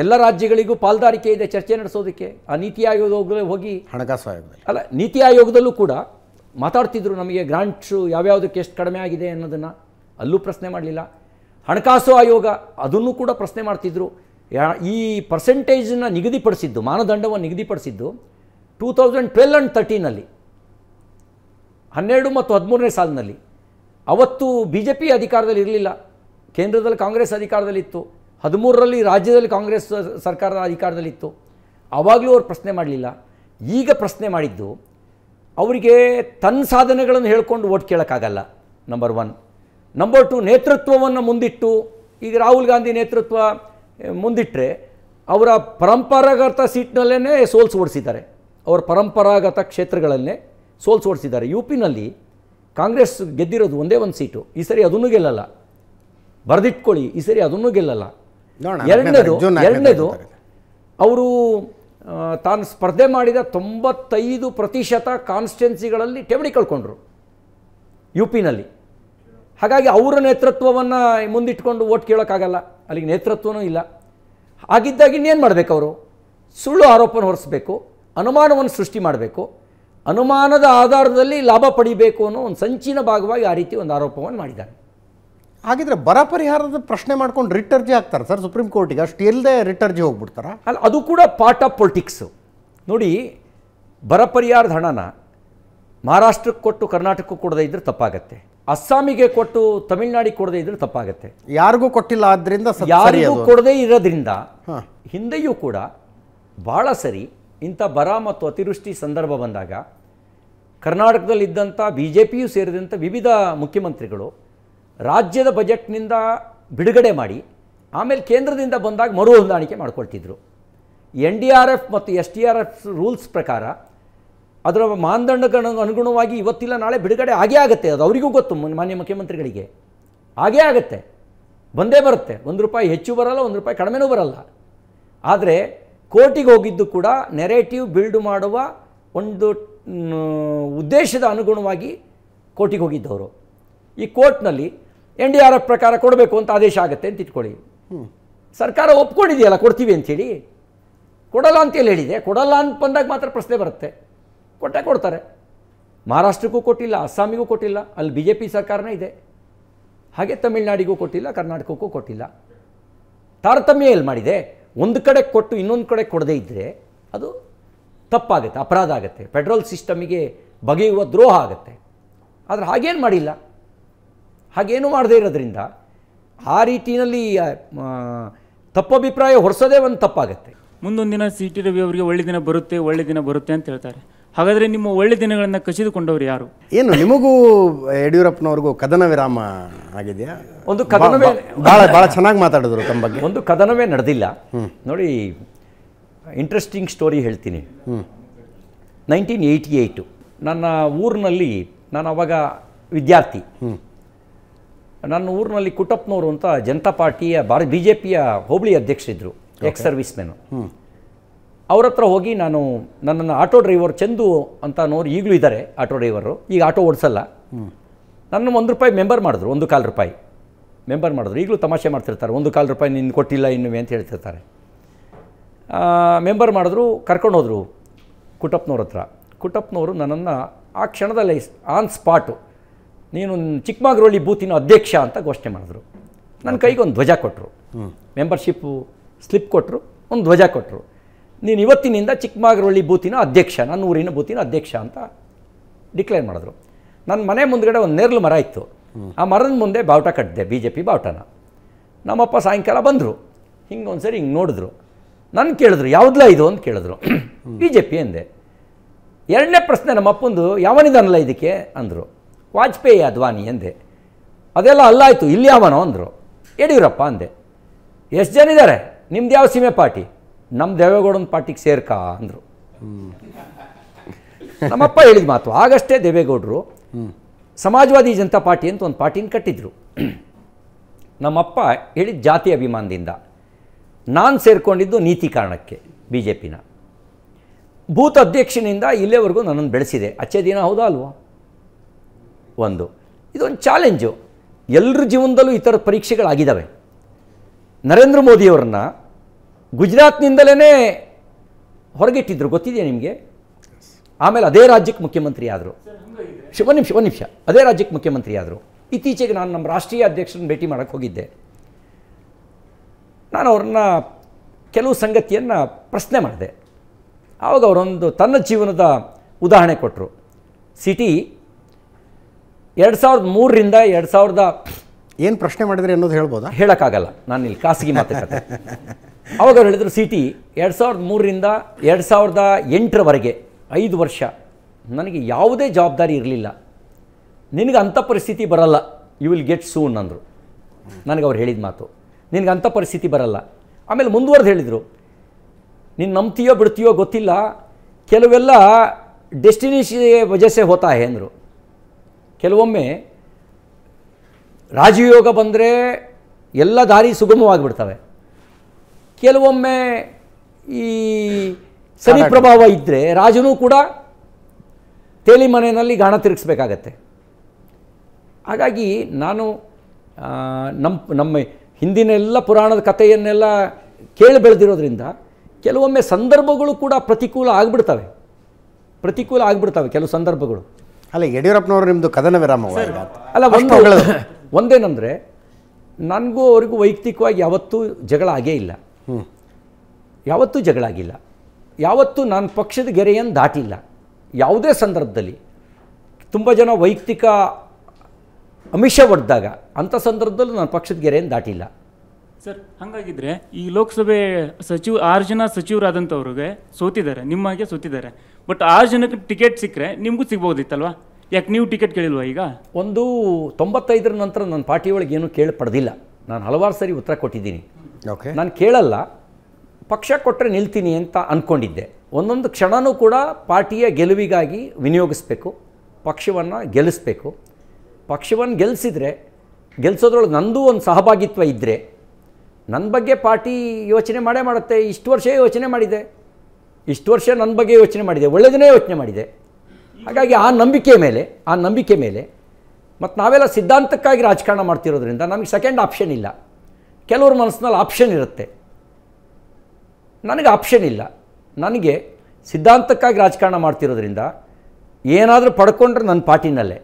ಎಲ್ಲ ರಾಜ್ಯಗಳಿಗೂ ಪಾಲ್ದಾರಿಕೆ ಇದೆ ಚರ್ಚೆ ನಡೆಸೋದಕ್ಕೆ ಆ ನೀತಿ ಆಯೋಗ ಹೋಗಿ ಹಣಕಾಸು ಆಯೋಗದಲ್ಲಿ ಅಲ್ಲ ನೀತಿ ಆಯೋಗದಲ್ಲೂ ಕೂಡ ಮಾತಾಡ್ತಿದ್ರು ನಮಗೆ ಗ್ರಾಂಟ್ಸು ಯಾವ್ಯಾವುದಕ್ಕೆ ಎಷ್ಟು ಕಡಿಮೆ ಆಗಿದೆ ಅನ್ನೋದನ್ನು ಅಲ್ಲೂ ಪ್ರಶ್ನೆ ಮಾಡಲಿಲ್ಲ ಹಣಕಾಸು ಆಯೋಗ ಅದನ್ನು ಕೂಡ ಪ್ರಶ್ನೆ ಮಾಡ್ತಿದ್ರು ಈ ಪರ್ಸೆಂಟೇಜನ್ನು ನಿಗದಿಪಡಿಸಿದ್ದು ಮಾನದಂಡವನ್ನು ನಿಗದಿಪಡಿಸಿದ್ದು ಟೂ ತೌಸಂಡ್ ಟ್ವೆಲ್ ಆ್ಯಂಡ್ ತರ್ಟೀನಲ್ಲಿ ಹನ್ನೆರಡು ಮತ್ತು ಹದಿಮೂರನೇ ಸಾಲಿನಲ್ಲಿ ಅವತ್ತು ಬಿ ಜೆ ಪಿ ಅಧಿಕಾರದಲ್ಲಿ ಇರಲಿಲ್ಲ ಕೇಂದ್ರದಲ್ಲಿ ಕಾಂಗ್ರೆಸ್ ಅಧಿಕಾರದಲ್ಲಿತ್ತು ಹದಿಮೂರರಲ್ಲಿ ರಾಜ್ಯದಲ್ಲಿ ಕಾಂಗ್ರೆಸ್ ಸರ್ಕಾರದ ಅಧಿಕಾರದಲ್ಲಿತ್ತು ಆವಾಗಲೂ ಅವ್ರು ಪ್ರಶ್ನೆ ಮಾಡಲಿಲ್ಲ ಈಗ ಪ್ರಶ್ನೆ ಮಾಡಿದ್ದು ಅವರಿಗೆ ತನ್ನ ಸಾಧನೆಗಳನ್ನು ಹೇಳ್ಕೊಂಡು ಓಟ್ ಕೇಳೋಕ್ಕಾಗಲ್ಲ ನಂಬರ್ ಒನ್ ನಂಬರ್ ಟು ನೇತೃತ್ವವನ್ನು ಮುಂದಿಟ್ಟು ಈಗ ರಾಹುಲ್ ಗಾಂಧಿ ನೇತೃತ್ವ ಮುಂದಿಟ್ಟರೆ ಅವರ ಪರಂಪರಾಗತ ಸೀಟ್ನಲ್ಲೇ ಸೋಲ್ಸ್ ಓಡಿಸಿದ್ದಾರೆ ಅವರ ಪರಂಪರಾಗತ ಕ್ಷೇತ್ರಗಳಲ್ಲೇ ಸೋಲ್ ಸೋಡಿಸಿದ್ದಾರೆ ಯು ಪಿನಲ್ಲಿ ಕಾಂಗ್ರೆಸ್ ಗೆದ್ದಿರೋದು ಒಂದೇ ಒಂದು ಸೀಟು ಈ ಸರಿ ಅದನ್ನು ಗೆಲ್ಲಲ್ಲ ಬರೆದಿಟ್ಕೊಳ್ಳಿ ಈ ಸರಿ ಅದನ್ನು ಗೆಲ್ಲಲ್ಲ ಎರಡನೇದು ಎರಡನೇದು ಅವರು ತಾನು ಸ್ಪರ್ಧೆ ಮಾಡಿದ ತೊಂಬತ್ತೈದು ಪ್ರತಿಶತ ಕಾನ್ಸ್ಟೆನ್ಸಿಗಳಲ್ಲಿ ಠೇವಣಿ ಕಳ್ಕೊಂಡ್ರು ಯು ಪಿನಲ್ಲಿ ಹಾಗಾಗಿ ಅವರ ನೇತೃತ್ವವನ್ನು ಮುಂದಿಟ್ಕೊಂಡು ಓಟ್ ಕೇಳೋಕ್ಕಾಗಲ್ಲ ಅಲ್ಲಿಗೆ ನೇತೃತ್ವವೂ ಇಲ್ಲ ಹಾಗಿದ್ದಾಗಿ ಇನ್ನೇನು ಮಾಡಬೇಕು ಅವರು ಸುಳ್ಳು ಆರೋಪನ ಹೊರಿಸಬೇಕು ಅನುಮಾನವನ್ನು ಸೃಷ್ಟಿ ಮಾಡಬೇಕು ಅನುಮಾನದ ಆಧಾರದಲ್ಲಿ ಲಾಭ ಪಡಿಬೇಕು ಅನ್ನೋ ಒಂದು ಸಂಚಿನ ಭಾಗವಾಗಿ ಆ ರೀತಿ ಒಂದು ಆರೋಪವನ್ನು ಮಾಡಿದ್ದಾರೆ ಹಾಗಿದ್ರೆ ಬರ ಪರಿಹಾರದ ಪ್ರಶ್ನೆ ಮಾಡ್ಕೊಂಡು ರಿಟರ್ಜಿ ಆಗ್ತಾರೆ ಸರ್ ಸುಪ್ರೀಂ ಕೋರ್ಟಿಗೆ ಅಷ್ಟು ಇಲ್ಲದೆ ರಿಟರ್ಜಿ ಹೋಗ್ಬಿಡ್ತಾರೆ ಅಲ್ಲ ಅದು ಕೂಡ ಪಾರ್ಟ್ ಆಫ್ ಪೊಲಿಟಿಕ್ಸು ನೋಡಿ ಬರ ಪರಿಹಾರದ ಹಣನ ಮಹಾರಾಷ್ಟ್ರಕ್ಕೆ ಕೊಟ್ಟು ಕರ್ನಾಟಕಕ್ಕೆ ಕೊಡದೇ ಇದ್ದರೆ ತಪ್ಪಾಗತ್ತೆ ಅಸ್ಸಾಮಿಗೆ ಕೊಟ್ಟು ತಮಿಳುನಾಡಿಗೆ ಕೊಡದೇ ಇದ್ರೆ ತಪ್ಪಾಗತ್ತೆ ಯಾರಿಗೂ ಕೊಟ್ಟಿಲ್ಲ ಆದ್ದರಿಂದ ಯಾರಿಗೂ ಕೊಡದೇ ಇರೋದ್ರಿಂದ ಹಿಂದೆಯೂ ಕೂಡ ಭಾಳ ಸರಿ ಇಂಥ ಬರ ಮತ್ತು ಅತಿವೃಷ್ಟಿ ಸಂದರ್ಭ ಬಂದಾಗ ಕರ್ನಾಟಕದಲ್ಲಿದ್ದಂಥ ಬಿ ಜೆ ಪಿಯು ಸೇರಿದಂಥ ವಿವಿಧ ಮುಖ್ಯಮಂತ್ರಿಗಳು ರಾಜ್ಯದ ಬಜೆಟ್ನಿಂದ ಬಿಡುಗಡೆ ಮಾಡಿ ಆಮೇಲೆ ಕೇಂದ್ರದಿಂದ ಬಂದಾಗ ಮರು ಹೊಂದಾಣಿಕೆ ಮಾಡಿಕೊಳ್ತಿದ್ರು ಎನ್ ಡಿ ಆರ್ ಎಫ್ ಮತ್ತು S T R F rules ಪ್ರಕಾರ ಅದರ ಮಾನದಂಡಗಳ ಅನುಗುಣವಾಗಿ ಇವತ್ತಿಲ್ಲ ನಾಳೆ ಬಿಡುಗಡೆ ಆಗೇ ಆಗುತ್ತೆ ಅದು ಅವರಿಗೂ ಗೊತ್ತು ಮಾನ್ಯ ಮುಖ್ಯಮಂತ್ರಿಗಳಿಗೆ ಆಗೇ ಆಗುತ್ತೆ ಬಂದೇ ಬರುತ್ತೆ ಒಂದು ರೂಪಾಯಿ ಹೆಚ್ಚು ಬರಲ್ಲ ಒಂದು ರೂಪಾಯಿ ಕಡಿಮೆನೂ ಬರಲ್ಲ ಆದರೆ ಕೋರ್ಟಿಗೆ ಹೋಗಿದ್ದು ಕೂಡ ನೆರೇಟಿವ್ ಬಿಲ್ಡ್ ಮಾಡುವ ಒಂದು ಉದ್ದೇಶದ ಅನುಗುಣವಾಗಿ ಕೋರ್ಟಿಗೆ ಹೋಗಿದ್ದವರು ಈ ಕೋರ್ಟ್ನಲ್ಲಿ ಎನ್ ಡಿ ಆರ್ ಎಫ್ ಪ್ರಕಾರ ಕೊಡಬೇಕು ಅಂತ ಆದೇಶ ಆಗುತ್ತೆ ಅಂತ ಇಟ್ಕೊಳ್ಳಿ ಸರ್ಕಾರ ಒಪ್ಕೊಂಡಿದೆಯಲ್ಲ ಕೊಡ್ತೀವಿ ಅಂಥೇಳಿ ಕೊಡಲ್ಲ ಅಂತೇಳಿ ಹೇಳಿದೆ ಕೊಡಲ್ಲ ಅಂತ ಬಂದಾಗ ಮಾತ್ರ ಪ್ರಶ್ನೆ ಬರುತ್ತೆ ಕೊಟ್ಟೆ ಕೊಡ್ತಾರೆ ಮಹಾರಾಷ್ಟ್ರಕ್ಕೂ ಕೊಟ್ಟಿಲ್ಲ ಅಸ್ಸಾಮಿಗೂ ಕೊಟ್ಟಿಲ್ಲ ಅಲ್ಲಿ ಬಿ ಜೆ ಪಿ ಸರ್ಕಾರನೇ ಇದೆ ಹಾಗೆ ತಮಿಳುನಾಡಿಗೂ ಕೊಟ್ಟಿಲ್ಲ ಕರ್ನಾಟಕಕ್ಕೂ ಕೊಟ್ಟಿಲ್ಲ ತಾರತಮ್ಯ ಎಲ್ಲಿ ಮಾಡಿದೆ ಒಂದು ಕಡೆ ಕೊಟ್ಟು ಇನ್ನೊಂದು ಕಡೆ ಕೊಡದೇ ಇದ್ದರೆ ಅದು ತಪ್ಪಾಗುತ್ತೆ ಅಪರಾಧ ಆಗುತ್ತೆ ಪೆಟ್ರೋಲ್ ಸಿಸ್ಟಮಿಗೆ ಬಗೆಯುವ ದ್ರೋಹ ಆಗುತ್ತೆ ಆದರೆ ಹಾಗೇನು ಮಾಡಿಲ್ಲ ಹಾಗೇನು ಮಾಡದೇ ಇರೋದ್ರಿಂದ ಆ ರೀತಿಯಲ್ಲಿ ತಪ್ಪಭಿಪ್ರಾಯ ಹೊರಿಸೋದೇ ಒಂದು ತಪ್ಪಾಗುತ್ತೆ ಮುಂದೊಂದು ದಿನ ಸಿ ಟಿ ರವಿ ಅವರಿಗೆ ಒಳ್ಳೆ ದಿನ ಬರುತ್ತೆ ಒಳ್ಳೆ ದಿನ ಬರುತ್ತೆ ಅಂತ ಹೇಳ್ತಾರೆ ಹಾಗಾದರೆ ನಿಮ್ಮ ಒಳ್ಳೆ ದಿನಗಳನ್ನು ಕಸಿದುಕೊಂಡವರು ಯಾರು ಏನು ನಿಮಗೂ ಯಡಿಯೂರಪ್ಪನವ್ರಿಗೂ ಕದನ ವಿರಾಮ ಆಗಿದೆಯಾ ಒಂದು ಕದನವೇ ಭಾಳ ಭಾಳ ಚೆನ್ನಾಗಿ ಮಾತಾಡಿದ್ರು ತಮ್ಮ ಬಗ್ಗೆ ಒಂದು ಕದನವೇ ನಡೆದಿಲ್ಲ ನೋಡಿ ಇಂಟ್ರೆಸ್ಟಿಂಗ್ ಸ್ಟೋರಿ ಹೇಳ್ತೀನಿ ನೈನ್ಟೀನ್ ಏಯ್ಟಿ ಏಯ್ಟು ನನ್ನ ಊರಿನಲ್ಲಿ ನಾನು ಅವಾಗ ವಿದ್ಯಾರ್ಥಿ ನನ್ನ ಊರಿನಲ್ಲಿ ಕುಟಪ್ಪನವರು ಅಂತ ಜನತಾ ಪಾರ್ಟಿಯ ಭಾರತ ಬಿ ಜೆ ಪಿಯ ಹೋಬಳಿ ಅಧ್ಯಕ್ಷರಿದ್ದರು ಎಕ್ಸ್ ಸರ್ವಿಸ್ ಮ್ಯಾನು ಅವ್ರ ಹತ್ರ ಹೋಗಿ ನಾನು ನನ್ನನ್ನು ಆಟೋ ಡ್ರೈವರ್ ಚಂದು ಅಂತ ಅನ್ನೋರು ಈಗಲೂ ಇದ್ದಾರೆ ಆಟೋ ಡ್ರೈವರು ಈಗ ಆಟೋ ಓಡಿಸಲ್ಲ ನನ್ನ ಒಂದು ರೂಪಾಯಿ ಮೆಂಬರ್ ಮಾಡಿದ್ರು ಒಂದು ಕಾಲು ರೂಪಾಯಿ ಮೆಂಬರ್ ಮಾಡಿದ್ರು ಈಗಲೂ ತಮಾಷೆ ಮಾಡ್ತಿರ್ತಾರೆ ಒಂದು ಕಾಲು ರೂಪಾಯಿ ನಿನ್ನ ಕೊಟ್ಟಿಲ್ಲ ಇನ್ನುವೆ ಅಂತ ಹೇಳ್ತಿರ್ತಾರೆ ಮೆಂಬರ್ ಮಾಡಿದ್ರು ಕರ್ಕೊಂಡು ಹೋದರು ಕುಟಪ್ನವ್ರ ಹತ್ರ ಕುಟಪ್ನವರು ನನ್ನನ್ನು ಆ ಕ್ಷಣದಲ್ಲಿ ಆನ್ ಸ್ಪಾಟು ನೀನು ಚಿಕ್ಕಮಗಳೂರಲ್ಲಿ ಬೂತಿನ ಅಧ್ಯಕ್ಷ ಅಂತ ಘೋಷಣೆ ಮಾಡಿದ್ರು ನನ್ನ ಕೈಗೆ ಒಂದು ಧ್ವಜ ಕೊಟ್ಟರು ಮೆಂಬರ್ಶಿಪ್ಪು ಸ್ಲಿಪ್ ಕೊಟ್ಟರು ಒಂದು ಧ್ವಜ ಕೊಟ್ಟರು ನೀನು ಇವತ್ತಿನಿಂದ ಚಿಕ್ಕಮಗಳೂರಲ್ಲಿ ಬೂತಿನ ಅಧ್ಯಕ್ಷ ನನ್ನ ಊರಿನ ಬೂತಿನ ಅಧ್ಯಕ್ಷ ಅಂತ ಡಿಕ್ಲೇರ್ ಮಾಡಿದ್ರು ನನ್ನ ಮನೆ ಮುಂದ್ಗಡೆ ಒಂದು ನೆರಳು ಮರ ಇತ್ತು ಆ ಮರದ ಮುಂದೆ ಬಾವುಟ ಕಟ್ಟಿದೆ ಬಿ ಜೆ ಪಿ ಬಾವುಟನ ನಮ್ಮಪ್ಪ ಸಾಯಂಕಾಲ ಬಂದರು ಹಿಂಗೆ ಒಂದು ಸರಿ ಹಿಂಗೆ ನೋಡಿದ್ರು ನನ್ನ ಕೇಳಿದ್ರು ಯಾವುದಲ್ಲ ಇದು ಅಂತ ಕೇಳಿದ್ರು ಬಿ ಜೆ ಪಿ ಎಂದೆ ಎರಡನೇ ಪ್ರಶ್ನೆ ನಮ್ಮ ಅಪ್ಪಂದು ಯಾವನಿದನಲ್ಲ ಇದಕ್ಕೆ ಅಂದರು ವಾಜಪೇಯಿ ಅದ್ವಾನಿ ಎಂದೆ ಅದೆಲ್ಲ ಅಲ್ಲಾಯಿತು ಇಲ್ಲಿ ಯಾವನೋ ಅಂದರು ಯಡಿಯೂರಪ್ಪ ಅಂದೆ ಎಷ್ಟು ಜನ ಇದ್ದಾರೆ ನಿಮ್ದು ಯಾವ ಸೀಮೆ ಪಾರ್ಟಿ ನಮ್ಮ ದೇವೇಗೌಡನ ಪಾರ್ಟಿಗೆ ಸೇರ್ಕಾ ಅಂದರು ನಮ್ಮಪ್ಪ ಹೇಳಿದ ಮಾತು ಆಗಷ್ಟೇ ದೇವೇಗೌಡರು ಸಮಾಜವಾದಿ ಜನತಾ ಪಾರ್ಟಿ ಅಂತ ಒಂದು ಪಾರ್ಟಿನ ಕಟ್ಟಿದ್ರು ನಮ್ಮಪ್ಪ ಹೇಳಿದ ಜಾತಿ ಅಭಿಮಾನದಿಂದ ನಾನು ಸೇರ್ಕೊಂಡಿದ್ದು ನೀತಿ ಕಾರಣಕ್ಕೆ ಬಿ ಜೆ ಪಿನ ಭೂತ್ ಅಧ್ಯಕ್ಷನಿಂದ ಇಲ್ಲಿವರೆಗೂ ನನ್ನನ್ನು ಬೆಳೆಸಿದೆ ಅಚ್ಚೆ ದಿನ ಹೌದಾ ಅಲ್ವಾ ಒಂದು ಇದೊಂದು ಚಾಲೆಂಜು ಎಲ್ಲರ ಜೀವನದಲ್ಲೂ ಈ ಥರದ ಪರೀಕ್ಷೆಗಳಾಗಿದ್ದಾವೆ ನರೇಂದ್ರ ಮೋದಿಯವರನ್ನ ಗುಜರಾತ್ನಿಂದಲೇ ಹೊರಗಿಟ್ಟಿದ್ರು ಗೊತ್ತಿದೆಯಾ ನಿಮಗೆ ಆಮೇಲೆ ಅದೇ ರಾಜ್ಯಕ್ಕೆ ಮುಖ್ಯಮಂತ್ರಿ ಆದರು ಒಂದು ನಿಮಿಷ ಒಂದು ನಿಮಿಷ ಅದೇ ರಾಜ್ಯಕ್ಕೆ ಮುಖ್ಯಮಂತ್ರಿ ಆದರು ಇತ್ತೀಚೆಗೆ ನಾನು ನಮ್ಮ ರಾಷ್ಟ್ರೀಯ ಅಧ್ಯಕ್ಷರನ್ನು ಭೇಟಿ ಮಾಡಕ್ಕೆ ಹೋಗಿದ್ದೆ ನಾನು ಅವ್ರನ್ನ ಕೆಲವು ಸಂಗತಿಯನ್ನು ಪ್ರಶ್ನೆ ಮಾಡಿದೆ ಆವಾಗ ಅವರೊಂದು ತನ್ನ ಜೀವನದ ಉದಾಹರಣೆ ಕೊಟ್ಟರು ಸಿಟಿ ಎರಡು ಸಾವಿರದ ಮೂರರಿಂದ ಎರಡು ಸಾವಿರದ ಏನು ಪ್ರಶ್ನೆ ಮಾಡಿದರೆ ಅನ್ನೋದು ಹೇಳ್ಬೋದಾ ಹೇಳೋಕ್ಕಾಗಲ್ಲ ನಾನು ಇಲ್ಲಿ ಖಾಸಗಿ ಮಾತಾಡ್ತೇನೆ ಅವಾಗ ಅವ್ರು ಹೇಳಿದ್ರು ಸಿ ಟಿ ಎರಡು ಸಾವಿರದ ಮೂರರಿಂದ ಎರಡು ಸಾವಿರದ ಎಂಟರವರೆಗೆ ಐದು ವರ್ಷ ನನಗೆ ಯಾವುದೇ ಜವಾಬ್ದಾರಿ ಇರಲಿಲ್ಲ ನಿನಗೆ ಅಂಥ ಪರಿಸ್ಥಿತಿ ಬರಲ್ಲ ಯು ವಿಲ್ ಗೆಟ್ ಸೂನ್ ಅಂದರು ನನಗೆ ಅವ್ರು ಹೇಳಿದ ಮಾತು ನಿನಗೆ ಅಂಥ ಪರಿಸ್ಥಿತಿ ಬರಲ್ಲ ಆಮೇಲೆ ಮುಂದುವರೆದು ಹೇಳಿದರು ನೀನು ನಂಬ್ತೀಯೋ ಬಿಡ್ತೀಯೋ ಗೊತ್ತಿಲ್ಲ ಕೆಲವೆಲ್ಲ ಡೆಸ್ಟಿನೇಷನ್ ವಜಸೆ ಹೋತಾ ಅಂದರು ಕೆಲವೊಮ್ಮೆ ರಾಜಯೋಗ ಬಂದರೆ ಎಲ್ಲ ದಾರಿ ಸುಗಮವಾಗಿಬಿಡ್ತವೆ ಕೆಲವೊಮ್ಮೆ ಈ ಸರಿ ಪ್ರಭಾವ ಇದ್ದರೆ ರಾಜನೂ ಕೂಡ ತೇಲಿ ಮನೆಯಲ್ಲಿ ಗಾಣ ತಿರುಗಿಸ್ಬೇಕಾಗತ್ತೆ ಹಾಗಾಗಿ ನಾನು ನಮ್ಮ ನಮ್ಮ ಹಿಂದಿನ ಎಲ್ಲ ಪುರಾಣದ ಕಥೆಯನ್ನೆಲ್ಲ ಕೇಳಿ ಬೆಳೆದಿರೋದ್ರಿಂದ ಕೆಲವೊಮ್ಮೆ ಸಂದರ್ಭಗಳು ಕೂಡ ಪ್ರತಿಕೂಲ ಆಗಿಬಿಡ್ತವೆ ಪ್ರತಿಕೂಲ ಆಗಿಬಿಡ್ತವೆ ಕೆಲವು ಸಂದರ್ಭಗಳು ಅಲ್ಲ ಯಡಿಯೂರಪ್ಪನವರು ನಿಮ್ಮದು ಕದನ ವಿರಾಮ ಅಲ್ಲ ಒಂದು ಒಂದೇನಂದರೆ ನನಗೂ ಅವರಿಗೂ ವೈಯಕ್ತಿಕವಾಗಿ ಯಾವತ್ತೂ ಜಗಳ ಆಗೇ ಇಲ್ಲ ಯಾವತ್ತೂ ಜಗಳಾಗಿಲ್ಲ ಯಾವತ್ತೂ ನಾನು ಪಕ್ಷದ ಗೆರೆಯನ್ನು ದಾಟಿಲ್ಲ ಯಾವುದೇ ಸಂದರ್ಭದಲ್ಲಿ ತುಂಬ ಜನ ವೈಯಕ್ತಿಕ ಅಮಿಷ ಒಡೆದಾಗ ಅಂಥ ಸಂದರ್ಭದಲ್ಲೂ ನಾನು ಪಕ್ಷದ ಗೆರೆಯನ್ನು ದಾಟಿಲ್ಲ ಸರ್ ಹಾಗಾಗಿದ್ರೆ ಈ ಲೋಕಸಭೆ ಸಚಿವ ಆರು ಜನ ಸಚಿವರಾದಂಥವ್ರಿಗೆ ಸೋತಿದ್ದಾರೆ ನಿಮ್ಮ ಹಾಗೆ ಸೋತಿದ್ದಾರೆ ಬಟ್ ಆರು ಜನಕ್ಕೆ ಟಿಕೆಟ್ ಸಿಕ್ಕರೆ ನಿಮಗೂ ಸಿಗ್ಬೋದಿತ್ತಲ್ವಾ ಯಾಕೆ ನೀವು ಟಿಕೆಟ್ ಕೇಳಿಲ್ವ ಈಗ ಒಂದು ತೊಂಬತ್ತೈದರ ನಂತರ ನನ್ನ ಪಾರ್ಟಿಯೊಳಗೆ ಏನು ಕೇಳಿ ಪಡೆದಿಲ್ಲ ನಾನು ಹಲವಾರು ಸರಿ ಉತ್ತರ ಕೊಟ್ಟಿದ್ದೀನಿ ಓಕೆ ನಾನು ಕೇಳಲ್ಲ ಪಕ್ಷ ಕೊಟ್ಟರೆ ನಿಲ್ತೀನಿ ಅಂತ ಅಂದ್ಕೊಂಡಿದ್ದೆ ಒಂದೊಂದು ಕ್ಷಣವೂ ಕೂಡ ಪಾರ್ಟಿಯ ಗೆಲುವಿಗಾಗಿ ವಿನಿಯೋಗಿಸ್ಬೇಕು ಪಕ್ಷವನ್ನು ಗೆಲ್ಲಿಸ್ಬೇಕು ಪಕ್ಷವನ್ನು ಗೆಲ್ಲಿಸಿದರೆ ಗೆಲ್ಲಿಸೋದ್ರೊಳಗೆ ನಂದು ಒಂದು ಸಹಭಾಗಿತ್ವ ಇದ್ದರೆ ನನ್ನ ಬಗ್ಗೆ ಪಾರ್ಟಿ ಯೋಚನೆ ಮಾಡೇ ಮಾಡುತ್ತೆ ಇಷ್ಟು ವರ್ಷ ಯೋಚನೆ ಮಾಡಿದೆ ಇಷ್ಟು ವರ್ಷ ನನ್ನ ಬಗ್ಗೆ ಯೋಚನೆ ಮಾಡಿದೆ ಒಳ್ಳೆಯದನ್ನೇ ಯೋಚನೆ ಮಾಡಿದೆ ಹಾಗಾಗಿ ಆ ನಂಬಿಕೆ ಮೇಲೆ ಆ ನಂಬಿಕೆ ಮೇಲೆ ಮತ್ತು ನಾವೆಲ್ಲ ಸಿದ್ಧಾಂತಕ್ಕಾಗಿ ರಾಜಕಾರಣ ಮಾಡ್ತಿರೋದ್ರಿಂದ ನಮಗೆ ಸೆಕೆಂಡ್ ಆಪ್ಷನ್ ಇಲ್ಲ ಕೆಲವ್ರ ಮನಸ್ಸಿನಲ್ಲಿ ಆಪ್ಷನ್ ಇರುತ್ತೆ ನನಗೆ ಆಪ್ಷನ್ ಇಲ್ಲ ನನಗೆ ಸಿದ್ಧಾಂತಕ್ಕಾಗಿ ರಾಜಕಾರಣ ಮಾಡ್ತಿರೋದ್ರಿಂದ ಏನಾದರೂ ಪಡ್ಕೊಂಡ್ರೆ ನನ್ನ ಪಾರ್ಟಿನಲ್ಲೇ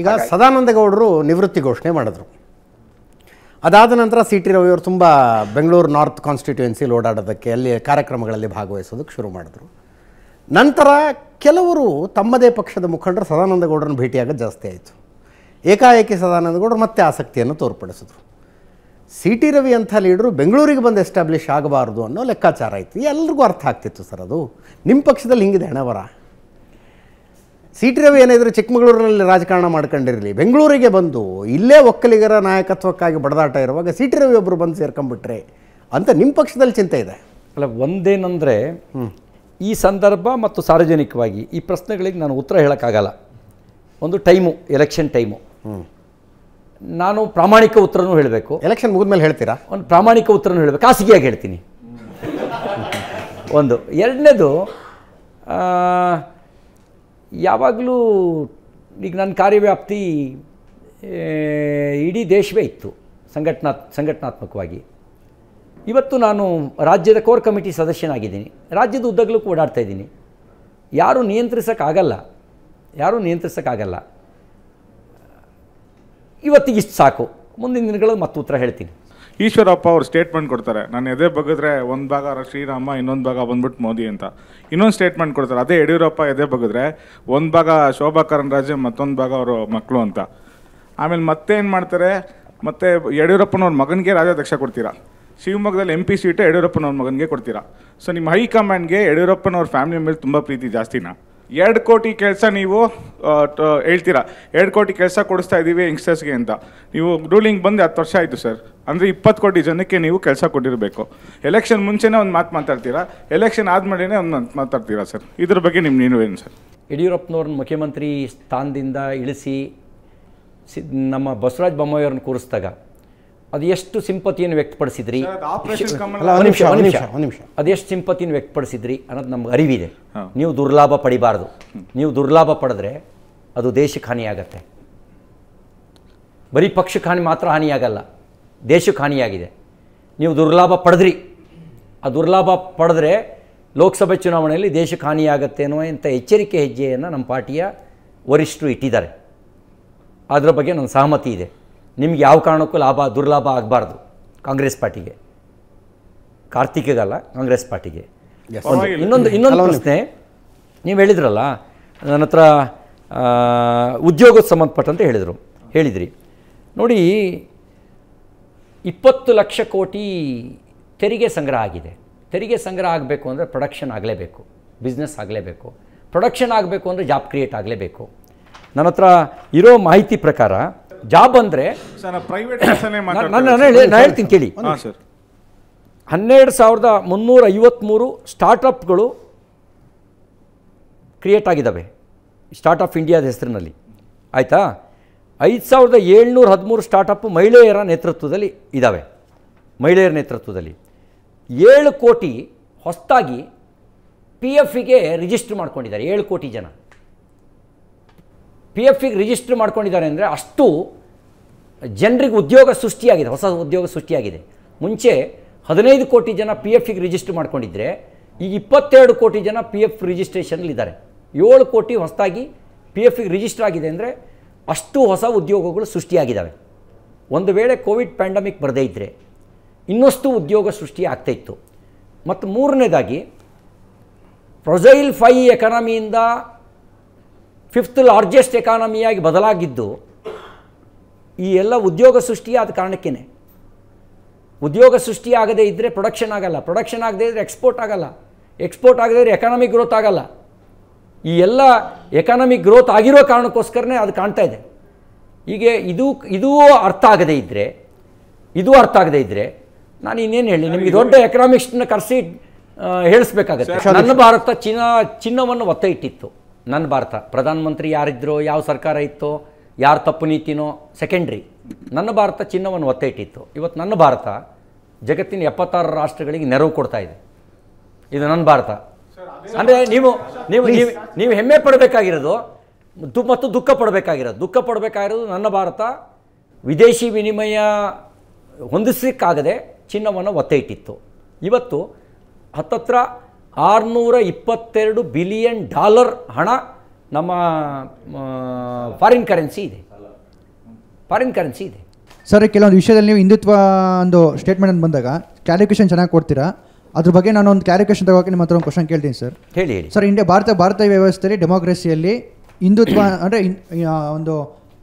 ಈಗ ಸದಾನಂದಗೌಡರು ನಿವೃತ್ತಿ ಘೋಷಣೆ ಮಾಡಿದ್ರು ಅದಾದ ನಂತರ ಸಿ ಟಿ ರವಿಯವರು ತುಂಬ ಬೆಂಗಳೂರು ನಾರ್ತ್ ಕಾನ್ಸ್ಟಿಟ್ಯೂನ್ಸಿಲಿ ಓಡಾಡೋದಕ್ಕೆ ಅಲ್ಲಿ ಕಾರ್ಯಕ್ರಮಗಳಲ್ಲಿ ಭಾಗವಹಿಸೋದಕ್ಕೆ ಶುರು ಮಾಡಿದ್ರು ನಂತರ ಕೆಲವರು ತಮ್ಮದೇ ಪಕ್ಷದ ಮುಖಂಡರು ಸದಾನಂದಗೌಡರನ್ನು ಭೇಟಿಯಾಗೋದು ಜಾಸ್ತಿ ಆಯಿತು ಏಕಾಏಕಿ ಸದಾನಂದಗೌಡರು ಮತ್ತೆ ಆಸಕ್ತಿಯನ್ನು ತೋರ್ಪಡಿಸಿದ್ರು ಸಿ ಟಿ ರವಿ ಅಂಥ ಲೀಡರು ಬೆಂಗಳೂರಿಗೆ ಬಂದು ಎಸ್ಟಾಬ್ಲಿಷ್ ಆಗಬಾರ್ದು ಅನ್ನೋ ಲೆಕ್ಕಾಚಾರ ಇತ್ತು ಎಲ್ರಿಗೂ ಅರ್ಥ ಆಗ್ತಿತ್ತು ಸರ್ ಅದು ನಿಮ್ಮ ಪಕ್ಷದಲ್ಲಿ ಹಿಂಗಿದೆ ಹಣವರ ಸಿ ಟಿ ರವಿ ಏನಿದ್ರು ಚಿಕ್ಕಮಗಳೂರಿನಲ್ಲಿ ರಾಜಕಾರಣ ಮಾಡ್ಕೊಂಡಿರಲಿ ಬೆಂಗಳೂರಿಗೆ ಬಂದು ಇಲ್ಲೇ ಒಕ್ಕಲಿಗರ ನಾಯಕತ್ವಕ್ಕಾಗಿ ಬಡದಾಟ ಇರುವಾಗ ಸಿ ಟಿ ರವಿ ಒಬ್ಬರು ಬಂದು ಸೇರ್ಕೊಂಡ್ಬಿಟ್ರೆ ಅಂತ ನಿಮ್ಮ ಪಕ್ಷದಲ್ಲಿ ಚಿಂತೆ ಇದೆ ಅಲ್ಲ ಒಂದೇನೆಂದರೆ ಈ ಸಂದರ್ಭ ಮತ್ತು ಸಾರ್ವಜನಿಕವಾಗಿ ಈ ಪ್ರಶ್ನೆಗಳಿಗೆ ನಾನು ಉತ್ತರ ಹೇಳೋಕ್ಕಾಗಲ್ಲ ಒಂದು ಟೈಮು ಎಲೆಕ್ಷನ್ ಟೈಮು ನಾನು ಪ್ರಾಮಾಣಿಕ ಉತ್ತರನೂ ಹೇಳಬೇಕು ಎಲೆಕ್ಷನ್ ಮುಗಿದ್ಮೇಲೆ ಹೇಳ್ತೀರಾ ಒಂದು ಪ್ರಾಮಾಣಿಕ ಉತ್ತರನೂ ಹೇಳಬೇಕು ಖಾಸಗಿಯಾಗಿ ಹೇಳ್ತೀನಿ ಒಂದು ಎರಡನೇದು ಯಾವಾಗಲೂ ಈಗ ನನ್ನ ಕಾರ್ಯವ್ಯಾಪ್ತಿ ಇಡೀ ದೇಶವೇ ಇತ್ತು ಸಂಘಟನಾ ಸಂಘಟನಾತ್ಮಕವಾಗಿ ಇವತ್ತು ನಾನು ರಾಜ್ಯದ ಕೋರ್ ಕಮಿಟಿ ಸದಸ್ಯನಾಗಿದ್ದೀನಿ ರಾಜ್ಯದ ಉದ್ದಗಲಕ್ಕೂ ಓಡಾಡ್ತಾ ಇದ್ದೀನಿ ಯಾರೂ ನಿಯಂತ್ರಿಸೋಕ್ಕಾಗಲ್ಲ ಯಾರೂ ನಿಯಂತ್ರಿಸೋಕ್ಕಾಗಲ್ಲ ಇವತ್ತಿಗೆ ಇಷ್ಟು ಸಾಕು ಮುಂದಿನ ದಿನಗಳಲ್ಲಿ ಮತ್ತೆ ಉತ್ತರ ಹೇಳ್ತೀನಿ ಈಶ್ವರಪ್ಪ ಅವರು ಸ್ಟೇಟ್ಮೆಂಟ್ ಕೊಡ್ತಾರೆ ನಾನು ಎದೆ ಬಗ್ಗದ್ರೆ ಒಂದು ಭಾಗ ಶ್ರೀರಾಮ ಇನ್ನೊಂದು ಭಾಗ ಬಂದ್ಬಿಟ್ಟು ಮೋದಿ ಅಂತ ಇನ್ನೊಂದು ಸ್ಟೇಟ್ಮೆಂಟ್ ಕೊಡ್ತಾರೆ ಅದೇ ಯಡಿಯೂರಪ್ಪ ಎದೆ ಬಗ್ಗದ್ರೆ ಒಂದು ಭಾಗ ಶೋಭಾ ಕರಂದ್ರಾಜೆ ಮತ್ತೊಂದು ಭಾಗ ಅವರು ಮಕ್ಕಳು ಅಂತ ಆಮೇಲೆ ಮತ್ತೆ ಏನು ಮಾಡ್ತಾರೆ ಮತ್ತೆ ಯಡಿಯೂರಪ್ಪನವ್ರ ಮಗನಿಗೆ ರಾಜ್ಯಾಧ್ಯಕ್ಷ ಕೊಡ್ತೀರಾ ಶಿವಮೊಗ್ಗದಲ್ಲಿ ಎಂ ಪಿ ಸೀಟು ಯಡಿಯೂರಪ್ಪನವ್ರ ಮಗನಿಗೆ ಕೊಡ್ತೀರಾ ಸೊ ನಿಮ್ಮ ಹೈಕಮಾಂಡ್ಗೆ ಯಡಿಯೂರಪ್ಪನವ್ರ ಫ್ಯಾಮಿಲಿ ಮೇಲೆ ತುಂಬ ಪ್ರೀತಿ ಜಾಸ್ತಿನಾ ಎರಡು ಕೋಟಿ ಕೆಲಸ ನೀವು ಹೇಳ್ತೀರಾ ಎರಡು ಕೋಟಿ ಕೆಲಸ ಕೊಡಿಸ್ತಾ ಇದ್ದೀವಿ ಯಂಗ್ಸ್ಟರ್ಸ್ಗೆ ಅಂತ ನೀವು ರೂಲಿಂಗ್ ಬಂದು ಹತ್ತು ವರ್ಷ ಆಯಿತು ಸರ್ ಅಂದರೆ ಇಪ್ಪತ್ತು ಕೋಟಿ ಜನಕ್ಕೆ ನೀವು ಕೆಲಸ ಕೊಟ್ಟಿರಬೇಕು ಎಲೆಕ್ಷನ್ ಮುಂಚೆನೇ ಒಂದು ಮಾತು ಮಾತಾಡ್ತೀರಾ ಎಲೆಕ್ಷನ್ ಆದಮೇಲೆ ಒಂದು ಮಾತು ಮಾತಾಡ್ತೀರಾ ಸರ್ ಇದ್ರ ಬಗ್ಗೆ ನಿಮ್ಮ ನೀನು ಏನು ಸರ್ ಯಡಿಯೂರಪ್ಪನವ್ರನ್ನ ಮುಖ್ಯಮಂತ್ರಿ ಸ್ಥಾನದಿಂದ ಇಳಿಸಿ ನಮ್ಮ ಬಸವರಾಜ ಬೊಮ್ಮಾಯಿಯವ್ರನ್ನ ಕೂರಿಸಿದಾಗ ಅದು ಎಷ್ಟು ಸಿಂಪತಿಯನ್ನು ವ್ಯಕ್ತಪಡಿಸಿದ್ರಿ ಅದೆಷ್ಟು ಸಿಂಪತಿಯನ್ನು ವ್ಯಕ್ತಪಡಿಸಿದ್ರಿ ಅನ್ನೋದು ನಮ್ಗೆ ಅರಿವಿದೆ ನೀವು ದುರ್ಲಾಭ ಪಡಿಬಾರ್ದು ನೀವು ದುರ್ಲಾಭ ಪಡೆದ್ರೆ ಅದು ದೇಶಕ್ಕೆ ಹಾನಿಯಾಗತ್ತೆ ಬರೀ ಪಕ್ಷಕ್ಕೆ ಹಾನಿ ಮಾತ್ರ ಹಾನಿಯಾಗಲ್ಲ ದೇಶಕ್ಕೆ ಹಾನಿಯಾಗಿದೆ ನೀವು ದುರ್ಲಾಭ ಪಡೆದ್ರಿ ಆ ದುರ್ಲಾಭ ಪಡೆದ್ರೆ ಲೋಕಸಭೆ ಚುನಾವಣೆಯಲ್ಲಿ ದೇಶಕ್ಕೆ ಹಾನಿಯಾಗತ್ತೇನೋ ಅಂತ ಎಚ್ಚರಿಕೆ ಹೆಜ್ಜೆಯನ್ನು ನಮ್ಮ ಪಾರ್ಟಿಯ ವರಿಷ್ಠರು ಇಟ್ಟಿದ್ದಾರೆ ಅದರ ಬಗ್ಗೆ ನನ್ನ ಸಹಮತಿ ಇದೆ ನಿಮ್ಗೆ ಯಾವ ಕಾರಣಕ್ಕೂ ಲಾಭ ದುರ್ಲಾಭ ಆಗಬಾರ್ದು ಕಾಂಗ್ರೆಸ್ ಪಾರ್ಟಿಗೆ ಕಾರ್ತಿಕ್ಗಲ್ಲ ಕಾಂಗ್ರೆಸ್ ಪಾರ್ಟಿಗೆ ಇನ್ನೊಂದು ಇನ್ನೊಂದು ಪ್ರಶ್ನೆ ನೀವು ಹೇಳಿದ್ರಲ್ಲ ನನ್ನ ಹತ್ರ ಉದ್ಯೋಗಕ್ಕೆ ಸಂಬಂಧಪಟ್ಟಂತ ಹೇಳಿದರು ಹೇಳಿದ್ರಿ ನೋಡಿ ಇಪ್ಪತ್ತು ಲಕ್ಷ ಕೋಟಿ ತೆರಿಗೆ ಸಂಗ್ರಹ ಆಗಿದೆ ತೆರಿಗೆ ಸಂಗ್ರಹ ಆಗಬೇಕು ಅಂದರೆ ಪ್ರೊಡಕ್ಷನ್ ಆಗಲೇಬೇಕು ಬಿಸ್ನೆಸ್ ಆಗಲೇಬೇಕು ಪ್ರೊಡಕ್ಷನ್ ಆಗಬೇಕು ಅಂದರೆ ಜಾಬ್ ಕ್ರಿಯೇಟ್ ಆಗಲೇಬೇಕು ನನ್ನ ಹತ್ರ ಇರೋ ಮಾಹಿತಿ ಪ್ರಕಾರ ಜಾಬ್ ಅಂದರೆ ನಾನು ಹೇಳ್ತೀನಿ ಕೇಳಿ ಹನ್ನೆರಡು ಸಾವಿರದ ಮುನ್ನೂರ ಐವತ್ತ್ಮೂರು ಸ್ಟಾರ್ಟ್ಅಪ್ಗಳು ಕ್ರಿಯೇಟ್ ಆಗಿದ್ದಾವೆ ಸ್ಟಾರ್ಟ್ಅಪ್ ಇಂಡಿಯಾದ ಹೆಸರಿನಲ್ಲಿ ಆಯಿತಾ ಐದು ಸಾವಿರದ ಏಳ್ನೂರ ಹದಿಮೂರು ಸ್ಟಾರ್ಟಪ್ ಮಹಿಳೆಯರ ನೇತೃತ್ವದಲ್ಲಿ ಇದ್ದಾವೆ ಮಹಿಳೆಯರ ನೇತೃತ್ವದಲ್ಲಿ ಏಳು ಕೋಟಿ ಹೊಸದಾಗಿ ಪಿ ಎಫಿಗೆ ರಿಜಿಸ್ಟರ್ ಮಾಡ್ಕೊಂಡಿದ್ದಾರೆ ಏಳು ಕೋಟಿ ಜನ ಪಿ ಗೆ ರಿಜಿಸ್ಟರ್ ಮಾಡ್ಕೊಂಡಿದ್ದಾರೆ ಅಂದರೆ ಅಷ್ಟು ಜನರಿಗೆ ಉದ್ಯೋಗ ಸೃಷ್ಟಿಯಾಗಿದೆ ಹೊಸ ಉದ್ಯೋಗ ಸೃಷ್ಟಿಯಾಗಿದೆ ಮುಂಚೆ ಹದಿನೈದು ಕೋಟಿ ಜನ ಪಿ ಎಫ್ಗೆ ರಿಜಿಸ್ಟ್ರ್ ಮಾಡ್ಕೊಂಡಿದ್ದರೆ ಈಗ ಇಪ್ಪತ್ತೆರಡು ಕೋಟಿ ಜನ ಪಿ ಎಫ್ ಇದ್ದಾರೆ ಏಳು ಕೋಟಿ ಹೊಸದಾಗಿ ಪಿ ಇಗೆ ರಿಜಿಸ್ಟರ್ ಆಗಿದೆ ಅಂದರೆ ಅಷ್ಟು ಹೊಸ ಉದ್ಯೋಗಗಳು ಸೃಷ್ಟಿಯಾಗಿದ್ದಾವೆ ಒಂದು ವೇಳೆ ಕೋವಿಡ್ ಪ್ಯಾಂಡಮಿಕ್ ಬರದೇ ಇದ್ದರೆ ಇನ್ನಷ್ಟು ಉದ್ಯೋಗ ಸೃಷ್ಟಿ ಇತ್ತು ಮತ್ತು ಮೂರನೇದಾಗಿ ಪ್ರೊಜೈಲ್ ಫೈ ಎಕಾನಮಿಯಿಂದ ಫಿಫ್ತ್ ಲಾರ್ಜೆಸ್ಟ್ ಎಕಾನಮಿಯಾಗಿ ಬದಲಾಗಿದ್ದು ಈ ಎಲ್ಲ ಉದ್ಯೋಗ ಸೃಷ್ಟಿಯಾದ ಕಾರಣಕ್ಕೇ ಉದ್ಯೋಗ ಸೃಷ್ಟಿಯಾಗದೇ ಇದ್ದರೆ ಪ್ರೊಡಕ್ಷನ್ ಆಗಲ್ಲ ಪ್ರೊಡಕ್ಷನ್ ಆಗದೇ ಇದ್ದರೆ ಎಕ್ಸ್ಪೋರ್ಟ್ ಆಗಲ್ಲ ಎಕ್ಸ್ಪೋರ್ಟ್ ಆಗದೇ ಇದ್ದರೆ ಎಕಾನಮಿಕ್ ಗ್ರೋತ್ ಆಗಲ್ಲ ಈ ಎಲ್ಲ ಎಕಾನಮಿಕ್ ಗ್ರೋತ್ ಆಗಿರೋ ಕಾರಣಕ್ಕೋಸ್ಕರನೇ ಅದು ಕಾಣ್ತಾ ಇದೆ ಹೀಗೆ ಇದು ಇದೂ ಅರ್ಥ ಆಗದೇ ಇದ್ದರೆ ಇದು ಅರ್ಥ ಆಗದೇ ಇದ್ದರೆ ನಾನು ಇನ್ನೇನು ಹೇಳಿ ನಿಮಗೆ ದೊಡ್ಡ ಎಕನಾಮಿಕ್ಸ್ನ ಕರೆಸಿ ಹೇಳಿಸ್ಬೇಕಾಗತ್ತೆ ನನ್ನ ಭಾರತ ಚಿನ್ನ ಚಿನ್ನವನ್ನು ಒತ್ತ ಇಟ್ಟಿತ್ತು ನನ್ನ ಭಾರತ ಪ್ರಧಾನಮಂತ್ರಿ ಯಾರಿದ್ರೋ ಯಾವ ಸರ್ಕಾರ ಇತ್ತೋ ಯಾರು ತಪ್ಪು ನೀತಿನೋ ಸೆಕೆಂಡ್ರಿ ನನ್ನ ಭಾರತ ಚಿನ್ನವನ್ನು ಒತ್ತೆ ಇಟ್ಟಿತ್ತು ಇವತ್ತು ನನ್ನ ಭಾರತ ಜಗತ್ತಿನ ಎಪ್ಪತ್ತಾರು ರಾಷ್ಟ್ರಗಳಿಗೆ ನೆರವು ಕೊಡ್ತಾ ಇದೆ ಇದು ನನ್ನ ಭಾರತ ಅಂದರೆ ನೀವು ನೀವು ನೀವು ಹೆಮ್ಮೆ ಪಡಬೇಕಾಗಿರೋದು ಮತ್ತು ದುಃಖ ಪಡಬೇಕಾಗಿರೋದು ದುಃಖ ಪಡಬೇಕಾಗಿರೋದು ನನ್ನ ಭಾರತ ವಿದೇಶಿ ವಿನಿಮಯ ಹೊಂದಿಸಲಿಕ್ಕಾಗದೆ ಚಿನ್ನವನ್ನು ಒತ್ತೆ ಇಟ್ಟಿತ್ತು ಇವತ್ತು ಹತ್ತತ್ರ ಆರುನೂರ ಇಪ್ಪತ್ತೆರಡು ಬಿಲಿಯನ್ ಡಾಲರ್ ಹಣ ನಮ್ಮ ಫಾರಿನ್ ಕರೆನ್ಸಿ ಇದೆ ಫಾರಿನ್ ಕರೆನ್ಸಿ ಇದೆ ಸರ್ ಕೆಲವೊಂದು ವಿಷಯದಲ್ಲಿ ನೀವು ಹಿಂದುತ್ವ ಒಂದು ಸ್ಟೇಟ್ಮೆಂಟ್ ಅಂತ ಬಂದಾಗ ಕ್ಯಾಲ್ಕುಲೇಷನ್ ಚೆನ್ನಾಗಿ ಕೊಡ್ತೀರಾ ಅದ್ರ ಬಗ್ಗೆ ನಾನು ಒಂದು ಕ್ಯಾಲ್ಕುಲೇಷನ್ ತಗೋಕೆ ನಿಮ್ಮ ಹತ್ರ ಒಂದು ಕ್ವಶನ್ ಕೇಳ್ತೀನಿ ಸರ್ ಹೇಳಿ ಹೇಳಿ ಸರ್ ಇಂಡಿಯಾ ಭಾರತ ಭಾರತ ವ್ಯವಸ್ಥೆಯಲ್ಲಿ ಡೆಮೋಕ್ರೆಸಿಯಲ್ಲಿ ಹಿಂದುತ್ವ ಅಂದರೆ ಒಂದು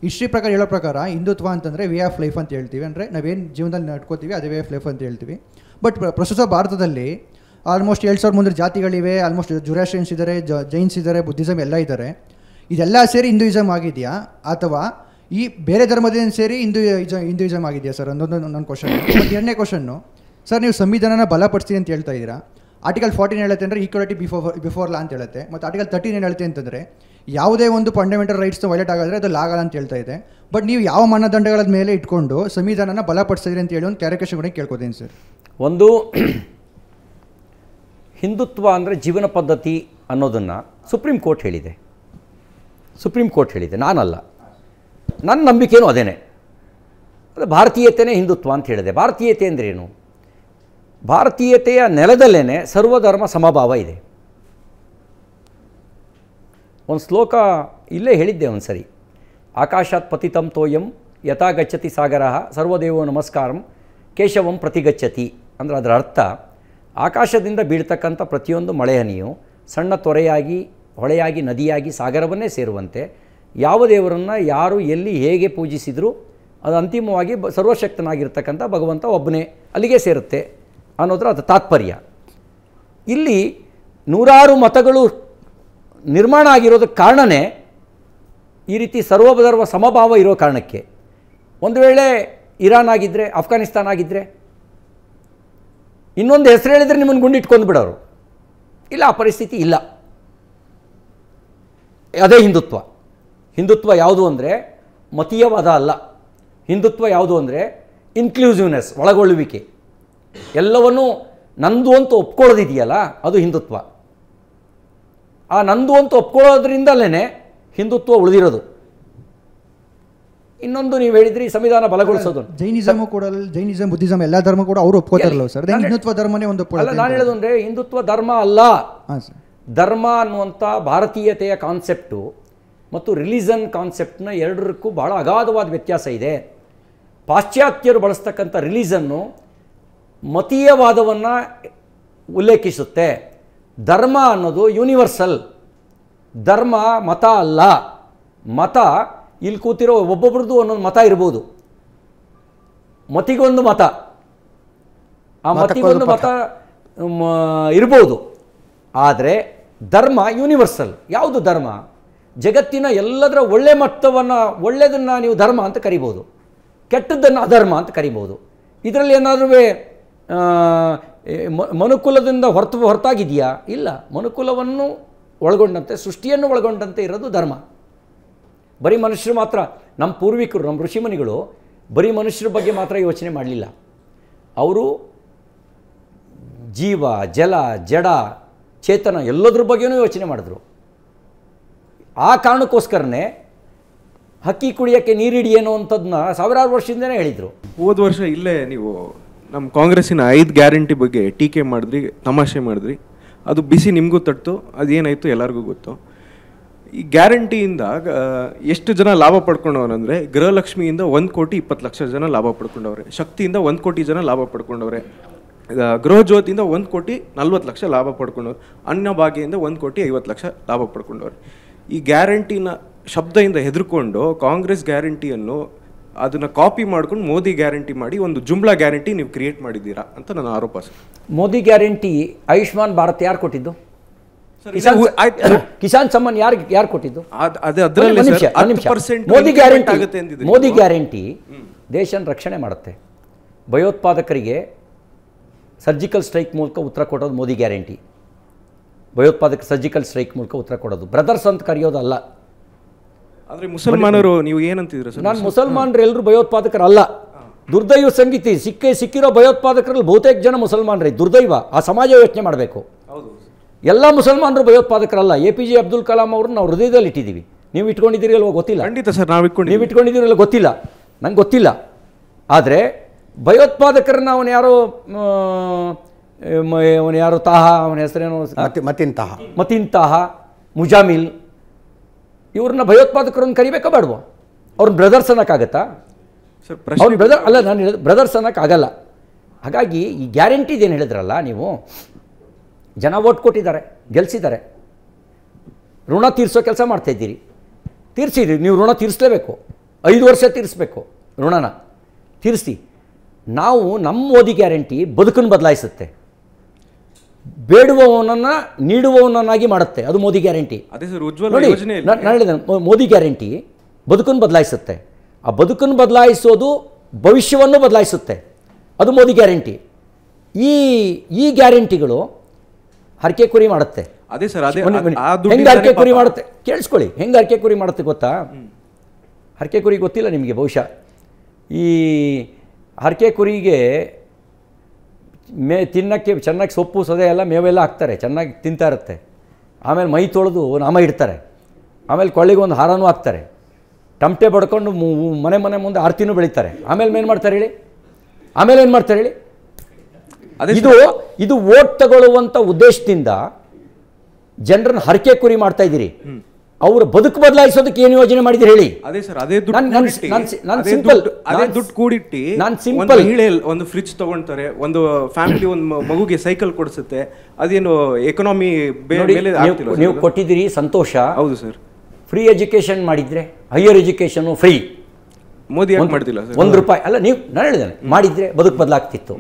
ಹಿಸ್ಟ್ರಿ ಪ್ರಕಾರ ಹೇಳೋ ಪ್ರಕಾರ ಹಿಂದುತ್ವ ಅಂತಂದರೆ ವೇ ಆಫ್ ಲೈಫ್ ಅಂತ ಹೇಳ್ತೀವಿ ಅಂದರೆ ನಾವೇನು ಜೀವನದಲ್ಲಿ ನಡ್ಕೋತೀವಿ ಅದೇ ವೇ ಆಫ್ ಲೈಫ್ ಅಂತ ಹೇಳ್ತೀವಿ ಬಟ್ ಪ್ರಸ್ತುತ ಭಾರತದಲ್ಲಿ ಆಲ್ಮೋಸ್ಟ್ ಏಳು ಸಾವಿರದ ಮುಂದೆ ಜಾತಿಗಳಿವೆ ಆಲ್ಮೋಸ್ಟ್ ಜುರಾಶಿಯನ್ಸ್ ಇದ್ದಾರೆ ಜ ಜೈನ್ಸ್ ಇದ್ದಾರೆ ಬುದ್ಧಿಸಮ್ ಎಲ್ಲ ಇದ್ದಾರೆ ಇದೆಲ್ಲ ಸೇರಿ ಹಿಂದೂಯಿಸಮ್ ಆಗಿದೆಯಾ ಅಥವಾ ಈ ಬೇರೆ ಧರ್ಮದಿಂದ ಸೇರಿ ಹಿಂದೂ ಇಜ ಹಿಂದೂಯಿಸಮ್ ಆಗಿದೆಯಾ ಸರ್ ಅನ್ನೋದು ನನ್ನ ಕ್ವಶನ್ ಎರಡನೇ ಕ್ವಶನ್ನು ಸರ್ ನೀವು ಸಂವಿಧಾನನ ಬಲಪಡಿಸಿ ಅಂತ ಹೇಳ್ತಾ ಇದ್ದೀರಾ ಆರ್ಟಿಕಲ್ ಫಾರ್ಟೀನ್ ಹೇಳುತ್ತೆ ಅಂದರೆ ಈಕ್ವಾಲಿಟಿ ಬಿಫೋರ್ ಬಿಫೋರ್ ಲಾ ಅಂತ ಹೇಳುತ್ತೆ ಮತ್ತು ಆರ್ಟಿಕಲ್ ತರ್ಟೀನ್ ಏನು ಹೇಳುತ್ತೆ ಅಂತಂದರೆ ಯಾವುದೇ ಒಂದು ಫಂಡಮೆಂಟಲ್ ರೈಟ್ಸ್ನ ವೈಲೇಟ್ ಆಗಾದರೆ ಅದು ಲಾಗಲ್ಲ ಅಂತ ಹೇಳ್ತಾ ಇದೆ ಬಟ್ ನೀವು ಯಾವ ಮಾನದಂಡಗಳ ಮೇಲೆ ಇಟ್ಕೊಂಡು ಸಂವಿಧಾನನ ಬಲಪಡಿಸಿದ್ರಿ ಅಂತ ಹೇಳಿ ಒಂದು ಕ್ಯಾರಿಕೇಶನ್ ಕೂಡ ಕೇಳ್ಕೊತೀನಿ ಸರ್ ಒಂದು ಹಿಂದುತ್ವ ಅಂದರೆ ಜೀವನ ಪದ್ಧತಿ ಅನ್ನೋದನ್ನು ಸುಪ್ರೀಂ ಕೋರ್ಟ್ ಹೇಳಿದೆ ಸುಪ್ರೀಂ ಕೋರ್ಟ್ ಹೇಳಿದೆ ನಾನಲ್ಲ ನನ್ನ ನಂಬಿಕೆಯೂ ಅದೇನೇ ಅದು ಭಾರತೀಯತೆಯೇ ಹಿಂದುತ್ವ ಅಂತ ಹೇಳಿದೆ ಭಾರತೀಯತೆ ಅಂದ್ರೇನು ಭಾರತೀಯತೆಯ ನೆಲದಲ್ಲೇ ಸರ್ವಧರ್ಮ ಸಮಭಾವ ಇದೆ ಒಂದು ಶ್ಲೋಕ ಇಲ್ಲೇ ಹೇಳಿದ್ದೆ ಒಂದು ಸರಿ ಆಕಾಶಾತ್ ಪತಿತಂ ತೋಯಂ ಯಥಾ ಗಚ್ಚತಿ ಸಾಗರ ಸರ್ವದೇವೋ ನಮಸ್ಕಾರಂ ಕೇಶವಂ ಪ್ರತಿಗಚ್ಚತಿ ಅಂದರೆ ಅದರ ಅರ್ಥ ಆಕಾಶದಿಂದ ಬೀಳ್ತಕ್ಕಂಥ ಪ್ರತಿಯೊಂದು ಮಳೆ ಹನಿಯು ಸಣ್ಣ ತೊರೆಯಾಗಿ ಹೊಳೆಯಾಗಿ ನದಿಯಾಗಿ ಸಾಗರವನ್ನೇ ಸೇರುವಂತೆ ಯಾವ ದೇವರನ್ನು ಯಾರು ಎಲ್ಲಿ ಹೇಗೆ ಪೂಜಿಸಿದರೂ ಅದು ಅಂತಿಮವಾಗಿ ಬ ಸರ್ವಶಕ್ತನಾಗಿರ್ತಕ್ಕಂಥ ಭಗವಂತ ಒಬ್ಬನೇ ಅಲ್ಲಿಗೆ ಸೇರುತ್ತೆ ಅನ್ನೋದ್ರ ಅದು ತಾತ್ಪರ್ಯ ಇಲ್ಲಿ ನೂರಾರು ಮತಗಳು ನಿರ್ಮಾಣ ಆಗಿರೋದಕ್ಕೆ ಕಾರಣವೇ ಈ ರೀತಿ ಸರ್ವಬದರ್ವ ಸಮಭಾವ ಇರೋ ಕಾರಣಕ್ಕೆ ಒಂದು ವೇಳೆ ಇರಾನ್ ಆಗಿದ್ದರೆ ಆಫ್ಘಾನಿಸ್ತಾನ್ ಆಗಿದ್ದರೆ ಇನ್ನೊಂದು ಹೆಸರು ಹೇಳಿದರೆ ನಿಮ್ಮನ್ನು ಗುಂಡಿಟ್ಕೊಂಡು ಬಿಡೋರು ಇಲ್ಲ ಆ ಪರಿಸ್ಥಿತಿ ಇಲ್ಲ ಅದೇ ಹಿಂದುತ್ವ ಹಿಂದುತ್ವ ಯಾವುದು ಅಂದರೆ ಮತೀಯವಾದ ಅಲ್ಲ ಹಿಂದುತ್ವ ಯಾವುದು ಅಂದರೆ ಇನ್ಕ್ಲೂಸಿವ್ನೆಸ್ ಒಳಗೊಳ್ಳುವಿಕೆ ಎಲ್ಲವನ್ನೂ ನಂದು ಅಂತ ಒಪ್ಕೊಳ್ಳೋದಿದೆಯಲ್ಲ ಅದು ಹಿಂದುತ್ವ ಆ ನಂದು ಅಂತ ಒಪ್ಕೊಳ್ಳೋದ್ರಿಂದಲೇ ಹಿಂದುತ್ವ ಉಳಿದಿರೋದು ಇನ್ನೊಂದು ನೀವು ಹೇಳಿದ್ರಿ ಸಂವಿಧಾನ ಬಲಗೊಳಿಸೋದು ಜೈನಿಸಮ್ ಕೂಡ ಜೈನಿಸಮ್ ಬುದ್ಧಿಸಮ್ ಎಲ್ಲ ಧರ್ಮ ಕೂಡ ಅವರು ಒಪ್ಕೋತಾರಲ್ಲ ಸರ್ ಹಿಂದುತ್ವ ಧರ್ಮನೇ ಒಂದು ನಾನು ಹೇಳೋದು ಅಂದ್ರೆ ಹಿಂದುತ್ವ ಧರ್ಮ ಅಲ್ಲ ಧರ್ಮ ಅನ್ನುವಂಥ ಭಾರತೀಯತೆಯ ಕಾನ್ಸೆಪ್ಟು ಮತ್ತು ರಿಲಿಜನ್ ಕಾನ್ಸೆಪ್ಟ್ನ ಎರಡರಕ್ಕೂ ಬಹಳ ಅಗಾಧವಾದ ವ್ಯತ್ಯಾಸ ಇದೆ ಪಾಶ್ಚಾತ್ಯರು ಬಳಸ್ತಕ್ಕಂಥ ರಿಲಿಜನ್ನು ಮತೀಯವಾದವನ್ನು ಉಲ್ಲೇಖಿಸುತ್ತೆ ಧರ್ಮ ಅನ್ನೋದು ಯೂನಿವರ್ಸಲ್ ಧರ್ಮ ಮತ ಅಲ್ಲ ಮತ ಇಲ್ಲಿ ಕೂತಿರೋ ಒಬ್ಬೊಬ್ರದ್ದು ಒಂದೊಂದು ಮತ ಇರ್ಬೋದು ಮತಿಗೊಂದು ಮತ ಆ ಮತಿಗೊಂದು ಮತ ಇರ್ಬೋದು ಆದರೆ ಧರ್ಮ ಯೂನಿವರ್ಸಲ್ ಯಾವುದು ಧರ್ಮ ಜಗತ್ತಿನ ಎಲ್ಲದರ ಒಳ್ಳೆ ಮಟ್ಟವನ್ನು ಒಳ್ಳೆಯದನ್ನು ನೀವು ಧರ್ಮ ಅಂತ ಕರಿಬೋದು ಕೆಟ್ಟದ್ದನ್ನು ಅಧರ್ಮ ಅಂತ ಕರಿಬೋದು ಇದರಲ್ಲಿ ಏನಾದರೂ ಮನುಕುಲದಿಂದ ಹೊರತು ಹೊರತಾಗಿದೆಯಾ ಇಲ್ಲ ಮನುಕುಲವನ್ನು ಒಳಗೊಂಡಂತೆ ಸೃಷ್ಟಿಯನ್ನು ಒಳಗೊಂಡಂತೆ ಇರೋದು ಧರ್ಮ ಬರೀ ಮನುಷ್ಯರು ಮಾತ್ರ ನಮ್ಮ ಪೂರ್ವಿಕರು ನಮ್ಮ ಋಷಿಮುನಿಗಳು ಬರೀ ಮನುಷ್ಯರ ಬಗ್ಗೆ ಮಾತ್ರ ಯೋಚನೆ ಮಾಡಲಿಲ್ಲ ಅವರು ಜೀವ ಜಲ ಜಡ ಚೇತನ ಎಲ್ಲದ್ರ ಬಗ್ಗೆಯೂ ಯೋಚನೆ ಮಾಡಿದ್ರು ಆ ಕಾರಣಕ್ಕೋಸ್ಕರನೇ ಹಕ್ಕಿ ಕುಡಿಯೋಕ್ಕೆ ನೀರಿಡಿ ಏನೋ ಅಂಥದ್ದನ್ನ ಸಾವಿರಾರು ವರ್ಷದಿಂದನೇ ಹೇಳಿದರು ಹೋದ ವರ್ಷ ಇಲ್ಲೇ ನೀವು ನಮ್ಮ ಕಾಂಗ್ರೆಸ್ಸಿನ ಐದು ಗ್ಯಾರಂಟಿ ಬಗ್ಗೆ ಟೀಕೆ ಮಾಡಿದ್ರಿ ತಮಾಷೆ ಮಾಡಿದ್ರಿ ಅದು ಬಿಸಿ ನಿಮಗೂ ತಟ್ಟು ಅದೇನಾಯಿತು ಎಲ್ಲರಿಗೂ ಗೊತ್ತು ಈ ಗ್ಯಾರಂಟಿಯಿಂದ ಎಷ್ಟು ಜನ ಲಾಭ ಪಡ್ಕೊಂಡವನಂದರೆ ಗೃಹಲಕ್ಷ್ಮಿಯಿಂದ ಒಂದು ಕೋಟಿ ಇಪ್ಪತ್ತು ಲಕ್ಷ ಜನ ಲಾಭ ಪಡ್ಕೊಂಡವ್ರೆ ಶಕ್ತಿಯಿಂದ ಒಂದು ಕೋಟಿ ಜನ ಲಾಭ ಪಡ್ಕೊಂಡವ್ರೆ ಗೃಹಜ್ಯೋತಿಯಿಂದ ಒಂದು ಕೋಟಿ ನಲ್ವತ್ತು ಲಕ್ಷ ಲಾಭ ಪಡ್ಕೊಂಡವ್ರು ಅನ್ನಭಾಗ್ಯದಿಂದ ಒಂದು ಕೋಟಿ ಐವತ್ತು ಲಕ್ಷ ಲಾಭ ಪಡ್ಕೊಂಡವ್ರೆ ಈ ಗ್ಯಾರಂಟಿನ ಶಬ್ದದಿಂದ ಹೆದರ್ಕೊಂಡು ಕಾಂಗ್ರೆಸ್ ಗ್ಯಾರಂಟಿಯನ್ನು ಅದನ್ನು ಕಾಪಿ ಮಾಡ್ಕೊಂಡು ಮೋದಿ ಗ್ಯಾರಂಟಿ ಮಾಡಿ ಒಂದು ಜುಂಬ್ಲಾ ಗ್ಯಾರಂಟಿ ನೀವು ಕ್ರಿಯೇಟ್ ಮಾಡಿದ್ದೀರಾ ಅಂತ ನನ್ನ ಆರೋಪ ಸರ್ ಮೋದಿ ಗ್ಯಾರಂಟಿ ಆಯುಷ್ಮಾನ್ ಭಾರತ್ ಯಾರು ಕೊಟ್ಟಿದ್ದು ಕಿಸಾನ್ ಕಿಸಾನ್ ಸಮ್ಮಾನ್ ಯಾರು ಯಾರು ಕೊಟ್ಟಿದ್ದು ಮೋದಿ ಗ್ಯಾರಂಟಿ ಮೋದಿ ಗ್ಯಾರಂಟಿ ದೇಶನ ರಕ್ಷಣೆ ಮಾಡುತ್ತೆ ಭಯೋತ್ಪಾದಕರಿಗೆ ಸರ್ಜಿಕಲ್ ಸ್ಟ್ರೈಕ್ ಮೂಲಕ ಉತ್ತರ ಕೊಡೋದು ಮೋದಿ ಗ್ಯಾರಂಟಿ ಭಯೋತ್ಪಾದಕ ಸರ್ಜಿಕಲ್ ಸ್ಟ್ರೈಕ್ ಮೂಲಕ ಉತ್ತರ ಕೊಡೋದು ಬ್ರದರ್ಸ್ ಅಂತ ಕರೆಯೋದಲ್ಲ ಆದರೆ ಮುಸಲ್ಮಾನರು ನೀವು ಏನಂತಿದ್ರು ನಾನು ಭಯೋತ್ಪಾದಕರಲ್ಲ ದುರ್ದೈವ ಸಂಗೀತಿ ಸಿಕ್ಕೇ ಸಿಕ್ಕಿರೋ ಭಯೋತ್ಪಾದಕರಲ್ಲಿ ಬಹುತೇಕ ಜನ ಮುಸಲ್ಮಾನರೇ ದುರ್ದೈವ ಆ ಸಮಾಜ ಯೋಚನೆ ಮಾಡಬೇಕು ಹೌದು ಎಲ್ಲ ಮುಸಲ್ಮಾನರು ಭಯೋತ್ಪಾದಕರಲ್ಲ A P J Abdul Kalam ಅವ್ರನ್ನ ನಾವು ಹೃದಯದಲ್ಲಿ ಇಟ್ಟಿದ್ದೀವಿ ನೀವು ಇಟ್ಕೊಂಡಿದ್ದೀರಿ ಅಲ್ವ ಗೊತ್ತಿಲ್ಲ ಖಂಡಿತ ಸರ್ ನಾವು ಇಟ್ಕೊಂಡು ನೀವು ಇಟ್ಕೊಂಡಿದ್ದೀರಿ ಅಲ್ಲ ಗೊತ್ತಿಲ್ಲ ನಂಗೆ ಗೊತ್ತಿಲ್ಲ ಆದರೆ ಭಯೋತ್ಪಾದಕರನ್ನ ಅವನು ಯಾರೋ ಅವನು ಯಾರು ತಾಹ ಅವನ ಹೆಸರೇನು ಮತ್ತಿಂತಹ ಮತ್ತಿಂತಹ ಮುಜಾಮಿಲ್ ಇವ್ರನ್ನ ಭಯೋತ್ಪಾದಕರನ್ನು ಕರಿಬೇಕಾ ಬೇಡವಾ ಅವ್ರನ್ನ ಬ್ರದರ್ಸ್ ಅನ್ನೋಕ್ಕಾಗತ್ತಾ ಅವ್ರ ಬ್ರದರ್ ಅಲ್ಲ ನಾನು ಹೇಳಿದ ಬ್ರದರ್ಸ್ ಅನ್ನೋಕ್ಕಾಗಲ್ಲ ಹಾಗಾಗಿ ಈ ಗ್ಯಾರಂಟಿದೇನು ಹೇಳಿದ್ರಲ್ಲ ನೀವು ಜನ ಓಟ್ ಕೊಟ್ಟಿದ್ದಾರೆ ಗೆಲ್ಸಿದ್ದಾರೆ ಋಣ ತೀರಿಸೋ ಕೆಲಸ ಇದ್ದೀರಿ ತೀರಿಸಿರಿ ನೀವು ಋಣ ತೀರಿಸಲೇಬೇಕು ಐದು ವರ್ಷ ತೀರಿಸ್ಬೇಕು ಋಣನ ತೀರಿಸಿ ನಾವು ನಮ್ಮ ಓದಿ ಗ್ಯಾರಂಟಿ ಬದುಕನ್ನು ಬದಲಾಯಿಸುತ್ತೆ ಬೇಡುವವನನ್ನು ನೀಡುವವನನ್ನಾಗಿ ಮಾಡುತ್ತೆ ಅದು ಮೋದಿ ಗ್ಯಾರಂಟಿ ಅದೇ ಸರ್ ಮೋದಿ ಗ್ಯಾರಂಟಿ ಬದುಕನ್ನು ಬದಲಾಯಿಸುತ್ತೆ ಆ ಬದುಕನ್ನು ಬದಲಾಯಿಸೋದು ಭವಿಷ್ಯವನ್ನು ಬದಲಾಯಿಸುತ್ತೆ ಅದು ಮೋದಿ ಗ್ಯಾರಂಟಿ ಈ ಈ ಗ್ಯಾರಂಟಿಗಳು ಹರಕೆ ಕುರಿ ಮಾಡುತ್ತೆ ಅದೇ ಸರ್ ಅದೇ ಹೆಂಗೆ ಹರಕೆ ಕುರಿ ಮಾಡುತ್ತೆ ಕೇಳಿಸ್ಕೊಳ್ಳಿ ಹೆಂಗೆ ಹರಕೆ ಕುರಿ ಮಾಡುತ್ತೆ ಗೊತ್ತಾ ಹರಕೆ ಕುರಿ ಗೊತ್ತಿಲ್ಲ ನಿಮಗೆ ಬಹುಶಃ ಈ ಹರಕೆ ಕುರಿಗೆ ಮೇ ತಿನ್ನೋಕ್ಕೆ ಚೆನ್ನಾಗಿ ಸೊಪ್ಪು ಸೊದೆ ಎಲ್ಲ ಮೇವೆಲ್ಲ ಹಾಕ್ತಾರೆ ಚೆನ್ನಾಗಿ ತಿಂತಾ ಇರುತ್ತೆ ಆಮೇಲೆ ಮೈ ತೊಳೆದು ನಾಮ ಇಡ್ತಾರೆ ಆಮೇಲೆ ಕೊಳ್ಳಿಗೆ ಒಂದು ಹಾರನೂ ಹಾಕ್ತಾರೆ ಟಮಟೆ ಬಡ್ಕೊಂಡು ಮನೆ ಮನೆ ಮುಂದೆ ಆರತಿನೂ ಬೆಳೀತಾರೆ ಆಮೇಲೆ ಏನು ಮಾಡ್ತಾರೆ ಹೇಳಿ ಆಮೇಲೆ ಏನು ಮಾಡ್ತಾರೆ ಹೇಳಿ ಇದು ಇದು ಓಟ್ ತಗೊಳ್ಳುವಂತ ಉದ್ದೇಶದಿಂದ ಜನರನ್ನ ಹರಕೆ ಕುರಿ ಮಾಡ್ತಾ ಇದ್ದೀರಿ ಅವರು ಬದುಕು ಬದಲಾಯಿಸೋದಕ್ಕೆ ಏನು ಯೋಜನೆ ಮಾಡಿದ್ರಿ ಹೇಳಿ ಅದೇ ಸರ್ ಅದೇ ಕೂಡಿಟ್ಟಿ ಒಂದು ಫ್ರಿಜ್ ತಗೊಳ್ತಾರೆ ಒಂದು ಫ್ಯಾಮಿಲಿ ಒಂದು ಮಗುಗೆ ಸೈಕಲ್ ಕೊಡಿಸುತ್ತೆ ಅದೇನು ಎಕನಾಮಿ ನೀವು ಕೊಟ್ಟಿದ್ದೀರಿ ಸಂತೋಷ ಹೌದು ಸರ್ ಫ್ರೀ ಎಜುಕೇಶನ್ ಮಾಡಿದ್ರೆ ಹೈಯರ್ ಎಜುಕೇಶನ್ ಫ್ರೀ ಮೋದಿ ಮಾಡಿದಿಲ್ಲ ಒಂದು ರೂಪಾಯಿ ಅಲ್ಲ ನೀವು ನಾನು ಹೇಳಿದೆ ಮಾಡಿದ್ರೆ ಬದುಕು ಬದಲಾಗ್ತಿತ್ತು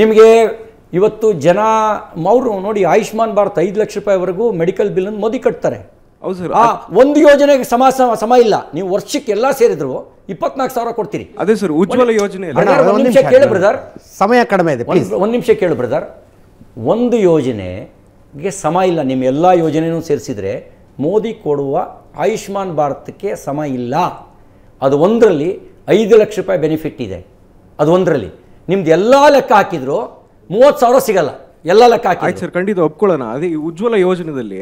ನಿಮಗೆ ಇವತ್ತು ಜನ ಅವರು ನೋಡಿ ಆಯುಷ್ಮಾನ್ ಭಾರತ್ ಐದು ಲಕ್ಷ ರೂಪಾಯಿವರೆಗೂ ಮೆಡಿಕಲ್ ಅನ್ನು ಮೋದಿ ಕಟ್ತಾರೆ ಹೌದು ಸರ್ ಆ ಒಂದು ಯೋಜನೆಗೆ ಸಮ ಸಮ- ಇಲ್ಲ ನೀವು ವರ್ಷಕ್ಕೆ ಎಲ್ಲ ಸೇರಿದ್ರು ಇಪ್ಪತ್ನಾಲ್ಕು ಸಾವಿರ ಕೊಡ್ತೀರಿ ಅದೇ ಸರ್ ಉಜ್ವಲ ಯೋಜನೆ ಕೇಳಿ ನಿಮಿಷ ಬ್ರದರ್ ಸಮಯ ಕಡಿಮೆ ಇದೆ ಒಂದು ನಿಮಿಷ ಕೇಳು ಬ್ರದರ್ ಒಂದು ಯೋಜನೆಗೆ ಸಮ ಇಲ್ಲ ನಿಮ್ಮ ಎಲ್ಲ ಯೋಜನೆಯೂ ಸೇರಿಸಿದರೆ ಮೋದಿ ಕೊಡುವ ಆಯುಷ್ಮಾನ್ ಭಾರತಕ್ಕೆ ಸಮ ಇಲ್ಲ ಅದು ಒಂದರಲ್ಲಿ ಐದು ಲಕ್ಷ ರೂಪಾಯಿ ಬೆನಿಫಿಟ್ ಇದೆ ಅದು ಒಂದರಲ್ಲಿ ನಿಮ್ದು ಎಲ್ಲ ಲೆಕ್ಕ ಹಾಕಿದ್ರು ಮೂವತ್ತು ಸಾವಿರ ಸಿಗಲ್ಲ ಎಲ್ಲ ಲೆಕ್ಕ ಹಾಕಿ ಸರ್ ಖಂಡಿತ ಒಪ್ಕೊಳ್ಳೋಣ ಅದೇ ಈ ಉಜ್ವಲ ಯೋಜನೆದಲ್ಲಿ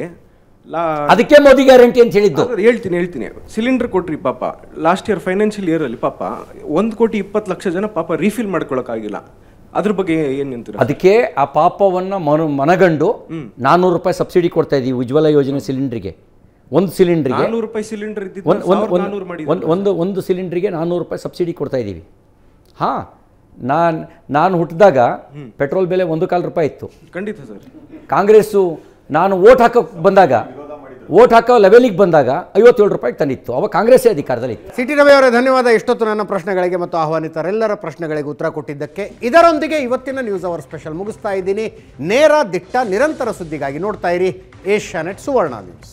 ಅದಕ್ಕೆ ಮೋದಿ ಗ್ಯಾರಂಟಿ ಅಂತ ಹೇಳಿದ್ದು ಹೇಳ್ತೀನಿ ಹೇಳ್ತೀನಿ ಸಿಲಿಂಡರ್ ಕೊಟ್ರಿ ಪಾಪ ಲಾಸ್ಟ್ ಇಯರ್ ಫೈನಾನ್ಷಿಯಲ್ ಇಯರ್ ಅಲ್ಲಿ ಪಾಪ ಒಂದ್ ಕೋಟಿ ಇಪ್ಪತ್ತು ಲಕ್ಷ ಜನ ಪಾಪ ರೀಫಿಲ್ ಮಾಡ್ಕೊಳಕ್ಕಾಗಿಲ್ಲ ಅದ್ರ ಬಗ್ಗೆ ಏನ್ ಅದಕ್ಕೆ ಆ ಪಾಪವನ್ನ ಮನ ಮನಗಂಡು ನಾನ್ನೂರು ರೂಪಾಯಿ ಸಬ್ಸಿಡಿ ಕೊಡ್ತಾ ಇದೀವಿ ಉಜ್ವಲ ಯೋಜನೆ ಸಿಲಿಂಡ್ರಿಗೆ ಒಂದು ರೂಪಾಯಿ ಸಿಲಿಂಡರ್ ಗೆ ಒಂದು ಒಂದು- ಒಂದು- ಒಂದು ಒಂದು ಒಂದು ಸಿಲಿಂಡ್ರಿಗೆ ನಾನ್ನೂರು ರೂಪಾಯಿ ಸಬ್ಸಿಡಿ ಕೊಡ್ತಾ ಇದ್ದೀವಿ ಹಾ ನಾನು ನಾನು ಹುಟ್ಟಿದಾಗ ಪೆಟ್ರೋಲ್ ಬೆಲೆ ಒಂದು ಕಾಲು ರೂಪಾಯಿ ಇತ್ತು ಖಂಡಿತ ಸರ್ ಕಾಂಗ್ರೆಸ್ಸು ನಾನು ಓಟ್ ಹಾಕೋ ಬಂದಾಗ ಓಟ್ ಹಾಕೋ ಲೆವೆಲಿಗೆ ಬಂದಾಗ ಐವತ್ತೇಳು ರೂಪಾಯಿ ತಂದಿತ್ತು ಅವಾಗ ಕಾಂಗ್ರೆಸ್ಸೇ ಅಧಿಕಾರದಲ್ಲಿ ಸಿಟಿ ರವಿ ಅವರೇ ಧನ್ಯವಾದ ಎಷ್ಟೊತ್ತು ನನ್ನ ಪ್ರಶ್ನೆಗಳಿಗೆ ಮತ್ತು ಆಹ್ವಾನಿತರೆಲ್ಲರ ಪ್ರಶ್ನೆಗಳಿಗೆ ಉತ್ತರ ಕೊಟ್ಟಿದ್ದಕ್ಕೆ ಇದರೊಂದಿಗೆ ಇವತ್ತಿನ ನ್ಯೂಸ್ ಅವರ್ ಸ್ಪೆಷಲ್ ಮುಗಿಸ್ತಾ ಇದ್ದೀನಿ ನೇರ ದಿಟ್ಟ ನಿರಂತರ ಸುದ್ದಿಗಾಗಿ ನೋಡ್ತಾ ಇರಿ ಏಷ್ಯಾನೆಟ್ ಸುವರ್ಣ ನ್ಯೂಸ್